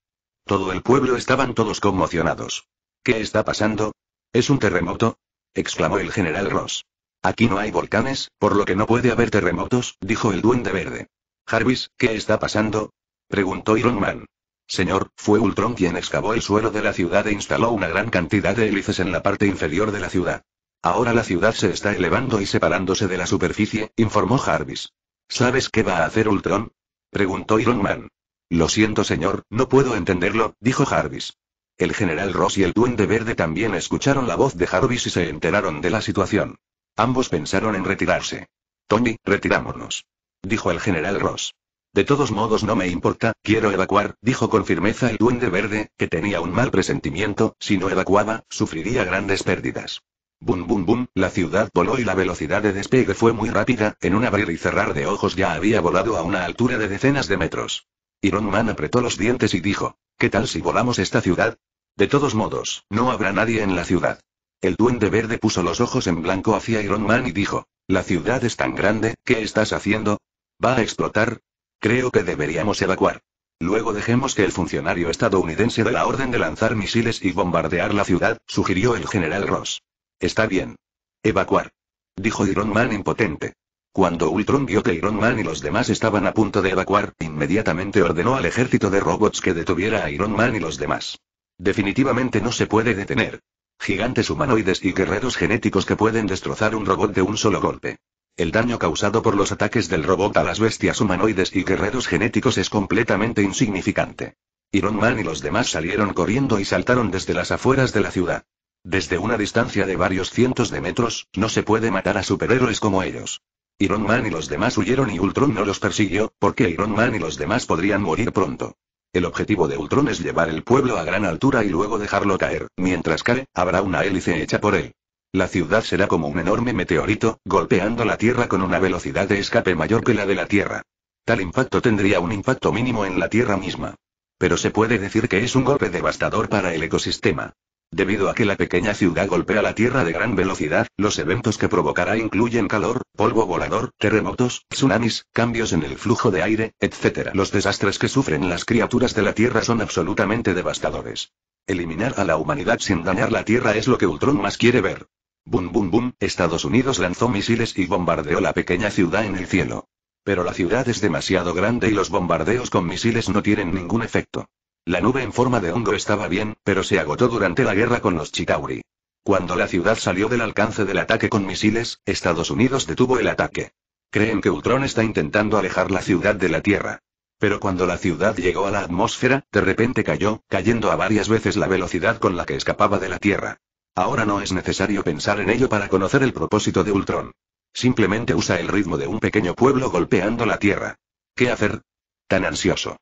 Todo el pueblo estaban todos conmocionados. ¿Qué está pasando? ¿Es un terremoto? exclamó el general Ross. Aquí no hay volcanes, por lo que no puede haber terremotos, dijo el duende verde. Jarvis, ¿qué está pasando? preguntó Iron Man. Señor, fue Ultron quien excavó el suelo de la ciudad e instaló una gran cantidad de hélices en la parte inferior de la ciudad. Ahora la ciudad se está elevando y separándose de la superficie, informó Jarvis. ¿Sabes qué va a hacer Ultron? preguntó Iron Man. Lo siento, señor, no puedo entenderlo, dijo Jarvis. El general Ross y el duende verde también escucharon la voz de Jarvis y se enteraron de la situación. Ambos pensaron en retirarse. Tony, retirámonos. Dijo el general Ross. De todos modos no me importa, quiero evacuar, dijo con firmeza el duende verde, que tenía un mal presentimiento, si no evacuaba, sufriría grandes pérdidas. Bum bum bum, la ciudad voló y la velocidad de despegue fue muy rápida, en un abrir y cerrar de ojos ya había volado a una altura de decenas de metros. Iron Man apretó los dientes y dijo, ¿qué tal si volamos esta ciudad? De todos modos, no habrá nadie en la ciudad. El duende verde puso los ojos en blanco hacia Iron Man y dijo, la ciudad es tan grande, ¿qué estás haciendo? Va a explotar, Creo que deberíamos evacuar. Luego dejemos que el funcionario estadounidense dé la orden de lanzar misiles y bombardear la ciudad, sugirió el general Ross. Está bien. Evacuar. Dijo Iron Man impotente. Cuando Ultron vio que Iron Man y los demás estaban a punto de evacuar, inmediatamente ordenó al ejército de robots que detuviera a Iron Man y los demás. Definitivamente no se puede detener. Gigantes humanoides y guerreros genéticos que pueden destrozar un robot de un solo golpe. El daño causado por los ataques del robot a las bestias humanoides y guerreros genéticos es completamente insignificante. Iron Man y los demás salieron corriendo y saltaron desde las afueras de la ciudad. Desde una distancia de varios cientos de metros, no se puede matar a superhéroes como ellos. Iron Man y los demás huyeron y Ultron no los persiguió, porque Iron Man y los demás podrían morir pronto. El objetivo de Ultron es llevar el pueblo a gran altura y luego dejarlo caer, mientras cae, habrá una hélice hecha por él. La ciudad será como un enorme meteorito, golpeando la Tierra con una velocidad de escape mayor que la de la Tierra. Tal impacto tendría un impacto mínimo en la Tierra misma. Pero se puede decir que es un golpe devastador para el ecosistema. Debido a que la pequeña ciudad golpea la Tierra de gran velocidad, los eventos que provocará incluyen calor, polvo volador, terremotos, tsunamis, cambios en el flujo de aire, etc. Los desastres que sufren las criaturas de la Tierra son absolutamente devastadores. Eliminar a la humanidad sin dañar la Tierra es lo que Ultron más quiere ver. Bum bum bum, Estados Unidos lanzó misiles y bombardeó la pequeña ciudad en el cielo. Pero la ciudad es demasiado grande y los bombardeos con misiles no tienen ningún efecto. La nube en forma de hongo estaba bien, pero se agotó durante la guerra con los Chitauri. Cuando la ciudad salió del alcance del ataque con misiles, Estados Unidos detuvo el ataque. Creen que Ultron está intentando alejar la ciudad de la Tierra. Pero cuando la ciudad llegó a la atmósfera, de repente cayó, cayendo a varias veces la velocidad con la que escapaba de la Tierra. Ahora no es necesario pensar en ello para conocer el propósito de Ultron. Simplemente usa el ritmo de un pequeño pueblo golpeando la tierra. ¿Qué hacer? Tan ansioso.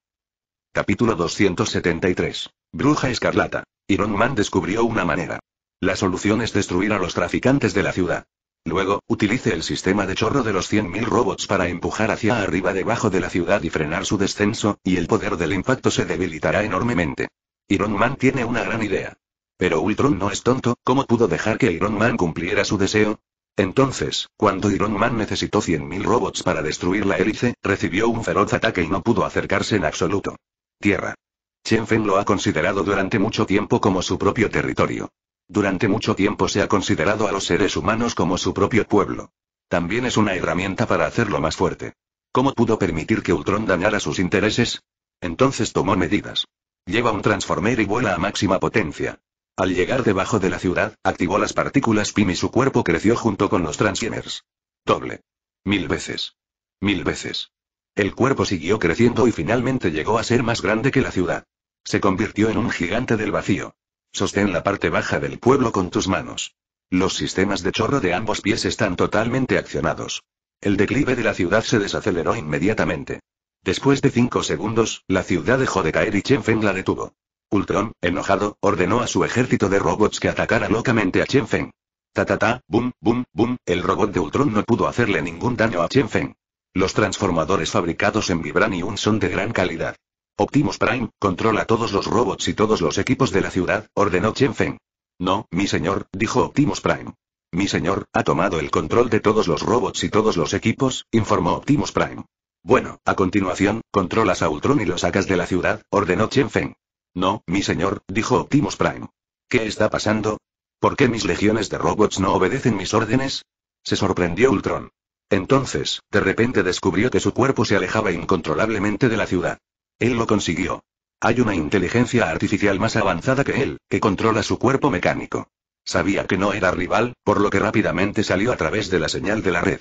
Capítulo 273. Bruja Escarlata. Iron Man descubrió una manera. La solución es destruir a los traficantes de la ciudad. Luego, utilice el sistema de chorro de los 100.000 robots para empujar hacia arriba debajo de la ciudad y frenar su descenso, y el poder del impacto se debilitará enormemente. Iron Man tiene una gran idea. Pero Ultron no es tonto, ¿cómo pudo dejar que Iron Man cumpliera su deseo? Entonces, cuando Iron Man necesitó 100.000 robots para destruir la hélice, recibió un feroz ataque y no pudo acercarse en absoluto. Tierra. Chen Fen lo ha considerado durante mucho tiempo como su propio territorio. Durante mucho tiempo se ha considerado a los seres humanos como su propio pueblo. También es una herramienta para hacerlo más fuerte. ¿Cómo pudo permitir que Ultron dañara sus intereses? Entonces tomó medidas. Lleva un Transformer y vuela a máxima potencia. Al llegar debajo de la ciudad, activó las partículas PIM y su cuerpo creció junto con los transgemers. Doble. Mil veces. Mil veces. El cuerpo siguió creciendo y finalmente llegó a ser más grande que la ciudad. Se convirtió en un gigante del vacío. Sostén la parte baja del pueblo con tus manos. Los sistemas de chorro de ambos pies están totalmente accionados. El declive de la ciudad se desaceleró inmediatamente. Después de cinco segundos, la ciudad dejó de caer y Chen Feng la detuvo. Ultron, enojado, ordenó a su ejército de robots que atacara locamente a Chen Feng. Ta ta ta, boom, boom, boom, el robot de Ultron no pudo hacerle ningún daño a Chen Los transformadores fabricados en Vibranium son de gran calidad. Optimus Prime, controla todos los robots y todos los equipos de la ciudad, ordenó Chen No, mi señor, dijo Optimus Prime. Mi señor, ha tomado el control de todos los robots y todos los equipos, informó Optimus Prime. Bueno, a continuación, controlas a Ultron y lo sacas de la ciudad, ordenó Chen Feng. No, mi señor, dijo Optimus Prime. ¿Qué está pasando? ¿Por qué mis legiones de robots no obedecen mis órdenes? Se sorprendió Ultron. Entonces, de repente descubrió que su cuerpo se alejaba incontrolablemente de la ciudad. Él lo consiguió. Hay una inteligencia artificial más avanzada que él, que controla su cuerpo mecánico. Sabía que no era rival, por lo que rápidamente salió a través de la señal de la red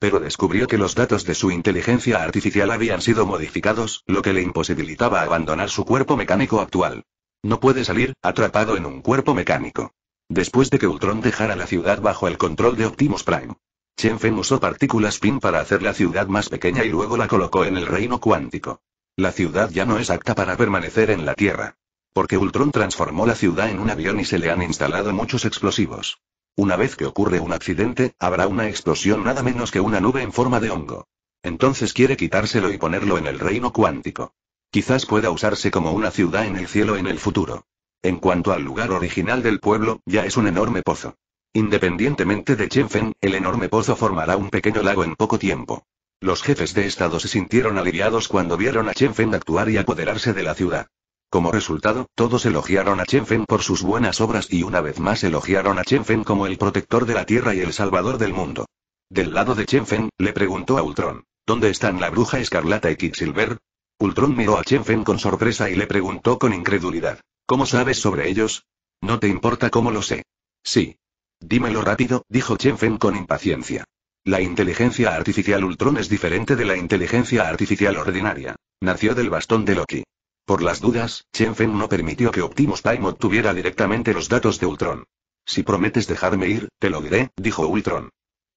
pero descubrió que los datos de su inteligencia artificial habían sido modificados, lo que le imposibilitaba abandonar su cuerpo mecánico actual. No puede salir, atrapado en un cuerpo mecánico. Después de que Ultron dejara la ciudad bajo el control de Optimus Prime. Chen usó partículas PIN para hacer la ciudad más pequeña y luego la colocó en el reino cuántico. La ciudad ya no es apta para permanecer en la Tierra. Porque Ultron transformó la ciudad en un avión y se le han instalado muchos explosivos. Una vez que ocurre un accidente, habrá una explosión nada menos que una nube en forma de hongo. Entonces quiere quitárselo y ponerlo en el reino cuántico. Quizás pueda usarse como una ciudad en el cielo en el futuro. En cuanto al lugar original del pueblo, ya es un enorme pozo. Independientemente de Feng, el enorme pozo formará un pequeño lago en poco tiempo. Los jefes de Estado se sintieron aliviados cuando vieron a Feng actuar y apoderarse de la ciudad. Como resultado, todos elogiaron a Chenfen por sus buenas obras y una vez más elogiaron a Chenfen como el protector de la Tierra y el salvador del mundo. Del lado de Chenfen, le preguntó a Ultron, ¿dónde están la bruja escarlata y Quicksilver? Ultron miró a Chenfen con sorpresa y le preguntó con incredulidad, ¿cómo sabes sobre ellos? No te importa cómo lo sé. Sí. Dímelo rápido, dijo Chenfen con impaciencia. La inteligencia artificial Ultron es diferente de la inteligencia artificial ordinaria. Nació del bastón de Loki. Por las dudas, Chen Feng no permitió que Optimus Prime obtuviera directamente los datos de Ultron. Si prometes dejarme ir, te lo diré, dijo Ultron.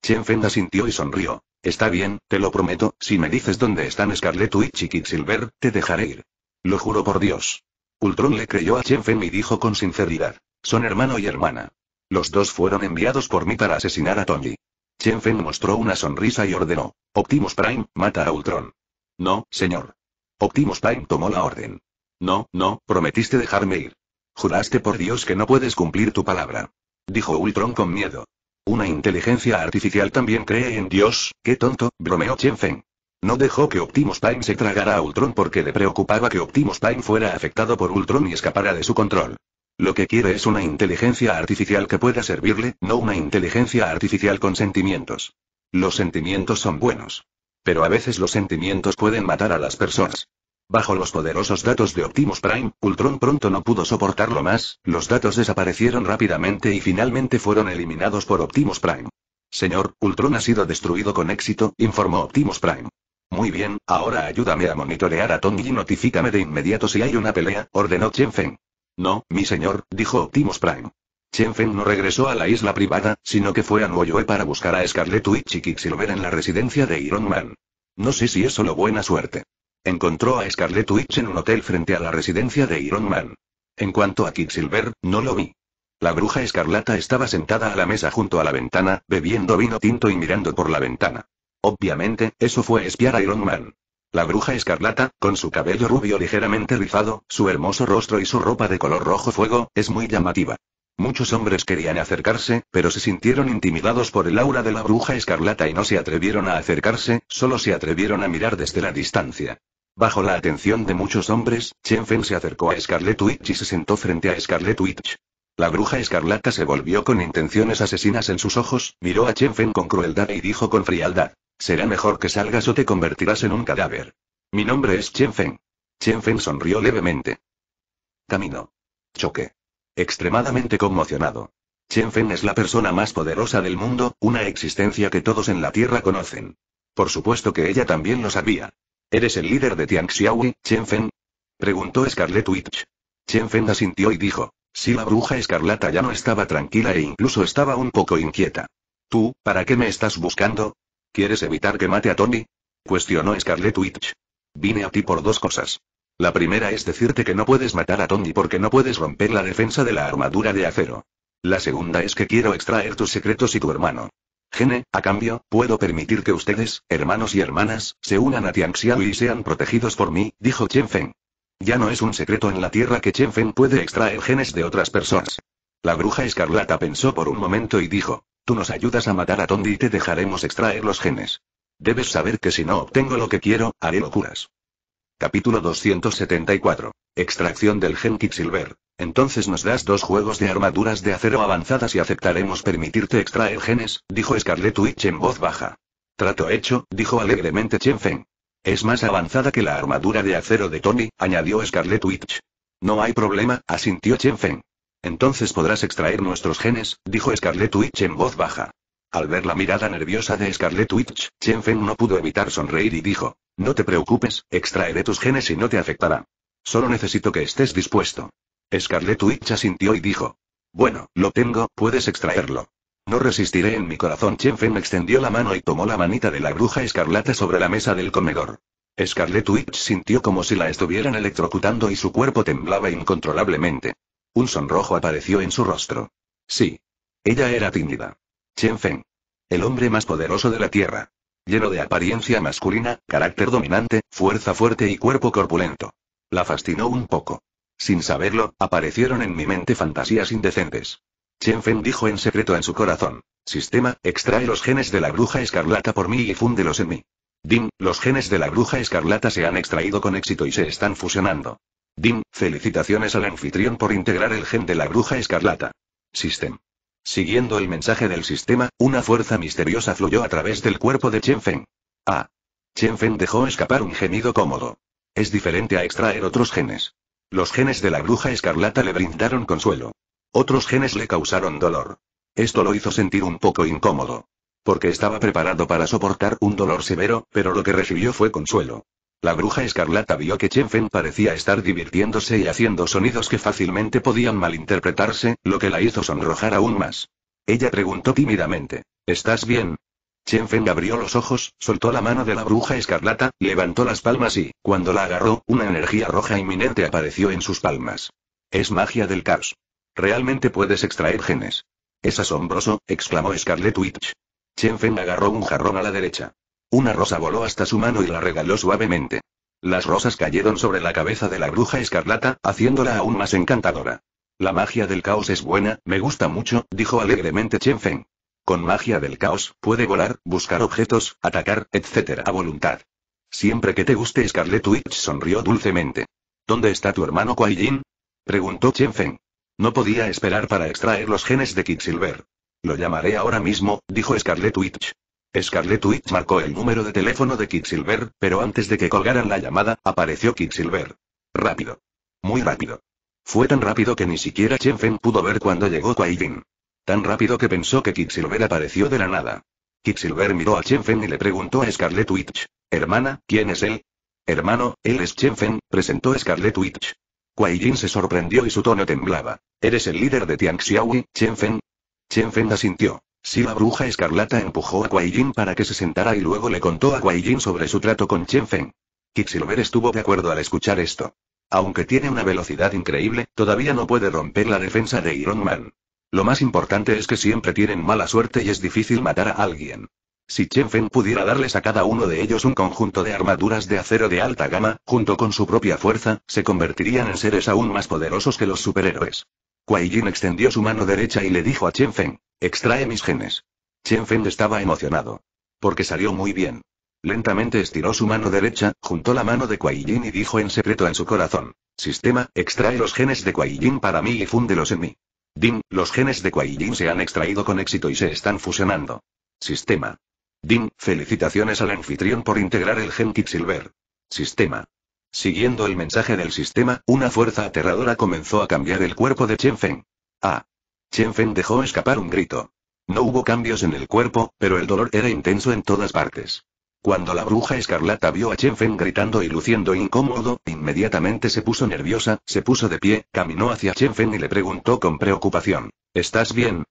Chen Feng asintió y sonrió. Está bien, te lo prometo, si me dices dónde están Scarlet Witch y Silver, te dejaré ir. Lo juro por Dios. Ultron le creyó a Chen Feng y dijo con sinceridad. Son hermano y hermana. Los dos fueron enviados por mí para asesinar a Tony. Chen Feng mostró una sonrisa y ordenó. Optimus Prime, mata a Ultron. No, señor. Optimus Prime tomó la orden. No, no, prometiste dejarme ir. Juraste por Dios que no puedes cumplir tu palabra. Dijo Ultron con miedo. Una inteligencia artificial también cree en Dios, qué tonto, bromeó Chen Feng. No dejó que Optimus Prime se tragara a Ultron porque le preocupaba que Optimus Prime fuera afectado por Ultron y escapara de su control. Lo que quiere es una inteligencia artificial que pueda servirle, no una inteligencia artificial con sentimientos. Los sentimientos son buenos. Pero a veces los sentimientos pueden matar a las personas. Bajo los poderosos datos de Optimus Prime, Ultron pronto no pudo soportarlo más, los datos desaparecieron rápidamente y finalmente fueron eliminados por Optimus Prime. Señor, Ultron ha sido destruido con éxito, informó Optimus Prime. Muy bien, ahora ayúdame a monitorear a Tony y notifícame de inmediato si hay una pelea, ordenó Chen Feng. No, mi señor, dijo Optimus Prime. Chen Feng no regresó a la isla privada, sino que fue a Nuoyue para buscar a Scarlet Witch y Kixilver en la residencia de Iron Man. No sé si es solo buena suerte. Encontró a Scarlet Witch en un hotel frente a la residencia de Iron Man. En cuanto a Kixilver, no lo vi. La bruja escarlata estaba sentada a la mesa junto a la ventana, bebiendo vino tinto y mirando por la ventana. Obviamente, eso fue espiar a Iron Man. La bruja escarlata, con su cabello rubio ligeramente rizado, su hermoso rostro y su ropa de color rojo fuego, es muy llamativa. Muchos hombres querían acercarse, pero se sintieron intimidados por el aura de la bruja escarlata y no se atrevieron a acercarse, solo se atrevieron a mirar desde la distancia. Bajo la atención de muchos hombres, Chen Fen se acercó a Scarlet Witch y se sentó frente a Scarlet Witch. La bruja escarlata se volvió con intenciones asesinas en sus ojos, miró a Chen Fen con crueldad y dijo con frialdad: Será mejor que salgas o te convertirás en un cadáver. Mi nombre es Chen Feng. Chen Fen sonrió levemente. Camino. Choque extremadamente conmocionado. Chen Fen es la persona más poderosa del mundo, una existencia que todos en la Tierra conocen. Por supuesto que ella también lo sabía. ¿Eres el líder de Xiaoyi, Chen Fen? Preguntó Scarlet Witch. Chen Fen asintió y dijo. Si sí, la bruja escarlata ya no estaba tranquila e incluso estaba un poco inquieta. ¿Tú, para qué me estás buscando? ¿Quieres evitar que mate a Tony? Cuestionó Scarlet Witch. Vine a ti por dos cosas. La primera es decirte que no puedes matar a Tondi porque no puedes romper la defensa de la armadura de acero. La segunda es que quiero extraer tus secretos y tu hermano. Gene, a cambio, puedo permitir que ustedes, hermanos y hermanas, se unan a Tianxiao y sean protegidos por mí, dijo Chen Feng. Ya no es un secreto en la Tierra que Chen Feng puede extraer genes de otras personas. La bruja escarlata pensó por un momento y dijo, tú nos ayudas a matar a Tondi y te dejaremos extraer los genes. Debes saber que si no obtengo lo que quiero, haré locuras. Capítulo 274. Extracción del gen Quicksilver. Entonces nos das dos juegos de armaduras de acero avanzadas y aceptaremos permitirte extraer genes, dijo Scarlet Witch en voz baja. Trato hecho, dijo alegremente Chen Feng. Es más avanzada que la armadura de acero de Tony, añadió Scarlet Witch. No hay problema, asintió Chen Feng. Entonces podrás extraer nuestros genes, dijo Scarlet Witch en voz baja. Al ver la mirada nerviosa de Scarlet Witch, Chen Feng no pudo evitar sonreír y dijo: No te preocupes, extraeré tus genes y no te afectará. Solo necesito que estés dispuesto. Scarlet Witch asintió y dijo: Bueno, lo tengo, puedes extraerlo. No resistiré en mi corazón. Chen Feng extendió la mano y tomó la manita de la bruja escarlata sobre la mesa del comedor. Scarlet Witch sintió como si la estuvieran electrocutando y su cuerpo temblaba incontrolablemente. Un sonrojo apareció en su rostro. Sí. Ella era tímida. Chen Feng. El hombre más poderoso de la Tierra. Lleno de apariencia masculina, carácter dominante, fuerza fuerte y cuerpo corpulento. La fascinó un poco. Sin saberlo, aparecieron en mi mente fantasías indecentes. Chen Feng dijo en secreto en su corazón. Sistema, extrae los genes de la bruja escarlata por mí y fúndelos en mí. Dim, los genes de la bruja escarlata se han extraído con éxito y se están fusionando. Dim, felicitaciones al anfitrión por integrar el gen de la bruja escarlata. Sistema. Siguiendo el mensaje del sistema, una fuerza misteriosa fluyó a través del cuerpo de Chen Feng. Ah. Chen Feng dejó escapar un gemido cómodo. Es diferente a extraer otros genes. Los genes de la bruja escarlata le brindaron consuelo. Otros genes le causaron dolor. Esto lo hizo sentir un poco incómodo. Porque estaba preparado para soportar un dolor severo, pero lo que recibió fue consuelo. La bruja escarlata vio que Chen parecía estar divirtiéndose y haciendo sonidos que fácilmente podían malinterpretarse, lo que la hizo sonrojar aún más. Ella preguntó tímidamente: ¿Estás bien? Chen abrió los ojos, soltó la mano de la bruja escarlata, levantó las palmas y, cuando la agarró, una energía roja inminente apareció en sus palmas. Es magia del caos. Realmente puedes extraer genes. Es asombroso, exclamó Scarlet Witch. Chen agarró un jarrón a la derecha. Una rosa voló hasta su mano y la regaló suavemente. Las rosas cayeron sobre la cabeza de la bruja escarlata, haciéndola aún más encantadora. La magia del caos es buena, me gusta mucho, dijo alegremente Chen Feng. Con magia del caos, puede volar, buscar objetos, atacar, etc. a voluntad. Siempre que te guste Scarlet Witch sonrió dulcemente. ¿Dónde está tu hermano Kuai Jin? Preguntó Chen Feng. No podía esperar para extraer los genes de Quicksilver. Lo llamaré ahora mismo, dijo Scarlet Witch. Scarlet Witch marcó el número de teléfono de Kicksilver, pero antes de que colgaran la llamada, apareció Kicksilver. Rápido. Muy rápido. Fue tan rápido que ni siquiera Chen Feng pudo ver cuando llegó Jin. Tan rápido que pensó que Kicksilver apareció de la nada. Kicksilver miró a Chen Feng y le preguntó a Scarlet Witch. Hermana, ¿quién es él? Hermano, él es Chen Feng, presentó Scarlet Witch. Jin se sorprendió y su tono temblaba. ¿Eres el líder de Tianxiaui, Chen Feng? Chen Feng asintió. Si la bruja escarlata empujó a kuai para que se sentara y luego le contó a kuai sobre su trato con Chen Feng. Kixilver estuvo de acuerdo al escuchar esto. Aunque tiene una velocidad increíble, todavía no puede romper la defensa de Iron Man. Lo más importante es que siempre tienen mala suerte y es difícil matar a alguien. Si Chen pudiera darles a cada uno de ellos un conjunto de armaduras de acero de alta gama, junto con su propia fuerza, se convertirían en seres aún más poderosos que los superhéroes. Kuai Jin extendió su mano derecha y le dijo a Chen extrae mis genes. Chen estaba emocionado. Porque salió muy bien. Lentamente estiró su mano derecha, juntó la mano de Kuai Jin y dijo en secreto en su corazón, Sistema, extrae los genes de Kuai para mí y fúndelos en mí. Dim, los genes de Kuai se han extraído con éxito y se están fusionando. Sistema, Dim, felicitaciones al anfitrión por integrar el Gen Silver. Sistema. Siguiendo el mensaje del sistema, una fuerza aterradora comenzó a cambiar el cuerpo de Chen Feng. Ah. Chen Feng dejó escapar un grito. No hubo cambios en el cuerpo, pero el dolor era intenso en todas partes. Cuando la bruja escarlata vio a Chen Feng gritando y luciendo incómodo, inmediatamente se puso nerviosa, se puso de pie, caminó hacia Chen Feng y le preguntó con preocupación: ¿Estás bien?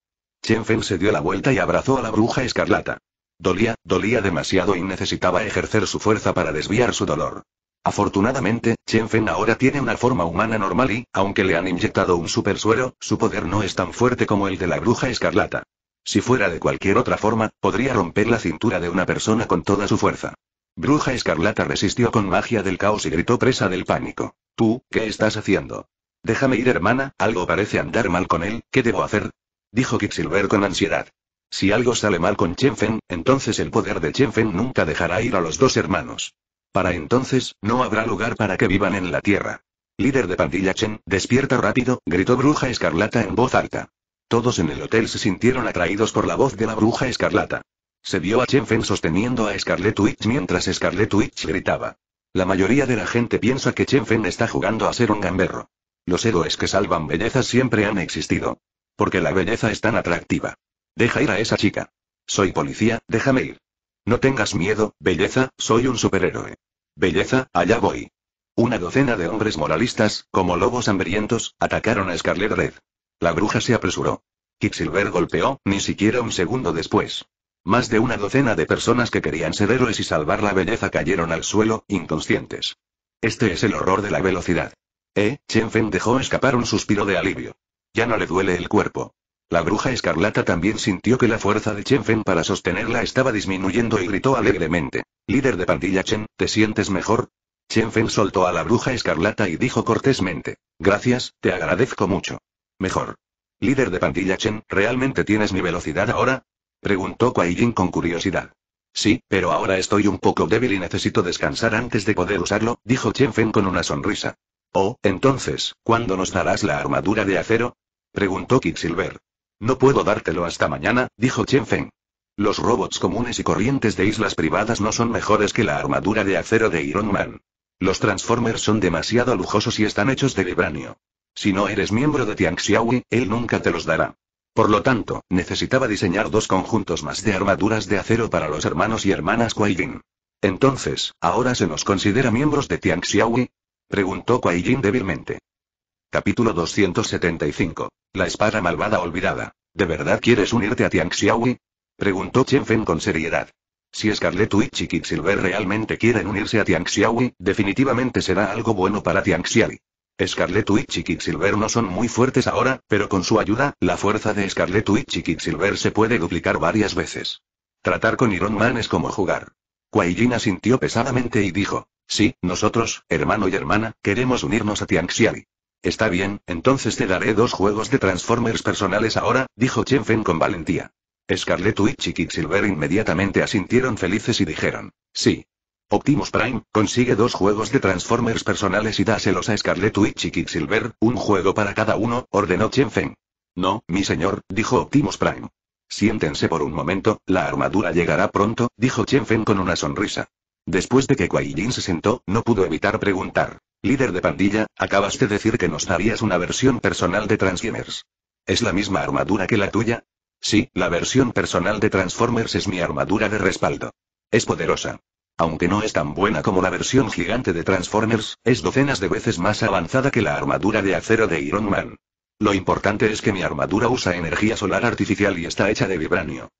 Chen Feng se dio la vuelta y abrazó a la bruja escarlata. Dolía, dolía demasiado y necesitaba ejercer su fuerza para desviar su dolor. Afortunadamente, Chen Fen ahora tiene una forma humana normal y, aunque le han inyectado un supersuero, su poder no es tan fuerte como el de la bruja escarlata. Si fuera de cualquier otra forma, podría romper la cintura de una persona con toda su fuerza. Bruja escarlata resistió con magia del caos y gritó presa del pánico. ¿Tú, qué estás haciendo? Déjame ir hermana, algo parece andar mal con él, ¿qué debo hacer? Dijo Quicksilver con ansiedad. Si algo sale mal con Feng, entonces el poder de Feng nunca dejará ir a los dos hermanos. Para entonces, no habrá lugar para que vivan en la Tierra. Líder de pandilla Chen, despierta rápido, gritó Bruja Escarlata en voz alta. Todos en el hotel se sintieron atraídos por la voz de la Bruja Escarlata. Se vio a Feng sosteniendo a Scarlet Witch mientras Scarlet Witch gritaba. La mayoría de la gente piensa que Feng está jugando a ser un gamberro. Los héroes que salvan bellezas siempre han existido. Porque la belleza es tan atractiva. Deja ir a esa chica. Soy policía, déjame ir. No tengas miedo, belleza, soy un superhéroe. Belleza, allá voy. Una docena de hombres moralistas, como lobos hambrientos, atacaron a Scarlet Red. La bruja se apresuró. Quicksilver golpeó, ni siquiera un segundo después. Más de una docena de personas que querían ser héroes y salvar la belleza cayeron al suelo, inconscientes. Este es el horror de la velocidad. Eh, Chen Feng dejó escapar un suspiro de alivio. Ya no le duele el cuerpo. La bruja escarlata también sintió que la fuerza de Chen Fen para sostenerla estaba disminuyendo y gritó alegremente. Líder de pandilla Chen, ¿te sientes mejor? Chen Fen soltó a la bruja escarlata y dijo cortésmente. Gracias, te agradezco mucho. Mejor. Líder de pandilla Chen, ¿realmente tienes mi velocidad ahora? Preguntó Kuai con curiosidad. Sí, pero ahora estoy un poco débil y necesito descansar antes de poder usarlo, dijo Chen Fen con una sonrisa. Oh, entonces, ¿cuándo nos darás la armadura de acero? Preguntó Quicksilver. No puedo dártelo hasta mañana, dijo Chen Feng. Los robots comunes y corrientes de islas privadas no son mejores que la armadura de acero de Iron Man. Los Transformers son demasiado lujosos y están hechos de vibranio. Si no eres miembro de Tianxiaoyi, él nunca te los dará. Por lo tanto, necesitaba diseñar dos conjuntos más de armaduras de acero para los hermanos y hermanas Jin. Entonces, ¿ahora se nos considera miembros de Tianxiaoyi? Preguntó Jin débilmente. Capítulo 275. La espada malvada olvidada. ¿De verdad quieres unirte a Tianxiaui? Preguntó Chen Feng con seriedad. Si Scarlet Witch y Quicksilver realmente quieren unirse a Tianxiaui, definitivamente será algo bueno para Tianxiaui. Scarlet Witch y no son muy fuertes ahora, pero con su ayuda, la fuerza de Scarlet Witch y Quicksilver se puede duplicar varias veces. Tratar con Iron Man es como jugar. Jin asintió pesadamente y dijo, sí, nosotros, hermano y hermana, queremos unirnos a Tianxiaui. Está bien, entonces te daré dos juegos de Transformers personales ahora, dijo Chen Feng con valentía. Scarlet Witch y Quicksilver inmediatamente asintieron felices y dijeron, sí. Optimus Prime, consigue dos juegos de Transformers personales y dáselos a Scarlet Witch y Quicksilver, un juego para cada uno, ordenó Chen Feng. No, mi señor, dijo Optimus Prime. Siéntense por un momento, la armadura llegará pronto, dijo Chen Feng con una sonrisa. Después de que Kuai Jin se sentó, no pudo evitar preguntar. Líder de pandilla, acabaste de decir que nos darías una versión personal de Transformers. ¿Es la misma armadura que la tuya? Sí, la versión personal de Transformers es mi armadura de respaldo. Es poderosa. Aunque no es tan buena como la versión gigante de Transformers, es docenas de veces más avanzada que la armadura de acero de Iron Man. Lo importante es que mi armadura usa energía solar artificial y está hecha de vibranio.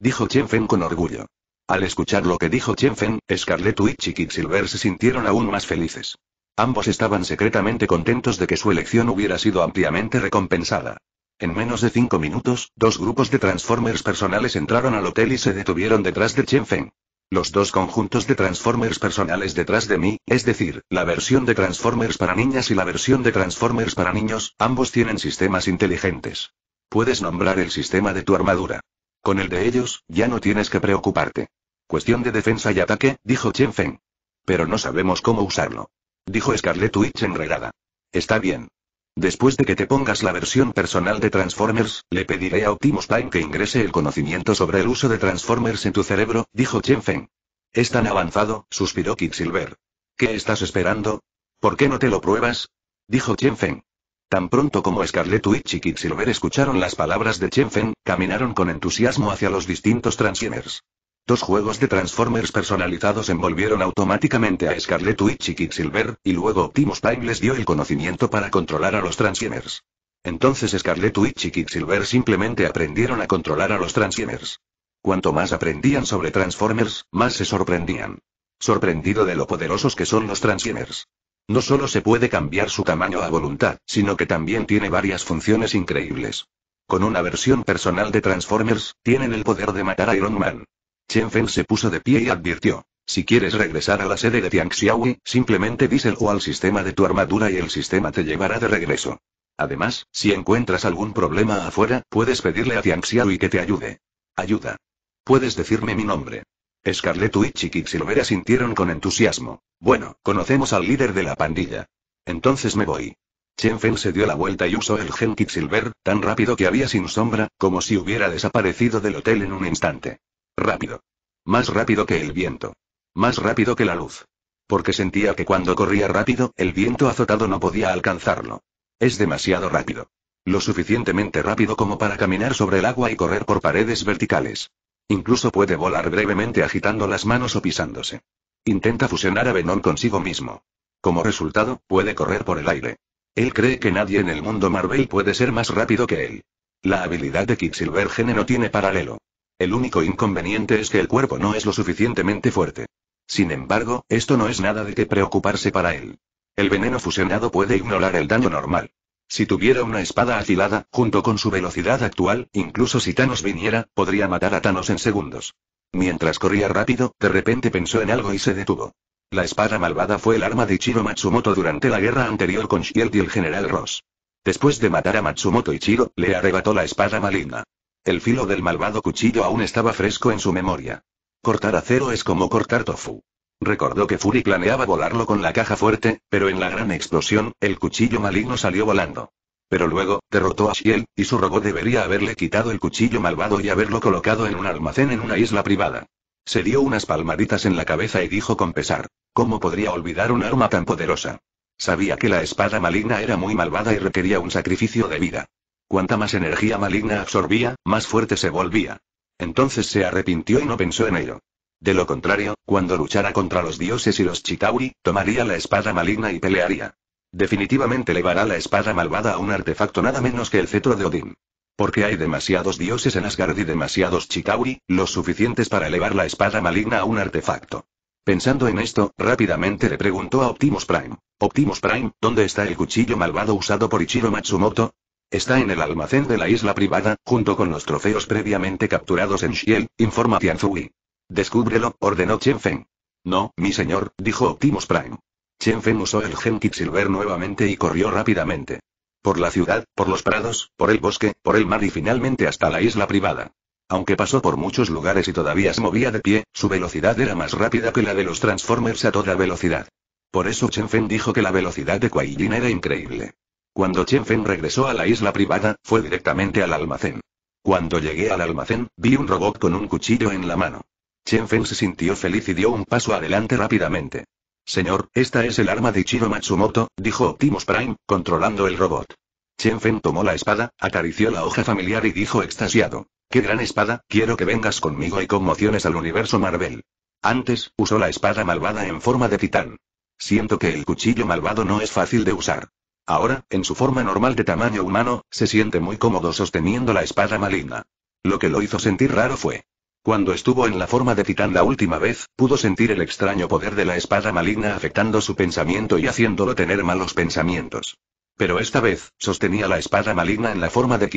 Dijo Chen con orgullo. Al escuchar lo que dijo Chen Fen, Scarlet Witch y Silver se sintieron aún más felices. Ambos estaban secretamente contentos de que su elección hubiera sido ampliamente recompensada. En menos de cinco minutos, dos grupos de Transformers personales entraron al hotel y se detuvieron detrás de Chen Feng. Los dos conjuntos de Transformers personales detrás de mí, es decir, la versión de Transformers para niñas y la versión de Transformers para niños, ambos tienen sistemas inteligentes. Puedes nombrar el sistema de tu armadura. Con el de ellos, ya no tienes que preocuparte. Cuestión de defensa y ataque, dijo Chen Feng. Pero no sabemos cómo usarlo. Dijo Scarlet Witch enredada. Está bien. Después de que te pongas la versión personal de Transformers, le pediré a Optimus Prime que ingrese el conocimiento sobre el uso de Transformers en tu cerebro, dijo Chen Feng. Es tan avanzado, suspiró Silver. ¿Qué estás esperando? ¿Por qué no te lo pruebas? Dijo Chen Feng. Tan pronto como Scarlet Witch y Silver escucharon las palabras de Chen Feng, caminaron con entusiasmo hacia los distintos Transformers. Dos juegos de Transformers personalizados envolvieron automáticamente a Scarlet Witch y Quicksilver, y luego Optimus Prime les dio el conocimiento para controlar a los Transformers. Entonces Scarlet Witch y Quicksilver simplemente aprendieron a controlar a los Transformers. Cuanto más aprendían sobre Transformers, más se sorprendían. Sorprendido de lo poderosos que son los Transformers. No solo se puede cambiar su tamaño a voluntad, sino que también tiene varias funciones increíbles. Con una versión personal de Transformers, tienen el poder de matar a Iron Man. Chen Feng se puso de pie y advirtió. Si quieres regresar a la sede de Tianxiaui, simplemente o al sistema de tu armadura y el sistema te llevará de regreso. Además, si encuentras algún problema afuera, puedes pedirle a Tianxiaui que te ayude. Ayuda. Puedes decirme mi nombre. Scarlet Witch y Quicksilver sintieron con entusiasmo. Bueno, conocemos al líder de la pandilla. Entonces me voy. Chen Feng se dio la vuelta y usó el gen kitsilver tan rápido que había sin sombra, como si hubiera desaparecido del hotel en un instante. Rápido. Más rápido que el viento. Más rápido que la luz. Porque sentía que cuando corría rápido, el viento azotado no podía alcanzarlo. Es demasiado rápido. Lo suficientemente rápido como para caminar sobre el agua y correr por paredes verticales. Incluso puede volar brevemente agitando las manos o pisándose. Intenta fusionar a Venom consigo mismo. Como resultado, puede correr por el aire. Él cree que nadie en el mundo Marvel puede ser más rápido que él. La habilidad de Quicksilver Gene no tiene paralelo. El único inconveniente es que el cuerpo no es lo suficientemente fuerte. Sin embargo, esto no es nada de qué preocuparse para él. El veneno fusionado puede ignorar el daño normal. Si tuviera una espada afilada, junto con su velocidad actual, incluso si Thanos viniera, podría matar a Thanos en segundos. Mientras corría rápido, de repente pensó en algo y se detuvo. La espada malvada fue el arma de Chiro Matsumoto durante la guerra anterior con Shield y el general Ross. Después de matar a Matsumoto Ichiro, le arrebató la espada maligna. El filo del malvado cuchillo aún estaba fresco en su memoria. Cortar acero es como cortar tofu. Recordó que Fury planeaba volarlo con la caja fuerte, pero en la gran explosión, el cuchillo maligno salió volando. Pero luego, derrotó a Shiel, y su robot debería haberle quitado el cuchillo malvado y haberlo colocado en un almacén en una isla privada. Se dio unas palmaditas en la cabeza y dijo con pesar, ¿cómo podría olvidar un arma tan poderosa? Sabía que la espada maligna era muy malvada y requería un sacrificio de vida. Cuanta más energía maligna absorbía, más fuerte se volvía. Entonces se arrepintió y no pensó en ello. De lo contrario, cuando luchara contra los dioses y los Chitauri, tomaría la espada maligna y pelearía. Definitivamente elevará la espada malvada a un artefacto nada menos que el cetro de Odín. Porque hay demasiados dioses en Asgard y demasiados Chitauri, los suficientes para elevar la espada maligna a un artefacto. Pensando en esto, rápidamente le preguntó a Optimus Prime. Optimus Prime, ¿dónde está el cuchillo malvado usado por Ichiro Matsumoto? Está en el almacén de la isla privada, junto con los trofeos previamente capturados en Shiel, informa Tianzui. Descúbrelo, ordenó Chen Feng. No, mi señor, dijo Optimus Prime. Chen Feng usó el gen Silver nuevamente y corrió rápidamente. Por la ciudad, por los prados, por el bosque, por el mar y finalmente hasta la isla privada. Aunque pasó por muchos lugares y todavía se movía de pie, su velocidad era más rápida que la de los Transformers a toda velocidad. Por eso Chen Feng dijo que la velocidad de Kuai era increíble. Cuando Chen Feng regresó a la isla privada, fue directamente al almacén. Cuando llegué al almacén, vi un robot con un cuchillo en la mano. Chen Feng se sintió feliz y dio un paso adelante rápidamente. Señor, esta es el arma de Ichiro Matsumoto, dijo Optimus Prime, controlando el robot. Chen Feng tomó la espada, acarició la hoja familiar y dijo extasiado. ¡Qué gran espada! Quiero que vengas conmigo y conmociones al universo Marvel. Antes, usó la espada malvada en forma de titán. Siento que el cuchillo malvado no es fácil de usar. Ahora, en su forma normal de tamaño humano, se siente muy cómodo sosteniendo la espada maligna. Lo que lo hizo sentir raro fue. Cuando estuvo en la forma de titán la última vez, pudo sentir el extraño poder de la espada maligna afectando su pensamiento y haciéndolo tener malos pensamientos. Pero esta vez, sostenía la espada maligna en la forma de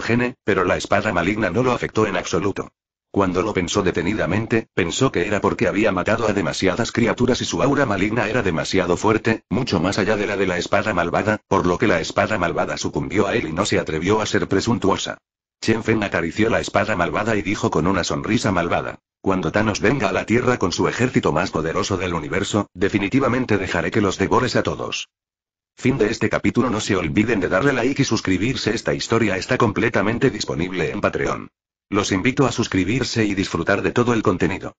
Gene, pero la espada maligna no lo afectó en absoluto. Cuando lo pensó detenidamente, pensó que era porque había matado a demasiadas criaturas y su aura maligna era demasiado fuerte, mucho más allá de la de la espada malvada, por lo que la espada malvada sucumbió a él y no se atrevió a ser presuntuosa. Chen Fen acarició la espada malvada y dijo con una sonrisa malvada. Cuando Thanos venga a la Tierra con su ejército más poderoso del universo, definitivamente dejaré que los devores a todos. Fin de este capítulo No se olviden de darle like y suscribirse Esta historia está completamente disponible en Patreon. Los invito a suscribirse y disfrutar de todo el contenido.